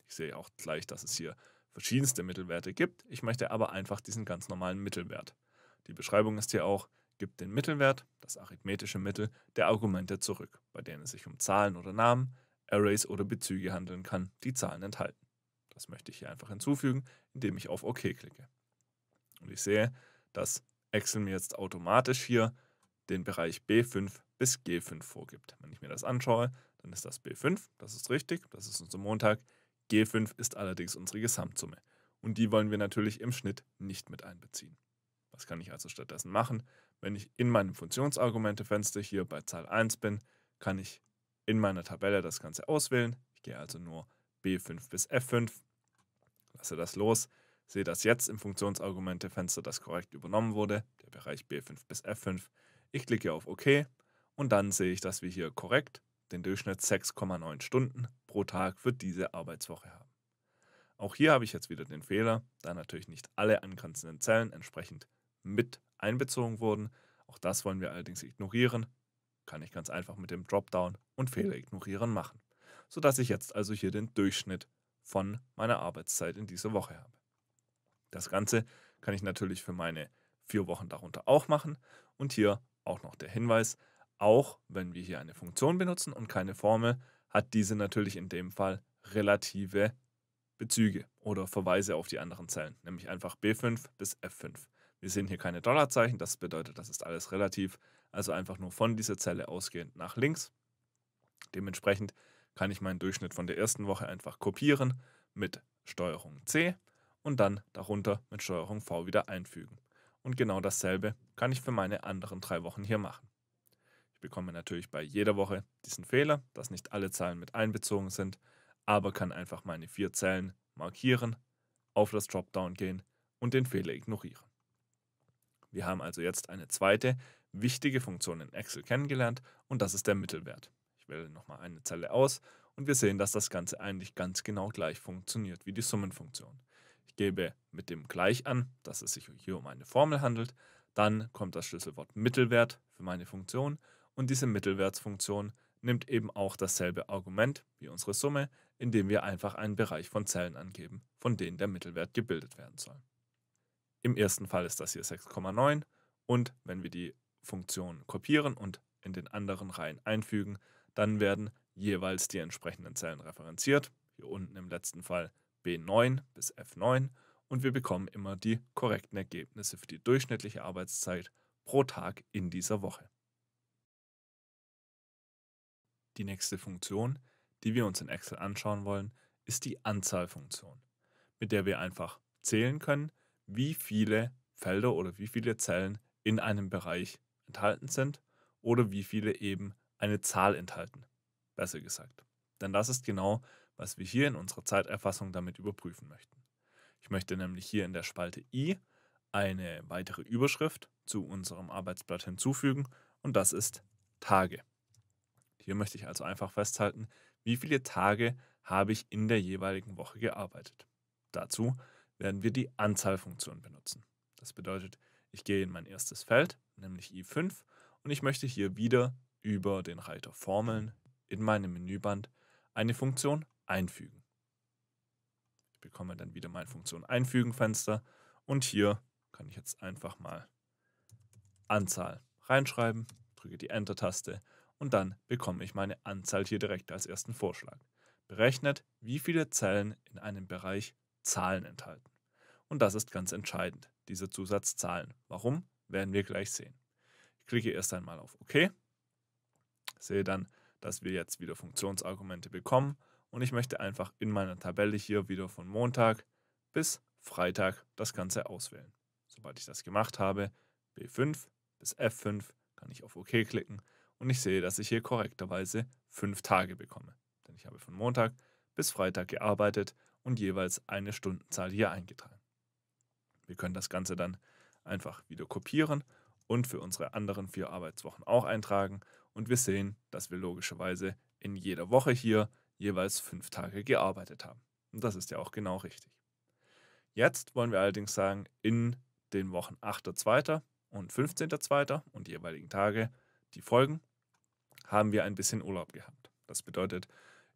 Speaker 1: Ich sehe auch gleich, dass es hier verschiedenste Mittelwerte gibt. Ich möchte aber einfach diesen ganz normalen Mittelwert. Die Beschreibung ist hier auch, gibt den Mittelwert, das arithmetische Mittel, der Argumente zurück, bei denen es sich um Zahlen oder Namen, Arrays oder Bezüge handeln kann, die Zahlen enthalten. Das möchte ich hier einfach hinzufügen, indem ich auf OK klicke. Und ich sehe, dass Excel mir jetzt automatisch hier den Bereich B5 bis G5 vorgibt. Wenn ich mir das anschaue, dann ist das B5, das ist richtig, das ist unser Montag. G5 ist allerdings unsere Gesamtsumme. Und die wollen wir natürlich im Schnitt nicht mit einbeziehen. Was kann ich also stattdessen machen? Wenn ich in meinem Funktionsargumente-Fenster hier bei Zahl 1 bin, kann ich in meiner Tabelle das Ganze auswählen. Ich gehe also nur B5 bis F5, lasse das los, sehe, dass jetzt im Funktionsargumente-Fenster das korrekt übernommen wurde, der Bereich B5 bis F5. Ich klicke auf OK und dann sehe ich, dass wir hier korrekt den Durchschnitt 6,9 Stunden pro Tag für diese Arbeitswoche haben. Auch hier habe ich jetzt wieder den Fehler, da natürlich nicht alle angrenzenden Zellen entsprechend mit einbezogen wurden. Auch das wollen wir allerdings ignorieren kann ich ganz einfach mit dem Dropdown und Fehler ignorieren machen, sodass ich jetzt also hier den Durchschnitt von meiner Arbeitszeit in dieser Woche habe. Das Ganze kann ich natürlich für meine vier Wochen darunter auch machen und hier auch noch der Hinweis, auch wenn wir hier eine Funktion benutzen und keine Formel, hat diese natürlich in dem Fall relative Bezüge oder Verweise auf die anderen Zellen, nämlich einfach B5 bis F5. Wir sehen hier keine Dollarzeichen, das bedeutet, das ist alles relativ also einfach nur von dieser Zelle ausgehend nach links. Dementsprechend kann ich meinen Durchschnitt von der ersten Woche einfach kopieren mit Steuerung C und dann darunter mit Steuerung V wieder einfügen. Und genau dasselbe kann ich für meine anderen drei Wochen hier machen. Ich bekomme natürlich bei jeder Woche diesen Fehler, dass nicht alle Zahlen mit einbezogen sind, aber kann einfach meine vier Zellen markieren, auf das Dropdown gehen und den Fehler ignorieren. Wir haben also jetzt eine zweite wichtige Funktion in Excel kennengelernt und das ist der Mittelwert. Ich wähle nochmal eine Zelle aus und wir sehen, dass das Ganze eigentlich ganz genau gleich funktioniert wie die Summenfunktion. Ich gebe mit dem gleich an, dass es sich hier um eine Formel handelt, dann kommt das Schlüsselwort Mittelwert für meine Funktion und diese Mittelwertsfunktion nimmt eben auch dasselbe Argument wie unsere Summe, indem wir einfach einen Bereich von Zellen angeben, von denen der Mittelwert gebildet werden soll. Im ersten Fall ist das hier 6,9 und wenn wir die Funktion kopieren und in den anderen Reihen einfügen. Dann werden jeweils die entsprechenden Zellen referenziert. Hier unten im letzten Fall B9 bis F9 und wir bekommen immer die korrekten Ergebnisse für die durchschnittliche Arbeitszeit pro Tag in dieser Woche. Die nächste Funktion, die wir uns in Excel anschauen wollen, ist die Anzahlfunktion, mit der wir einfach zählen können, wie viele Felder oder wie viele Zellen in einem Bereich enthalten sind oder wie viele eben eine Zahl enthalten, besser gesagt. Denn das ist genau, was wir hier in unserer Zeiterfassung damit überprüfen möchten. Ich möchte nämlich hier in der Spalte i eine weitere Überschrift zu unserem Arbeitsblatt hinzufügen und das ist Tage. Hier möchte ich also einfach festhalten, wie viele Tage habe ich in der jeweiligen Woche gearbeitet. Dazu werden wir die Anzahlfunktion benutzen. Das bedeutet, ich gehe in mein erstes Feld, nämlich i5, und ich möchte hier wieder über den Reiter Formeln in meinem Menüband eine Funktion einfügen. Ich bekomme dann wieder mein Funktion einfügen Fenster und hier kann ich jetzt einfach mal Anzahl reinschreiben, drücke die Enter-Taste und dann bekomme ich meine Anzahl hier direkt als ersten Vorschlag. Berechnet, wie viele Zellen in einem Bereich Zahlen enthalten. Und das ist ganz entscheidend diese Zusatzzahlen. Warum, werden wir gleich sehen. Ich klicke erst einmal auf OK, sehe dann, dass wir jetzt wieder Funktionsargumente bekommen und ich möchte einfach in meiner Tabelle hier wieder von Montag bis Freitag das Ganze auswählen. Sobald ich das gemacht habe, B5 bis F5 kann ich auf OK klicken und ich sehe, dass ich hier korrekterweise fünf Tage bekomme. Denn ich habe von Montag bis Freitag gearbeitet und jeweils eine Stundenzahl hier eingetragen. Wir können das Ganze dann einfach wieder kopieren und für unsere anderen vier Arbeitswochen auch eintragen. Und wir sehen, dass wir logischerweise in jeder Woche hier jeweils fünf Tage gearbeitet haben. Und das ist ja auch genau richtig. Jetzt wollen wir allerdings sagen, in den Wochen 8.2. und 15.2. und jeweiligen Tage, die folgen, haben wir ein bisschen Urlaub gehabt. Das bedeutet,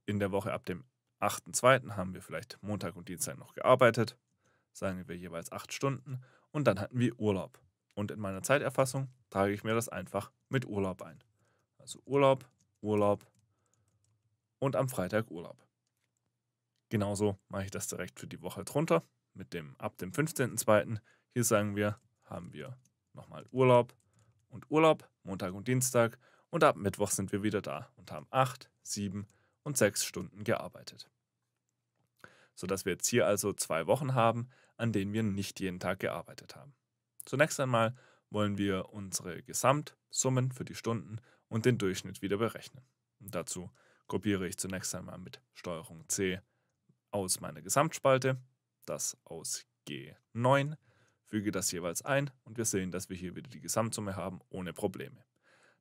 Speaker 1: in der Woche ab dem 8.2. haben wir vielleicht Montag und Dienstag noch gearbeitet sagen wir jeweils acht Stunden, und dann hatten wir Urlaub. Und in meiner Zeiterfassung trage ich mir das einfach mit Urlaub ein. Also Urlaub, Urlaub und am Freitag Urlaub. Genauso mache ich das direkt für die Woche drunter mit dem ab dem 15.02. Hier sagen wir, haben wir nochmal Urlaub und Urlaub, Montag und Dienstag und ab Mittwoch sind wir wieder da und haben acht, sieben und sechs Stunden gearbeitet. Sodass wir jetzt hier also zwei Wochen haben, an denen wir nicht jeden Tag gearbeitet haben. Zunächst einmal wollen wir unsere Gesamtsummen für die Stunden und den Durchschnitt wieder berechnen. Und dazu kopiere ich zunächst einmal mit Steuerung C aus meiner Gesamtspalte, das aus G9, füge das jeweils ein und wir sehen, dass wir hier wieder die Gesamtsumme haben ohne Probleme.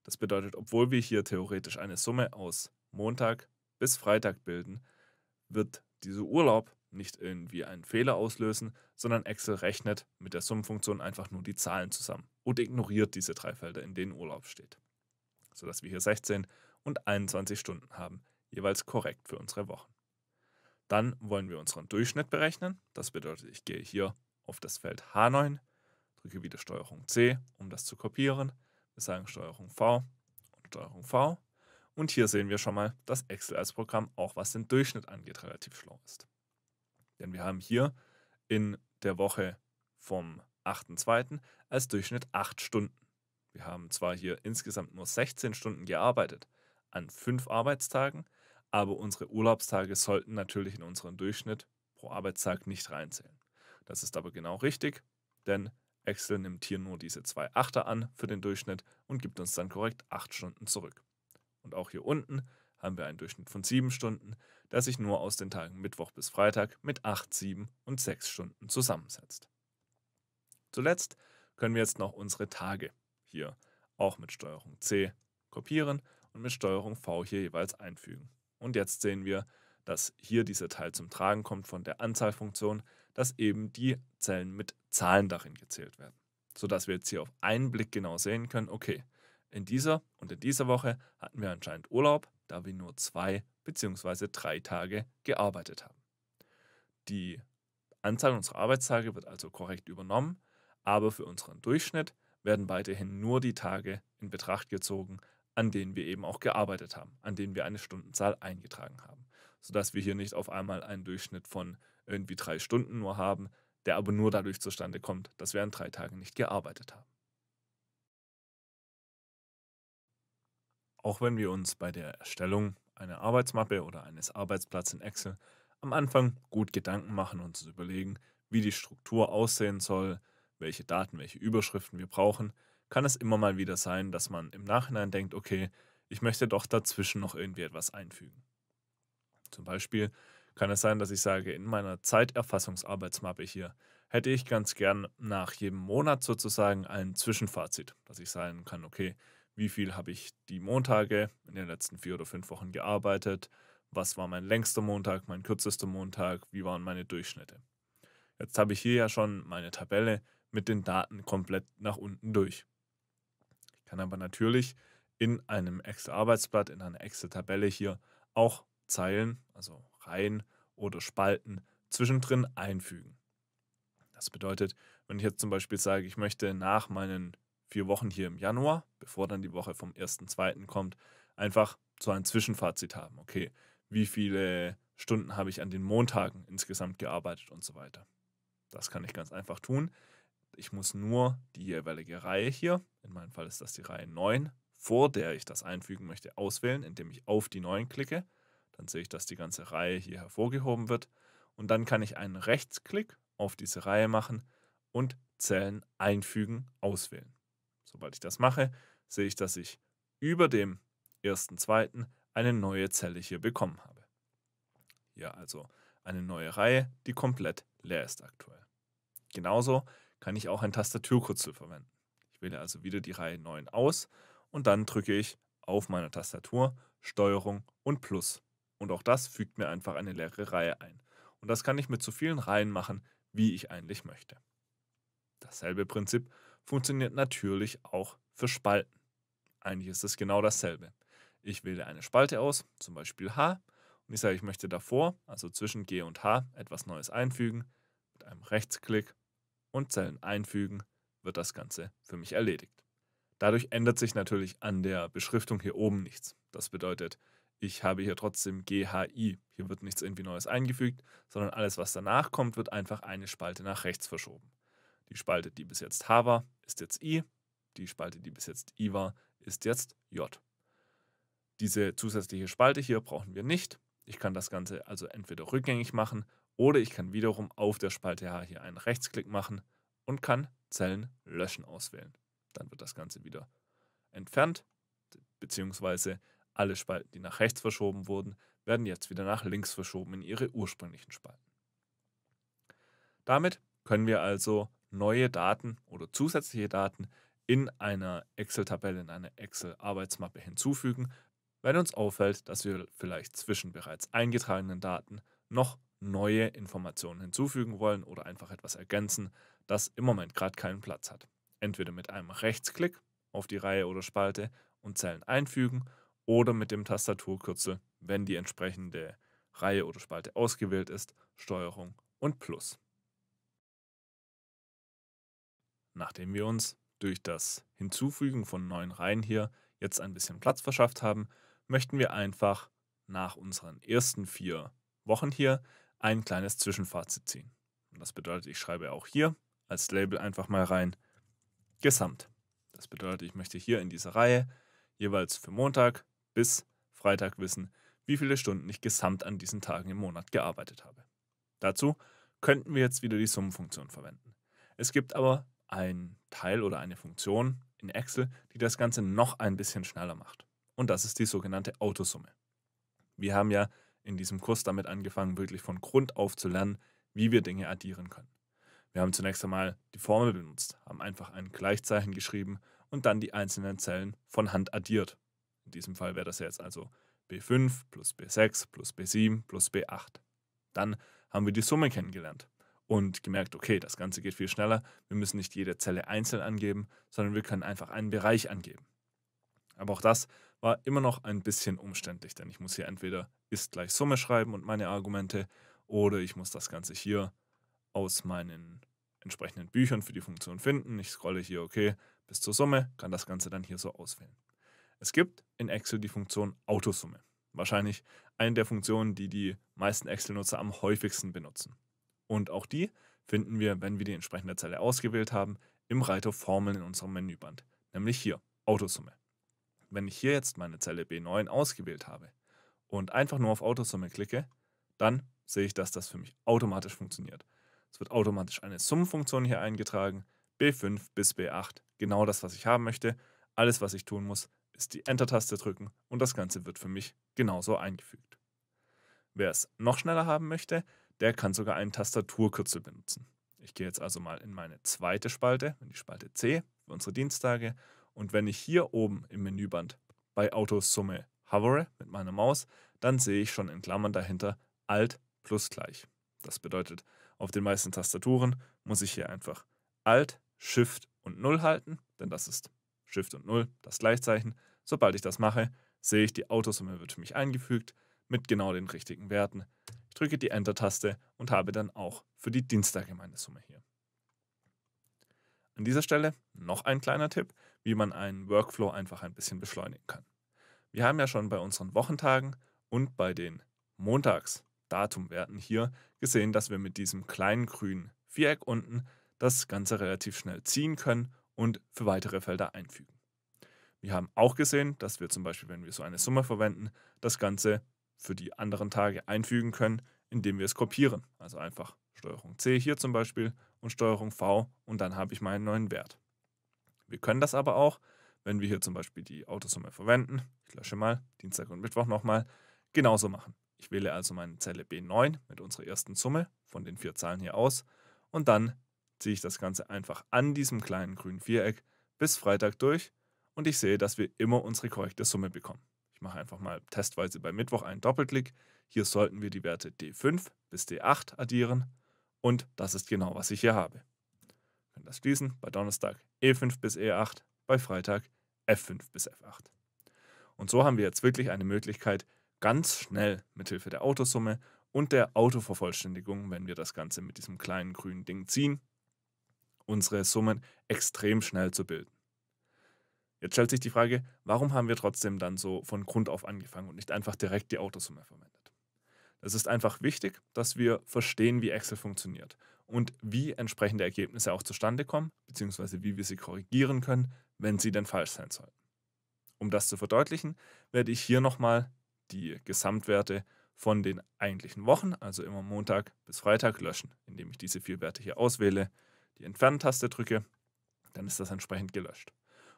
Speaker 1: Das bedeutet, obwohl wir hier theoretisch eine Summe aus Montag bis Freitag bilden, wird dieser Urlaub nicht irgendwie einen Fehler auslösen, sondern Excel rechnet mit der Summenfunktion einfach nur die Zahlen zusammen und ignoriert diese drei Felder, in denen Urlaub steht. Sodass wir hier 16 und 21 Stunden haben, jeweils korrekt für unsere Wochen. Dann wollen wir unseren Durchschnitt berechnen. Das bedeutet, ich gehe hier auf das Feld H9, drücke wieder STRG C, um das zu kopieren. Wir sagen STRG V und STRG V. Und hier sehen wir schon mal, dass Excel als Programm auch was den Durchschnitt angeht relativ schlau ist. Denn wir haben hier in der Woche vom 8.2. als Durchschnitt 8 Stunden. Wir haben zwar hier insgesamt nur 16 Stunden gearbeitet an 5 Arbeitstagen, aber unsere Urlaubstage sollten natürlich in unseren Durchschnitt pro Arbeitstag nicht reinzählen. Das ist aber genau richtig, denn Excel nimmt hier nur diese zwei Achter an für den Durchschnitt und gibt uns dann korrekt 8 Stunden zurück. Und auch hier unten haben wir einen Durchschnitt von 7 Stunden, der sich nur aus den Tagen Mittwoch bis Freitag mit 8, 7 und 6 Stunden zusammensetzt. Zuletzt können wir jetzt noch unsere Tage hier auch mit Steuerung C kopieren und mit Steuerung V hier jeweils einfügen. Und jetzt sehen wir, dass hier dieser Teil zum Tragen kommt von der Anzahlfunktion, dass eben die Zellen mit Zahlen darin gezählt werden. Sodass wir jetzt hier auf einen Blick genau sehen können, okay, in dieser und in dieser Woche hatten wir anscheinend Urlaub, da wir nur zwei bzw. drei Tage gearbeitet haben. Die Anzahl unserer Arbeitstage wird also korrekt übernommen, aber für unseren Durchschnitt werden weiterhin nur die Tage in Betracht gezogen, an denen wir eben auch gearbeitet haben, an denen wir eine Stundenzahl eingetragen haben, sodass wir hier nicht auf einmal einen Durchschnitt von irgendwie drei Stunden nur haben, der aber nur dadurch zustande kommt, dass wir an drei Tagen nicht gearbeitet haben. Auch wenn wir uns bei der Erstellung einer Arbeitsmappe oder eines Arbeitsplatzes in Excel am Anfang gut Gedanken machen und uns überlegen, wie die Struktur aussehen soll, welche Daten, welche Überschriften wir brauchen, kann es immer mal wieder sein, dass man im Nachhinein denkt, okay, ich möchte doch dazwischen noch irgendwie etwas einfügen. Zum Beispiel kann es sein, dass ich sage, in meiner Zeiterfassungsarbeitsmappe hier hätte ich ganz gern nach jedem Monat sozusagen ein Zwischenfazit, dass ich sagen kann, okay, wie viel habe ich die Montage in den letzten vier oder fünf Wochen gearbeitet, was war mein längster Montag, mein kürzester Montag, wie waren meine Durchschnitte. Jetzt habe ich hier ja schon meine Tabelle mit den Daten komplett nach unten durch. Ich kann aber natürlich in einem Excel-Arbeitsblatt, in einer Excel-Tabelle hier auch Zeilen, also Reihen oder Spalten zwischendrin einfügen. Das bedeutet, wenn ich jetzt zum Beispiel sage, ich möchte nach meinen vier Wochen hier im Januar, bevor dann die Woche vom 1.2. kommt, einfach so ein Zwischenfazit haben. Okay, wie viele Stunden habe ich an den Montagen insgesamt gearbeitet und so weiter. Das kann ich ganz einfach tun. Ich muss nur die jeweilige Reihe hier, in meinem Fall ist das die Reihe 9, vor der ich das einfügen möchte, auswählen, indem ich auf die 9 klicke. Dann sehe ich, dass die ganze Reihe hier hervorgehoben wird. Und dann kann ich einen Rechtsklick auf diese Reihe machen und Zellen einfügen auswählen. Sobald ich das mache, sehe ich, dass ich über dem ersten, zweiten eine neue Zelle hier bekommen habe. Ja, also eine neue Reihe, die komplett leer ist aktuell. Genauso kann ich auch ein Tastaturkürzel verwenden. Ich wähle also wieder die Reihe 9 aus und dann drücke ich auf meiner Tastatur Steuerung und Plus. Und auch das fügt mir einfach eine leere Reihe ein. Und das kann ich mit so vielen Reihen machen, wie ich eigentlich möchte. Dasselbe Prinzip funktioniert natürlich auch für Spalten. Eigentlich ist es genau dasselbe. Ich wähle eine Spalte aus, zum Beispiel H, und ich sage, ich möchte davor, also zwischen G und H, etwas Neues einfügen. Mit einem Rechtsklick und Zellen einfügen wird das Ganze für mich erledigt. Dadurch ändert sich natürlich an der Beschriftung hier oben nichts. Das bedeutet, ich habe hier trotzdem GHI. Hier wird nichts irgendwie Neues eingefügt, sondern alles, was danach kommt, wird einfach eine Spalte nach rechts verschoben. Die Spalte, die bis jetzt H war, ist jetzt I. Die Spalte, die bis jetzt I war, ist jetzt J. Diese zusätzliche Spalte hier brauchen wir nicht. Ich kann das Ganze also entweder rückgängig machen oder ich kann wiederum auf der Spalte H hier einen Rechtsklick machen und kann Zellen löschen auswählen. Dann wird das Ganze wieder entfernt, beziehungsweise alle Spalten, die nach rechts verschoben wurden, werden jetzt wieder nach links verschoben in ihre ursprünglichen Spalten. Damit können wir also neue Daten oder zusätzliche Daten in einer Excel-Tabelle, in einer Excel-Arbeitsmappe hinzufügen, wenn uns auffällt, dass wir vielleicht zwischen bereits eingetragenen Daten noch neue Informationen hinzufügen wollen oder einfach etwas ergänzen, das im Moment gerade keinen Platz hat. Entweder mit einem Rechtsklick auf die Reihe oder Spalte und Zellen einfügen oder mit dem Tastaturkürzel, wenn die entsprechende Reihe oder Spalte ausgewählt ist, Steuerung und Plus. nachdem wir uns durch das Hinzufügen von neuen Reihen hier jetzt ein bisschen Platz verschafft haben, möchten wir einfach nach unseren ersten vier Wochen hier ein kleines Zwischenfazit ziehen. Und das bedeutet, ich schreibe auch hier als Label einfach mal rein Gesamt. Das bedeutet, ich möchte hier in dieser Reihe jeweils für Montag bis Freitag wissen, wie viele Stunden ich gesamt an diesen Tagen im Monat gearbeitet habe. Dazu könnten wir jetzt wieder die Summenfunktion verwenden. Es gibt aber ein Teil oder eine Funktion in Excel, die das Ganze noch ein bisschen schneller macht. Und das ist die sogenannte Autosumme. Wir haben ja in diesem Kurs damit angefangen, wirklich von Grund auf zu lernen, wie wir Dinge addieren können. Wir haben zunächst einmal die Formel benutzt, haben einfach ein Gleichzeichen geschrieben und dann die einzelnen Zellen von Hand addiert. In diesem Fall wäre das jetzt also B5 plus B6 plus B7 plus B8. Dann haben wir die Summe kennengelernt und gemerkt, okay, das Ganze geht viel schneller. Wir müssen nicht jede Zelle einzeln angeben, sondern wir können einfach einen Bereich angeben. Aber auch das war immer noch ein bisschen umständlich, denn ich muss hier entweder ist gleich Summe schreiben und meine Argumente oder ich muss das Ganze hier aus meinen entsprechenden Büchern für die Funktion finden. Ich scrolle hier okay, bis zur Summe, kann das Ganze dann hier so auswählen. Es gibt in Excel die Funktion Autosumme. Wahrscheinlich eine der Funktionen, die die meisten Excel-Nutzer am häufigsten benutzen. Und auch die finden wir, wenn wir die entsprechende Zelle ausgewählt haben, im Reiter Formeln in unserem Menüband, nämlich hier Autosumme. Wenn ich hier jetzt meine Zelle B9 ausgewählt habe und einfach nur auf Autosumme klicke, dann sehe ich, dass das für mich automatisch funktioniert. Es wird automatisch eine Summenfunktion hier eingetragen, B5 bis B8, genau das, was ich haben möchte. Alles, was ich tun muss, ist die Enter-Taste drücken und das Ganze wird für mich genauso eingefügt. Wer es noch schneller haben möchte, der kann sogar einen Tastaturkürzel benutzen. Ich gehe jetzt also mal in meine zweite Spalte, in die Spalte C für unsere Dienstage. Und wenn ich hier oben im Menüband bei Autosumme hovere mit meiner Maus, dann sehe ich schon in Klammern dahinter Alt plus gleich. Das bedeutet, auf den meisten Tastaturen muss ich hier einfach Alt, Shift und Null halten, denn das ist Shift und Null, das Gleichzeichen. Sobald ich das mache, sehe ich, die Autosumme wird für mich eingefügt mit genau den richtigen Werten drücke die Enter-Taste und habe dann auch für die Dienstage meine Summe hier. An dieser Stelle noch ein kleiner Tipp, wie man einen Workflow einfach ein bisschen beschleunigen kann. Wir haben ja schon bei unseren Wochentagen und bei den Montagsdatumwerten hier gesehen, dass wir mit diesem kleinen grünen Viereck unten das Ganze relativ schnell ziehen können und für weitere Felder einfügen. Wir haben auch gesehen, dass wir zum Beispiel, wenn wir so eine Summe verwenden, das Ganze für die anderen Tage einfügen können, indem wir es kopieren. Also einfach Steuerung C hier zum Beispiel und Steuerung V und dann habe ich meinen neuen Wert. Wir können das aber auch, wenn wir hier zum Beispiel die Autosumme verwenden, ich lösche mal Dienstag und Mittwoch nochmal, genauso machen. Ich wähle also meine Zelle B9 mit unserer ersten Summe von den vier Zahlen hier aus und dann ziehe ich das Ganze einfach an diesem kleinen grünen Viereck bis Freitag durch und ich sehe, dass wir immer unsere korrekte Summe bekommen mache einfach mal testweise bei Mittwoch einen Doppelklick. Hier sollten wir die Werte D5 bis D8 addieren und das ist genau, was ich hier habe. Wir können das schließen. Bei Donnerstag E5 bis E8, bei Freitag F5 bis F8. Und so haben wir jetzt wirklich eine Möglichkeit, ganz schnell mithilfe der Autosumme und der Autovervollständigung, wenn wir das Ganze mit diesem kleinen grünen Ding ziehen, unsere Summen extrem schnell zu bilden. Jetzt stellt sich die Frage, warum haben wir trotzdem dann so von Grund auf angefangen und nicht einfach direkt die Autosumme verwendet? Es ist einfach wichtig, dass wir verstehen, wie Excel funktioniert und wie entsprechende Ergebnisse auch zustande kommen, beziehungsweise wie wir sie korrigieren können, wenn sie denn falsch sein sollten. Um das zu verdeutlichen, werde ich hier nochmal die Gesamtwerte von den eigentlichen Wochen, also immer Montag bis Freitag, löschen, indem ich diese vier Werte hier auswähle, die Entferntaste drücke, dann ist das entsprechend gelöscht.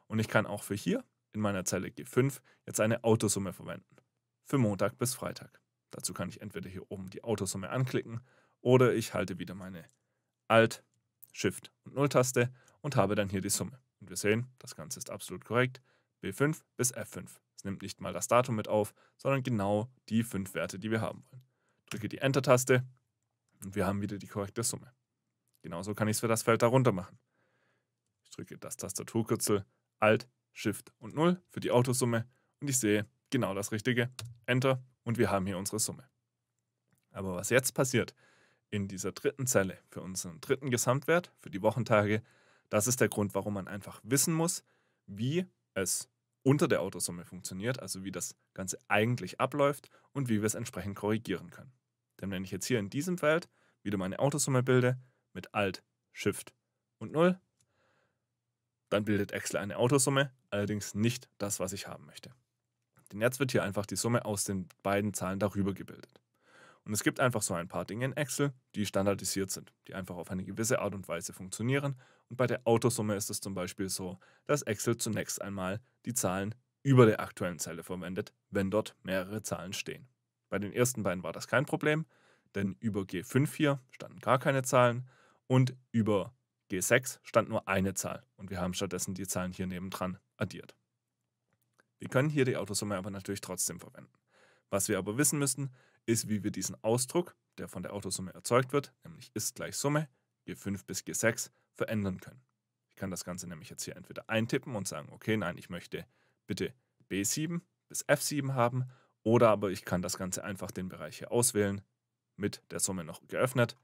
Speaker 1: Und ich kann auch für hier in meiner Zelle G5 jetzt eine Autosumme verwenden. Für Montag bis Freitag. Dazu kann ich entweder hier oben die Autosumme anklicken oder ich halte wieder meine Alt, Shift und Null-Taste und habe dann hier die Summe. Und wir sehen, das Ganze ist absolut korrekt. B5 bis F5. Es nimmt nicht mal das Datum mit auf, sondern genau die fünf Werte, die wir haben wollen. Drücke die Enter-Taste und wir haben wieder die korrekte Summe. Genauso kann ich es für das Feld darunter machen. Ich drücke das Tastaturkürzel Alt, Shift und 0 für die Autosumme und ich sehe genau das Richtige. Enter und wir haben hier unsere Summe. Aber was jetzt passiert in dieser dritten Zelle für unseren dritten Gesamtwert, für die Wochentage, das ist der Grund, warum man einfach wissen muss, wie es unter der Autosumme funktioniert, also wie das Ganze eigentlich abläuft und wie wir es entsprechend korrigieren können. Denn wenn ich jetzt hier in diesem Feld wieder meine Autosumme bilde mit Alt, Shift und 0, dann bildet Excel eine Autosumme, allerdings nicht das, was ich haben möchte. Denn jetzt wird hier einfach die Summe aus den beiden Zahlen darüber gebildet. Und es gibt einfach so ein paar Dinge in Excel, die standardisiert sind, die einfach auf eine gewisse Art und Weise funktionieren. Und bei der Autosumme ist es zum Beispiel so, dass Excel zunächst einmal die Zahlen über der aktuellen Zelle verwendet, wenn dort mehrere Zahlen stehen. Bei den ersten beiden war das kein Problem, denn über G5 hier standen gar keine Zahlen und über G6 stand nur eine Zahl und wir haben stattdessen die Zahlen hier nebendran addiert. Wir können hier die Autosumme aber natürlich trotzdem verwenden. Was wir aber wissen müssen, ist, wie wir diesen Ausdruck, der von der Autosumme erzeugt wird, nämlich ist gleich Summe, G5 bis G6, verändern können. Ich kann das Ganze nämlich jetzt hier entweder eintippen und sagen, okay, nein, ich möchte bitte B7 bis F7 haben, oder aber ich kann das Ganze einfach den Bereich hier auswählen, mit der Summe noch geöffnet,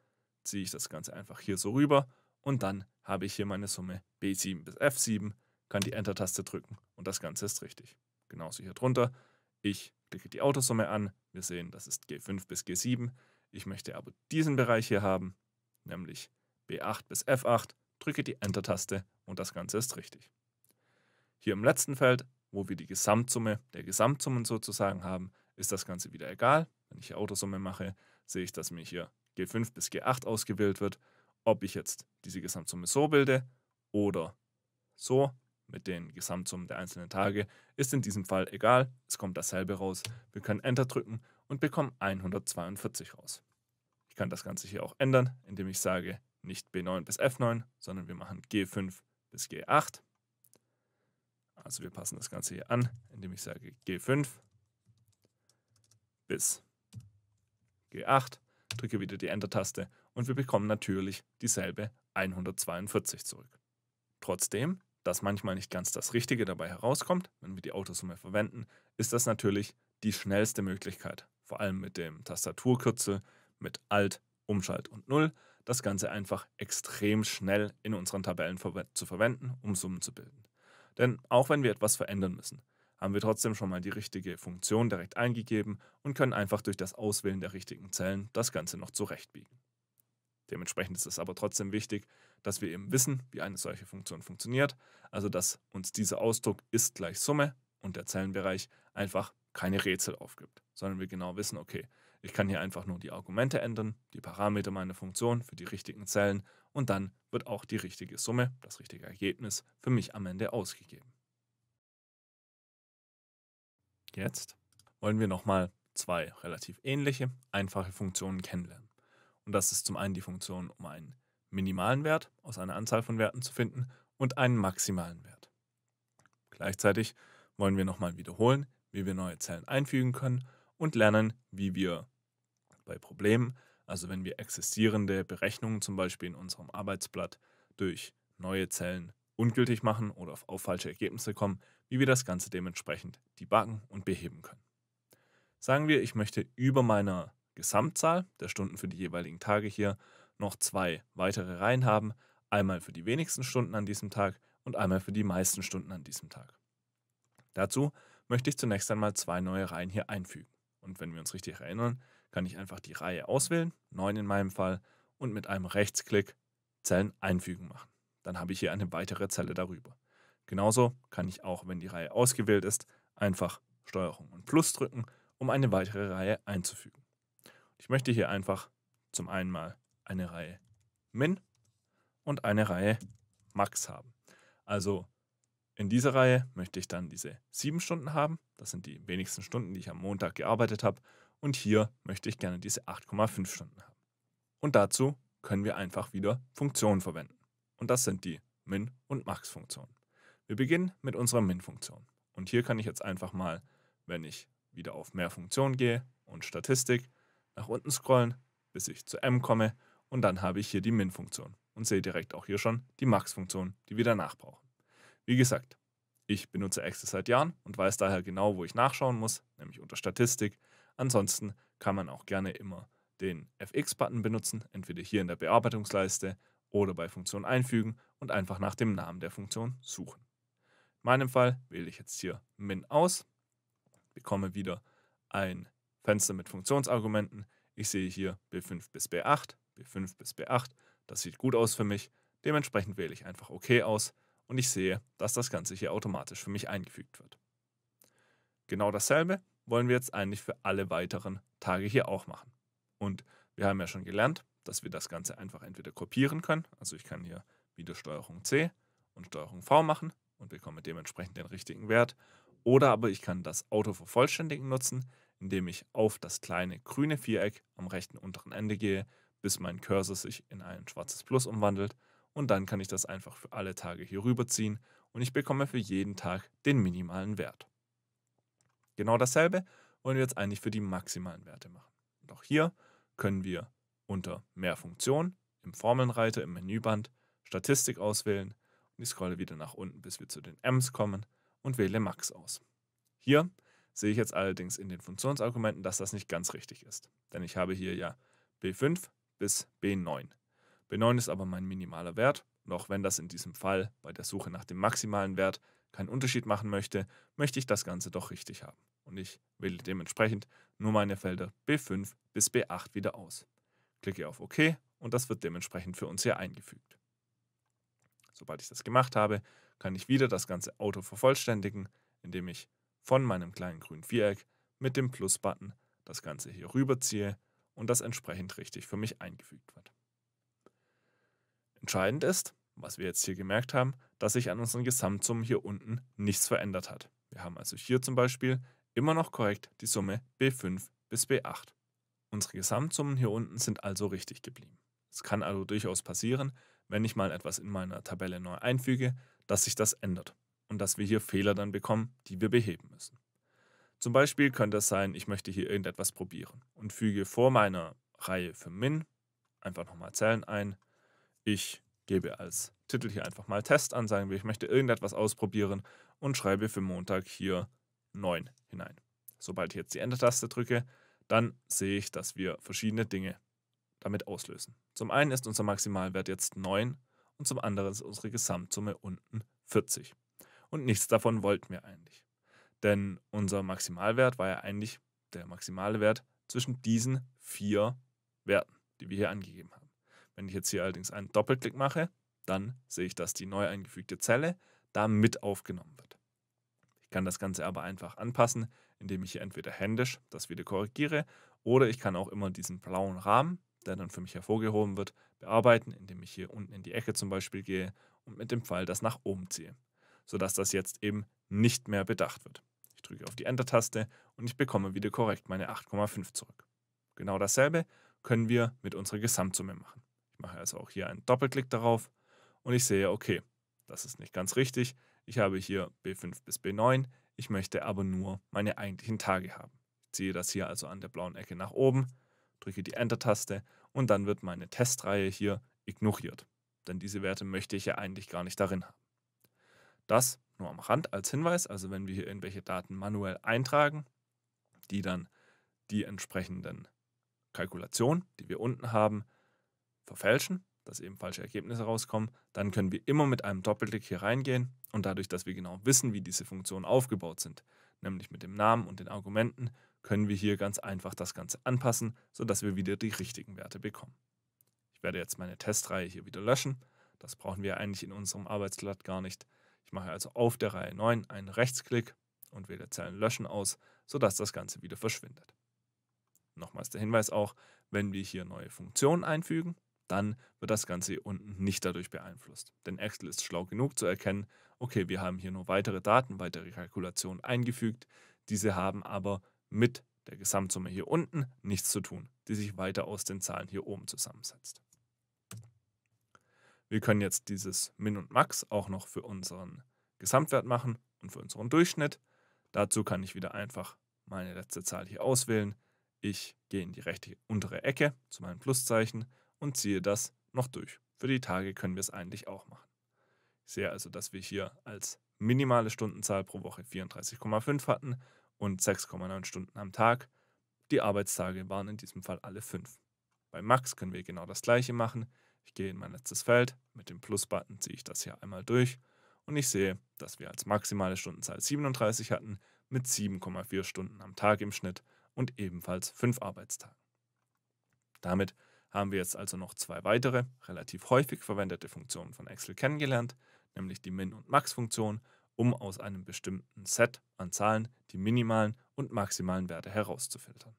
Speaker 1: ziehe ich das Ganze einfach hier so rüber und dann habe ich hier meine Summe B7 bis F7, kann die Enter-Taste drücken und das Ganze ist richtig. Genauso hier drunter. Ich klicke die Autosumme an. Wir sehen, das ist G5 bis G7. Ich möchte aber diesen Bereich hier haben, nämlich B8 bis F8. Drücke die Enter-Taste und das Ganze ist richtig. Hier im letzten Feld, wo wir die Gesamtsumme der Gesamtsummen sozusagen haben, ist das Ganze wieder egal. Wenn ich hier Autosumme mache, sehe ich, dass mir hier G5 bis G8 ausgewählt wird ob ich jetzt diese Gesamtsumme so bilde oder so mit den Gesamtsummen der einzelnen Tage, ist in diesem Fall egal, es kommt dasselbe raus. Wir können Enter drücken und bekommen 142 raus. Ich kann das Ganze hier auch ändern, indem ich sage nicht B9 bis F9, sondern wir machen G5 bis G8. Also wir passen das Ganze hier an, indem ich sage G5 bis G8, drücke wieder die Enter-Taste und wir bekommen natürlich dieselbe 142 zurück. Trotzdem, dass manchmal nicht ganz das Richtige dabei herauskommt, wenn wir die Autosumme verwenden, ist das natürlich die schnellste Möglichkeit, vor allem mit dem Tastaturkürzel, mit Alt, Umschalt und Null, das Ganze einfach extrem schnell in unseren Tabellen zu verwenden, um Summen zu bilden. Denn auch wenn wir etwas verändern müssen, haben wir trotzdem schon mal die richtige Funktion direkt eingegeben und können einfach durch das Auswählen der richtigen Zellen das Ganze noch zurechtbiegen. Dementsprechend ist es aber trotzdem wichtig, dass wir eben wissen, wie eine solche Funktion funktioniert. Also dass uns dieser Ausdruck ist gleich Summe und der Zellenbereich einfach keine Rätsel aufgibt, sondern wir genau wissen, okay, ich kann hier einfach nur die Argumente ändern, die Parameter meiner Funktion für die richtigen Zellen und dann wird auch die richtige Summe, das richtige Ergebnis für mich am Ende ausgegeben. Jetzt wollen wir nochmal zwei relativ ähnliche, einfache Funktionen kennenlernen. Und das ist zum einen die Funktion, um einen minimalen Wert aus einer Anzahl von Werten zu finden und einen maximalen Wert. Gleichzeitig wollen wir nochmal wiederholen, wie wir neue Zellen einfügen können und lernen, wie wir bei Problemen, also wenn wir existierende Berechnungen zum Beispiel in unserem Arbeitsblatt durch neue Zellen ungültig machen oder auf falsche Ergebnisse kommen, wie wir das Ganze dementsprechend debuggen und beheben können. Sagen wir, ich möchte über meiner Gesamtzahl der Stunden für die jeweiligen Tage hier noch zwei weitere Reihen haben, einmal für die wenigsten Stunden an diesem Tag und einmal für die meisten Stunden an diesem Tag. Dazu möchte ich zunächst einmal zwei neue Reihen hier einfügen. Und wenn wir uns richtig erinnern, kann ich einfach die Reihe auswählen, 9 in meinem Fall, und mit einem Rechtsklick Zellen einfügen machen. Dann habe ich hier eine weitere Zelle darüber. Genauso kann ich auch, wenn die Reihe ausgewählt ist, einfach Steuerung und Plus drücken, um eine weitere Reihe einzufügen. Ich möchte hier einfach zum einen mal eine Reihe Min und eine Reihe Max haben. Also in dieser Reihe möchte ich dann diese sieben Stunden haben. Das sind die wenigsten Stunden, die ich am Montag gearbeitet habe. Und hier möchte ich gerne diese 8,5 Stunden haben. Und dazu können wir einfach wieder Funktionen verwenden. Und das sind die Min- und Max-Funktionen. Wir beginnen mit unserer Min-Funktion. Und hier kann ich jetzt einfach mal, wenn ich wieder auf mehr Funktionen gehe und Statistik, nach unten scrollen, bis ich zu M komme und dann habe ich hier die Min-Funktion und sehe direkt auch hier schon die Max-Funktion, die wir danach brauchen. Wie gesagt, ich benutze Excel seit Jahren und weiß daher genau, wo ich nachschauen muss, nämlich unter Statistik. Ansonsten kann man auch gerne immer den FX-Button benutzen, entweder hier in der Bearbeitungsleiste oder bei Funktion einfügen und einfach nach dem Namen der Funktion suchen. In meinem Fall wähle ich jetzt hier min aus, bekomme wieder ein Fenster mit Funktionsargumenten. Ich sehe hier B5 bis B8, B5 bis B8. Das sieht gut aus für mich. Dementsprechend wähle ich einfach OK aus und ich sehe, dass das Ganze hier automatisch für mich eingefügt wird. Genau dasselbe wollen wir jetzt eigentlich für alle weiteren Tage hier auch machen. Und wir haben ja schon gelernt, dass wir das Ganze einfach entweder kopieren können. Also ich kann hier wieder Steuerung C und Steuerung V machen und bekomme dementsprechend den richtigen Wert. Oder aber ich kann das Auto vervollständigen nutzen, indem ich auf das kleine grüne Viereck am rechten unteren Ende gehe, bis mein Cursor sich in ein schwarzes Plus umwandelt und dann kann ich das einfach für alle Tage hier rüberziehen und ich bekomme für jeden Tag den minimalen Wert. Genau dasselbe wollen wir jetzt eigentlich für die maximalen Werte machen. Und auch hier können wir unter Mehr Funktionen im Formelnreiter im Menüband Statistik auswählen und ich scrolle wieder nach unten, bis wir zu den Ms kommen und wähle Max aus. Hier sehe ich jetzt allerdings in den Funktionsargumenten, dass das nicht ganz richtig ist. Denn ich habe hier ja B5 bis B9. B9 ist aber mein minimaler Wert. Und auch wenn das in diesem Fall bei der Suche nach dem maximalen Wert keinen Unterschied machen möchte, möchte ich das Ganze doch richtig haben. Und ich wähle dementsprechend nur meine Felder B5 bis B8 wieder aus. Klicke auf OK und das wird dementsprechend für uns hier eingefügt. Sobald ich das gemacht habe, kann ich wieder das ganze Auto vervollständigen, indem ich von meinem kleinen grünen Viereck mit dem Plus-Button das Ganze hier rüberziehe und das entsprechend richtig für mich eingefügt wird. Entscheidend ist, was wir jetzt hier gemerkt haben, dass sich an unseren Gesamtsummen hier unten nichts verändert hat. Wir haben also hier zum Beispiel immer noch korrekt die Summe B5 bis B8. Unsere Gesamtsummen hier unten sind also richtig geblieben. Es kann also durchaus passieren, wenn ich mal etwas in meiner Tabelle neu einfüge, dass sich das ändert und dass wir hier Fehler dann bekommen, die wir beheben müssen. Zum Beispiel könnte es sein, ich möchte hier irgendetwas probieren und füge vor meiner Reihe für min einfach nochmal Zellen ein. Ich gebe als Titel hier einfach mal Test an, sagen wir, ich möchte irgendetwas ausprobieren und schreibe für Montag hier 9 hinein. Sobald ich jetzt die Enter-Taste drücke, dann sehe ich, dass wir verschiedene Dinge damit auslösen. Zum einen ist unser Maximalwert jetzt 9 und zum anderen ist unsere Gesamtsumme unten 40. Und nichts davon wollten wir eigentlich. Denn unser Maximalwert war ja eigentlich der maximale Wert zwischen diesen vier Werten, die wir hier angegeben haben. Wenn ich jetzt hier allerdings einen Doppelklick mache, dann sehe ich, dass die neu eingefügte Zelle da mit aufgenommen wird. Ich kann das Ganze aber einfach anpassen, indem ich hier entweder händisch das wieder korrigiere oder ich kann auch immer diesen blauen Rahmen, der dann für mich hervorgehoben wird, bearbeiten, indem ich hier unten in die Ecke zum Beispiel gehe und mit dem Pfeil das nach oben ziehe sodass das jetzt eben nicht mehr bedacht wird. Ich drücke auf die Enter-Taste und ich bekomme wieder korrekt meine 8,5 zurück. Genau dasselbe können wir mit unserer Gesamtsumme machen. Ich mache also auch hier einen Doppelklick darauf und ich sehe, okay, das ist nicht ganz richtig. Ich habe hier B5 bis B9. Ich möchte aber nur meine eigentlichen Tage haben. Ich ziehe das hier also an der blauen Ecke nach oben, drücke die Enter-Taste und dann wird meine Testreihe hier ignoriert. Denn diese Werte möchte ich ja eigentlich gar nicht darin haben. Das nur am Rand als Hinweis, also wenn wir hier irgendwelche Daten manuell eintragen, die dann die entsprechenden Kalkulationen, die wir unten haben, verfälschen, dass eben falsche Ergebnisse rauskommen, dann können wir immer mit einem Doppelklick hier reingehen und dadurch, dass wir genau wissen, wie diese Funktionen aufgebaut sind, nämlich mit dem Namen und den Argumenten, können wir hier ganz einfach das Ganze anpassen, sodass wir wieder die richtigen Werte bekommen. Ich werde jetzt meine Testreihe hier wieder löschen. Das brauchen wir eigentlich in unserem Arbeitsblatt gar nicht. Ich mache also auf der Reihe 9 einen Rechtsklick und wähle Zeilen löschen aus, sodass das Ganze wieder verschwindet. Nochmals der Hinweis auch, wenn wir hier neue Funktionen einfügen, dann wird das Ganze hier unten nicht dadurch beeinflusst. Denn Excel ist schlau genug zu erkennen, okay, wir haben hier nur weitere Daten, weitere Kalkulationen eingefügt, diese haben aber mit der Gesamtsumme hier unten nichts zu tun, die sich weiter aus den Zahlen hier oben zusammensetzt. Wir können jetzt dieses Min und Max auch noch für unseren Gesamtwert machen und für unseren Durchschnitt. Dazu kann ich wieder einfach meine letzte Zahl hier auswählen. Ich gehe in die rechte untere Ecke zu meinem Pluszeichen und ziehe das noch durch. Für die Tage können wir es eigentlich auch machen. Ich sehe also, dass wir hier als minimale Stundenzahl pro Woche 34,5 hatten und 6,9 Stunden am Tag. Die Arbeitstage waren in diesem Fall alle 5. Bei Max können wir genau das gleiche machen. Ich gehe in mein letztes Feld, mit dem Plus-Button ziehe ich das hier einmal durch und ich sehe, dass wir als maximale Stundenzahl 37 hatten, mit 7,4 Stunden am Tag im Schnitt und ebenfalls 5 Arbeitstagen. Damit haben wir jetzt also noch zwei weitere, relativ häufig verwendete Funktionen von Excel kennengelernt, nämlich die Min- und Max-Funktion, um aus einem bestimmten Set an Zahlen die minimalen und maximalen Werte herauszufiltern.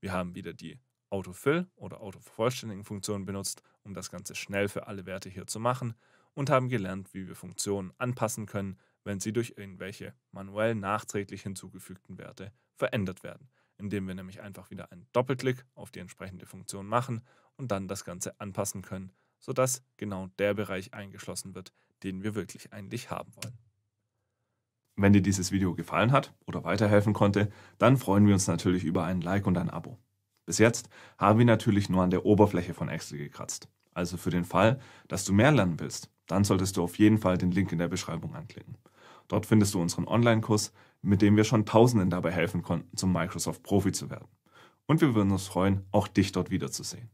Speaker 1: Wir haben wieder die Autofill- oder Autovervollständigen-Funktion benutzt, um das Ganze schnell für alle Werte hier zu machen und haben gelernt, wie wir Funktionen anpassen können, wenn sie durch irgendwelche manuell nachträglich hinzugefügten Werte verändert werden, indem wir nämlich einfach wieder einen Doppelklick auf die entsprechende Funktion machen und dann das Ganze anpassen können, sodass genau der Bereich eingeschlossen wird, den wir wirklich eigentlich haben wollen. Wenn dir dieses Video gefallen hat oder weiterhelfen konnte, dann freuen wir uns natürlich über ein Like und ein Abo. Bis jetzt haben wir natürlich nur an der Oberfläche von Excel gekratzt. Also für den Fall, dass du mehr lernen willst, dann solltest du auf jeden Fall den Link in der Beschreibung anklicken. Dort findest du unseren Online-Kurs, mit dem wir schon Tausenden dabei helfen konnten, zum Microsoft-Profi zu werden. Und wir würden uns freuen, auch dich dort wiederzusehen.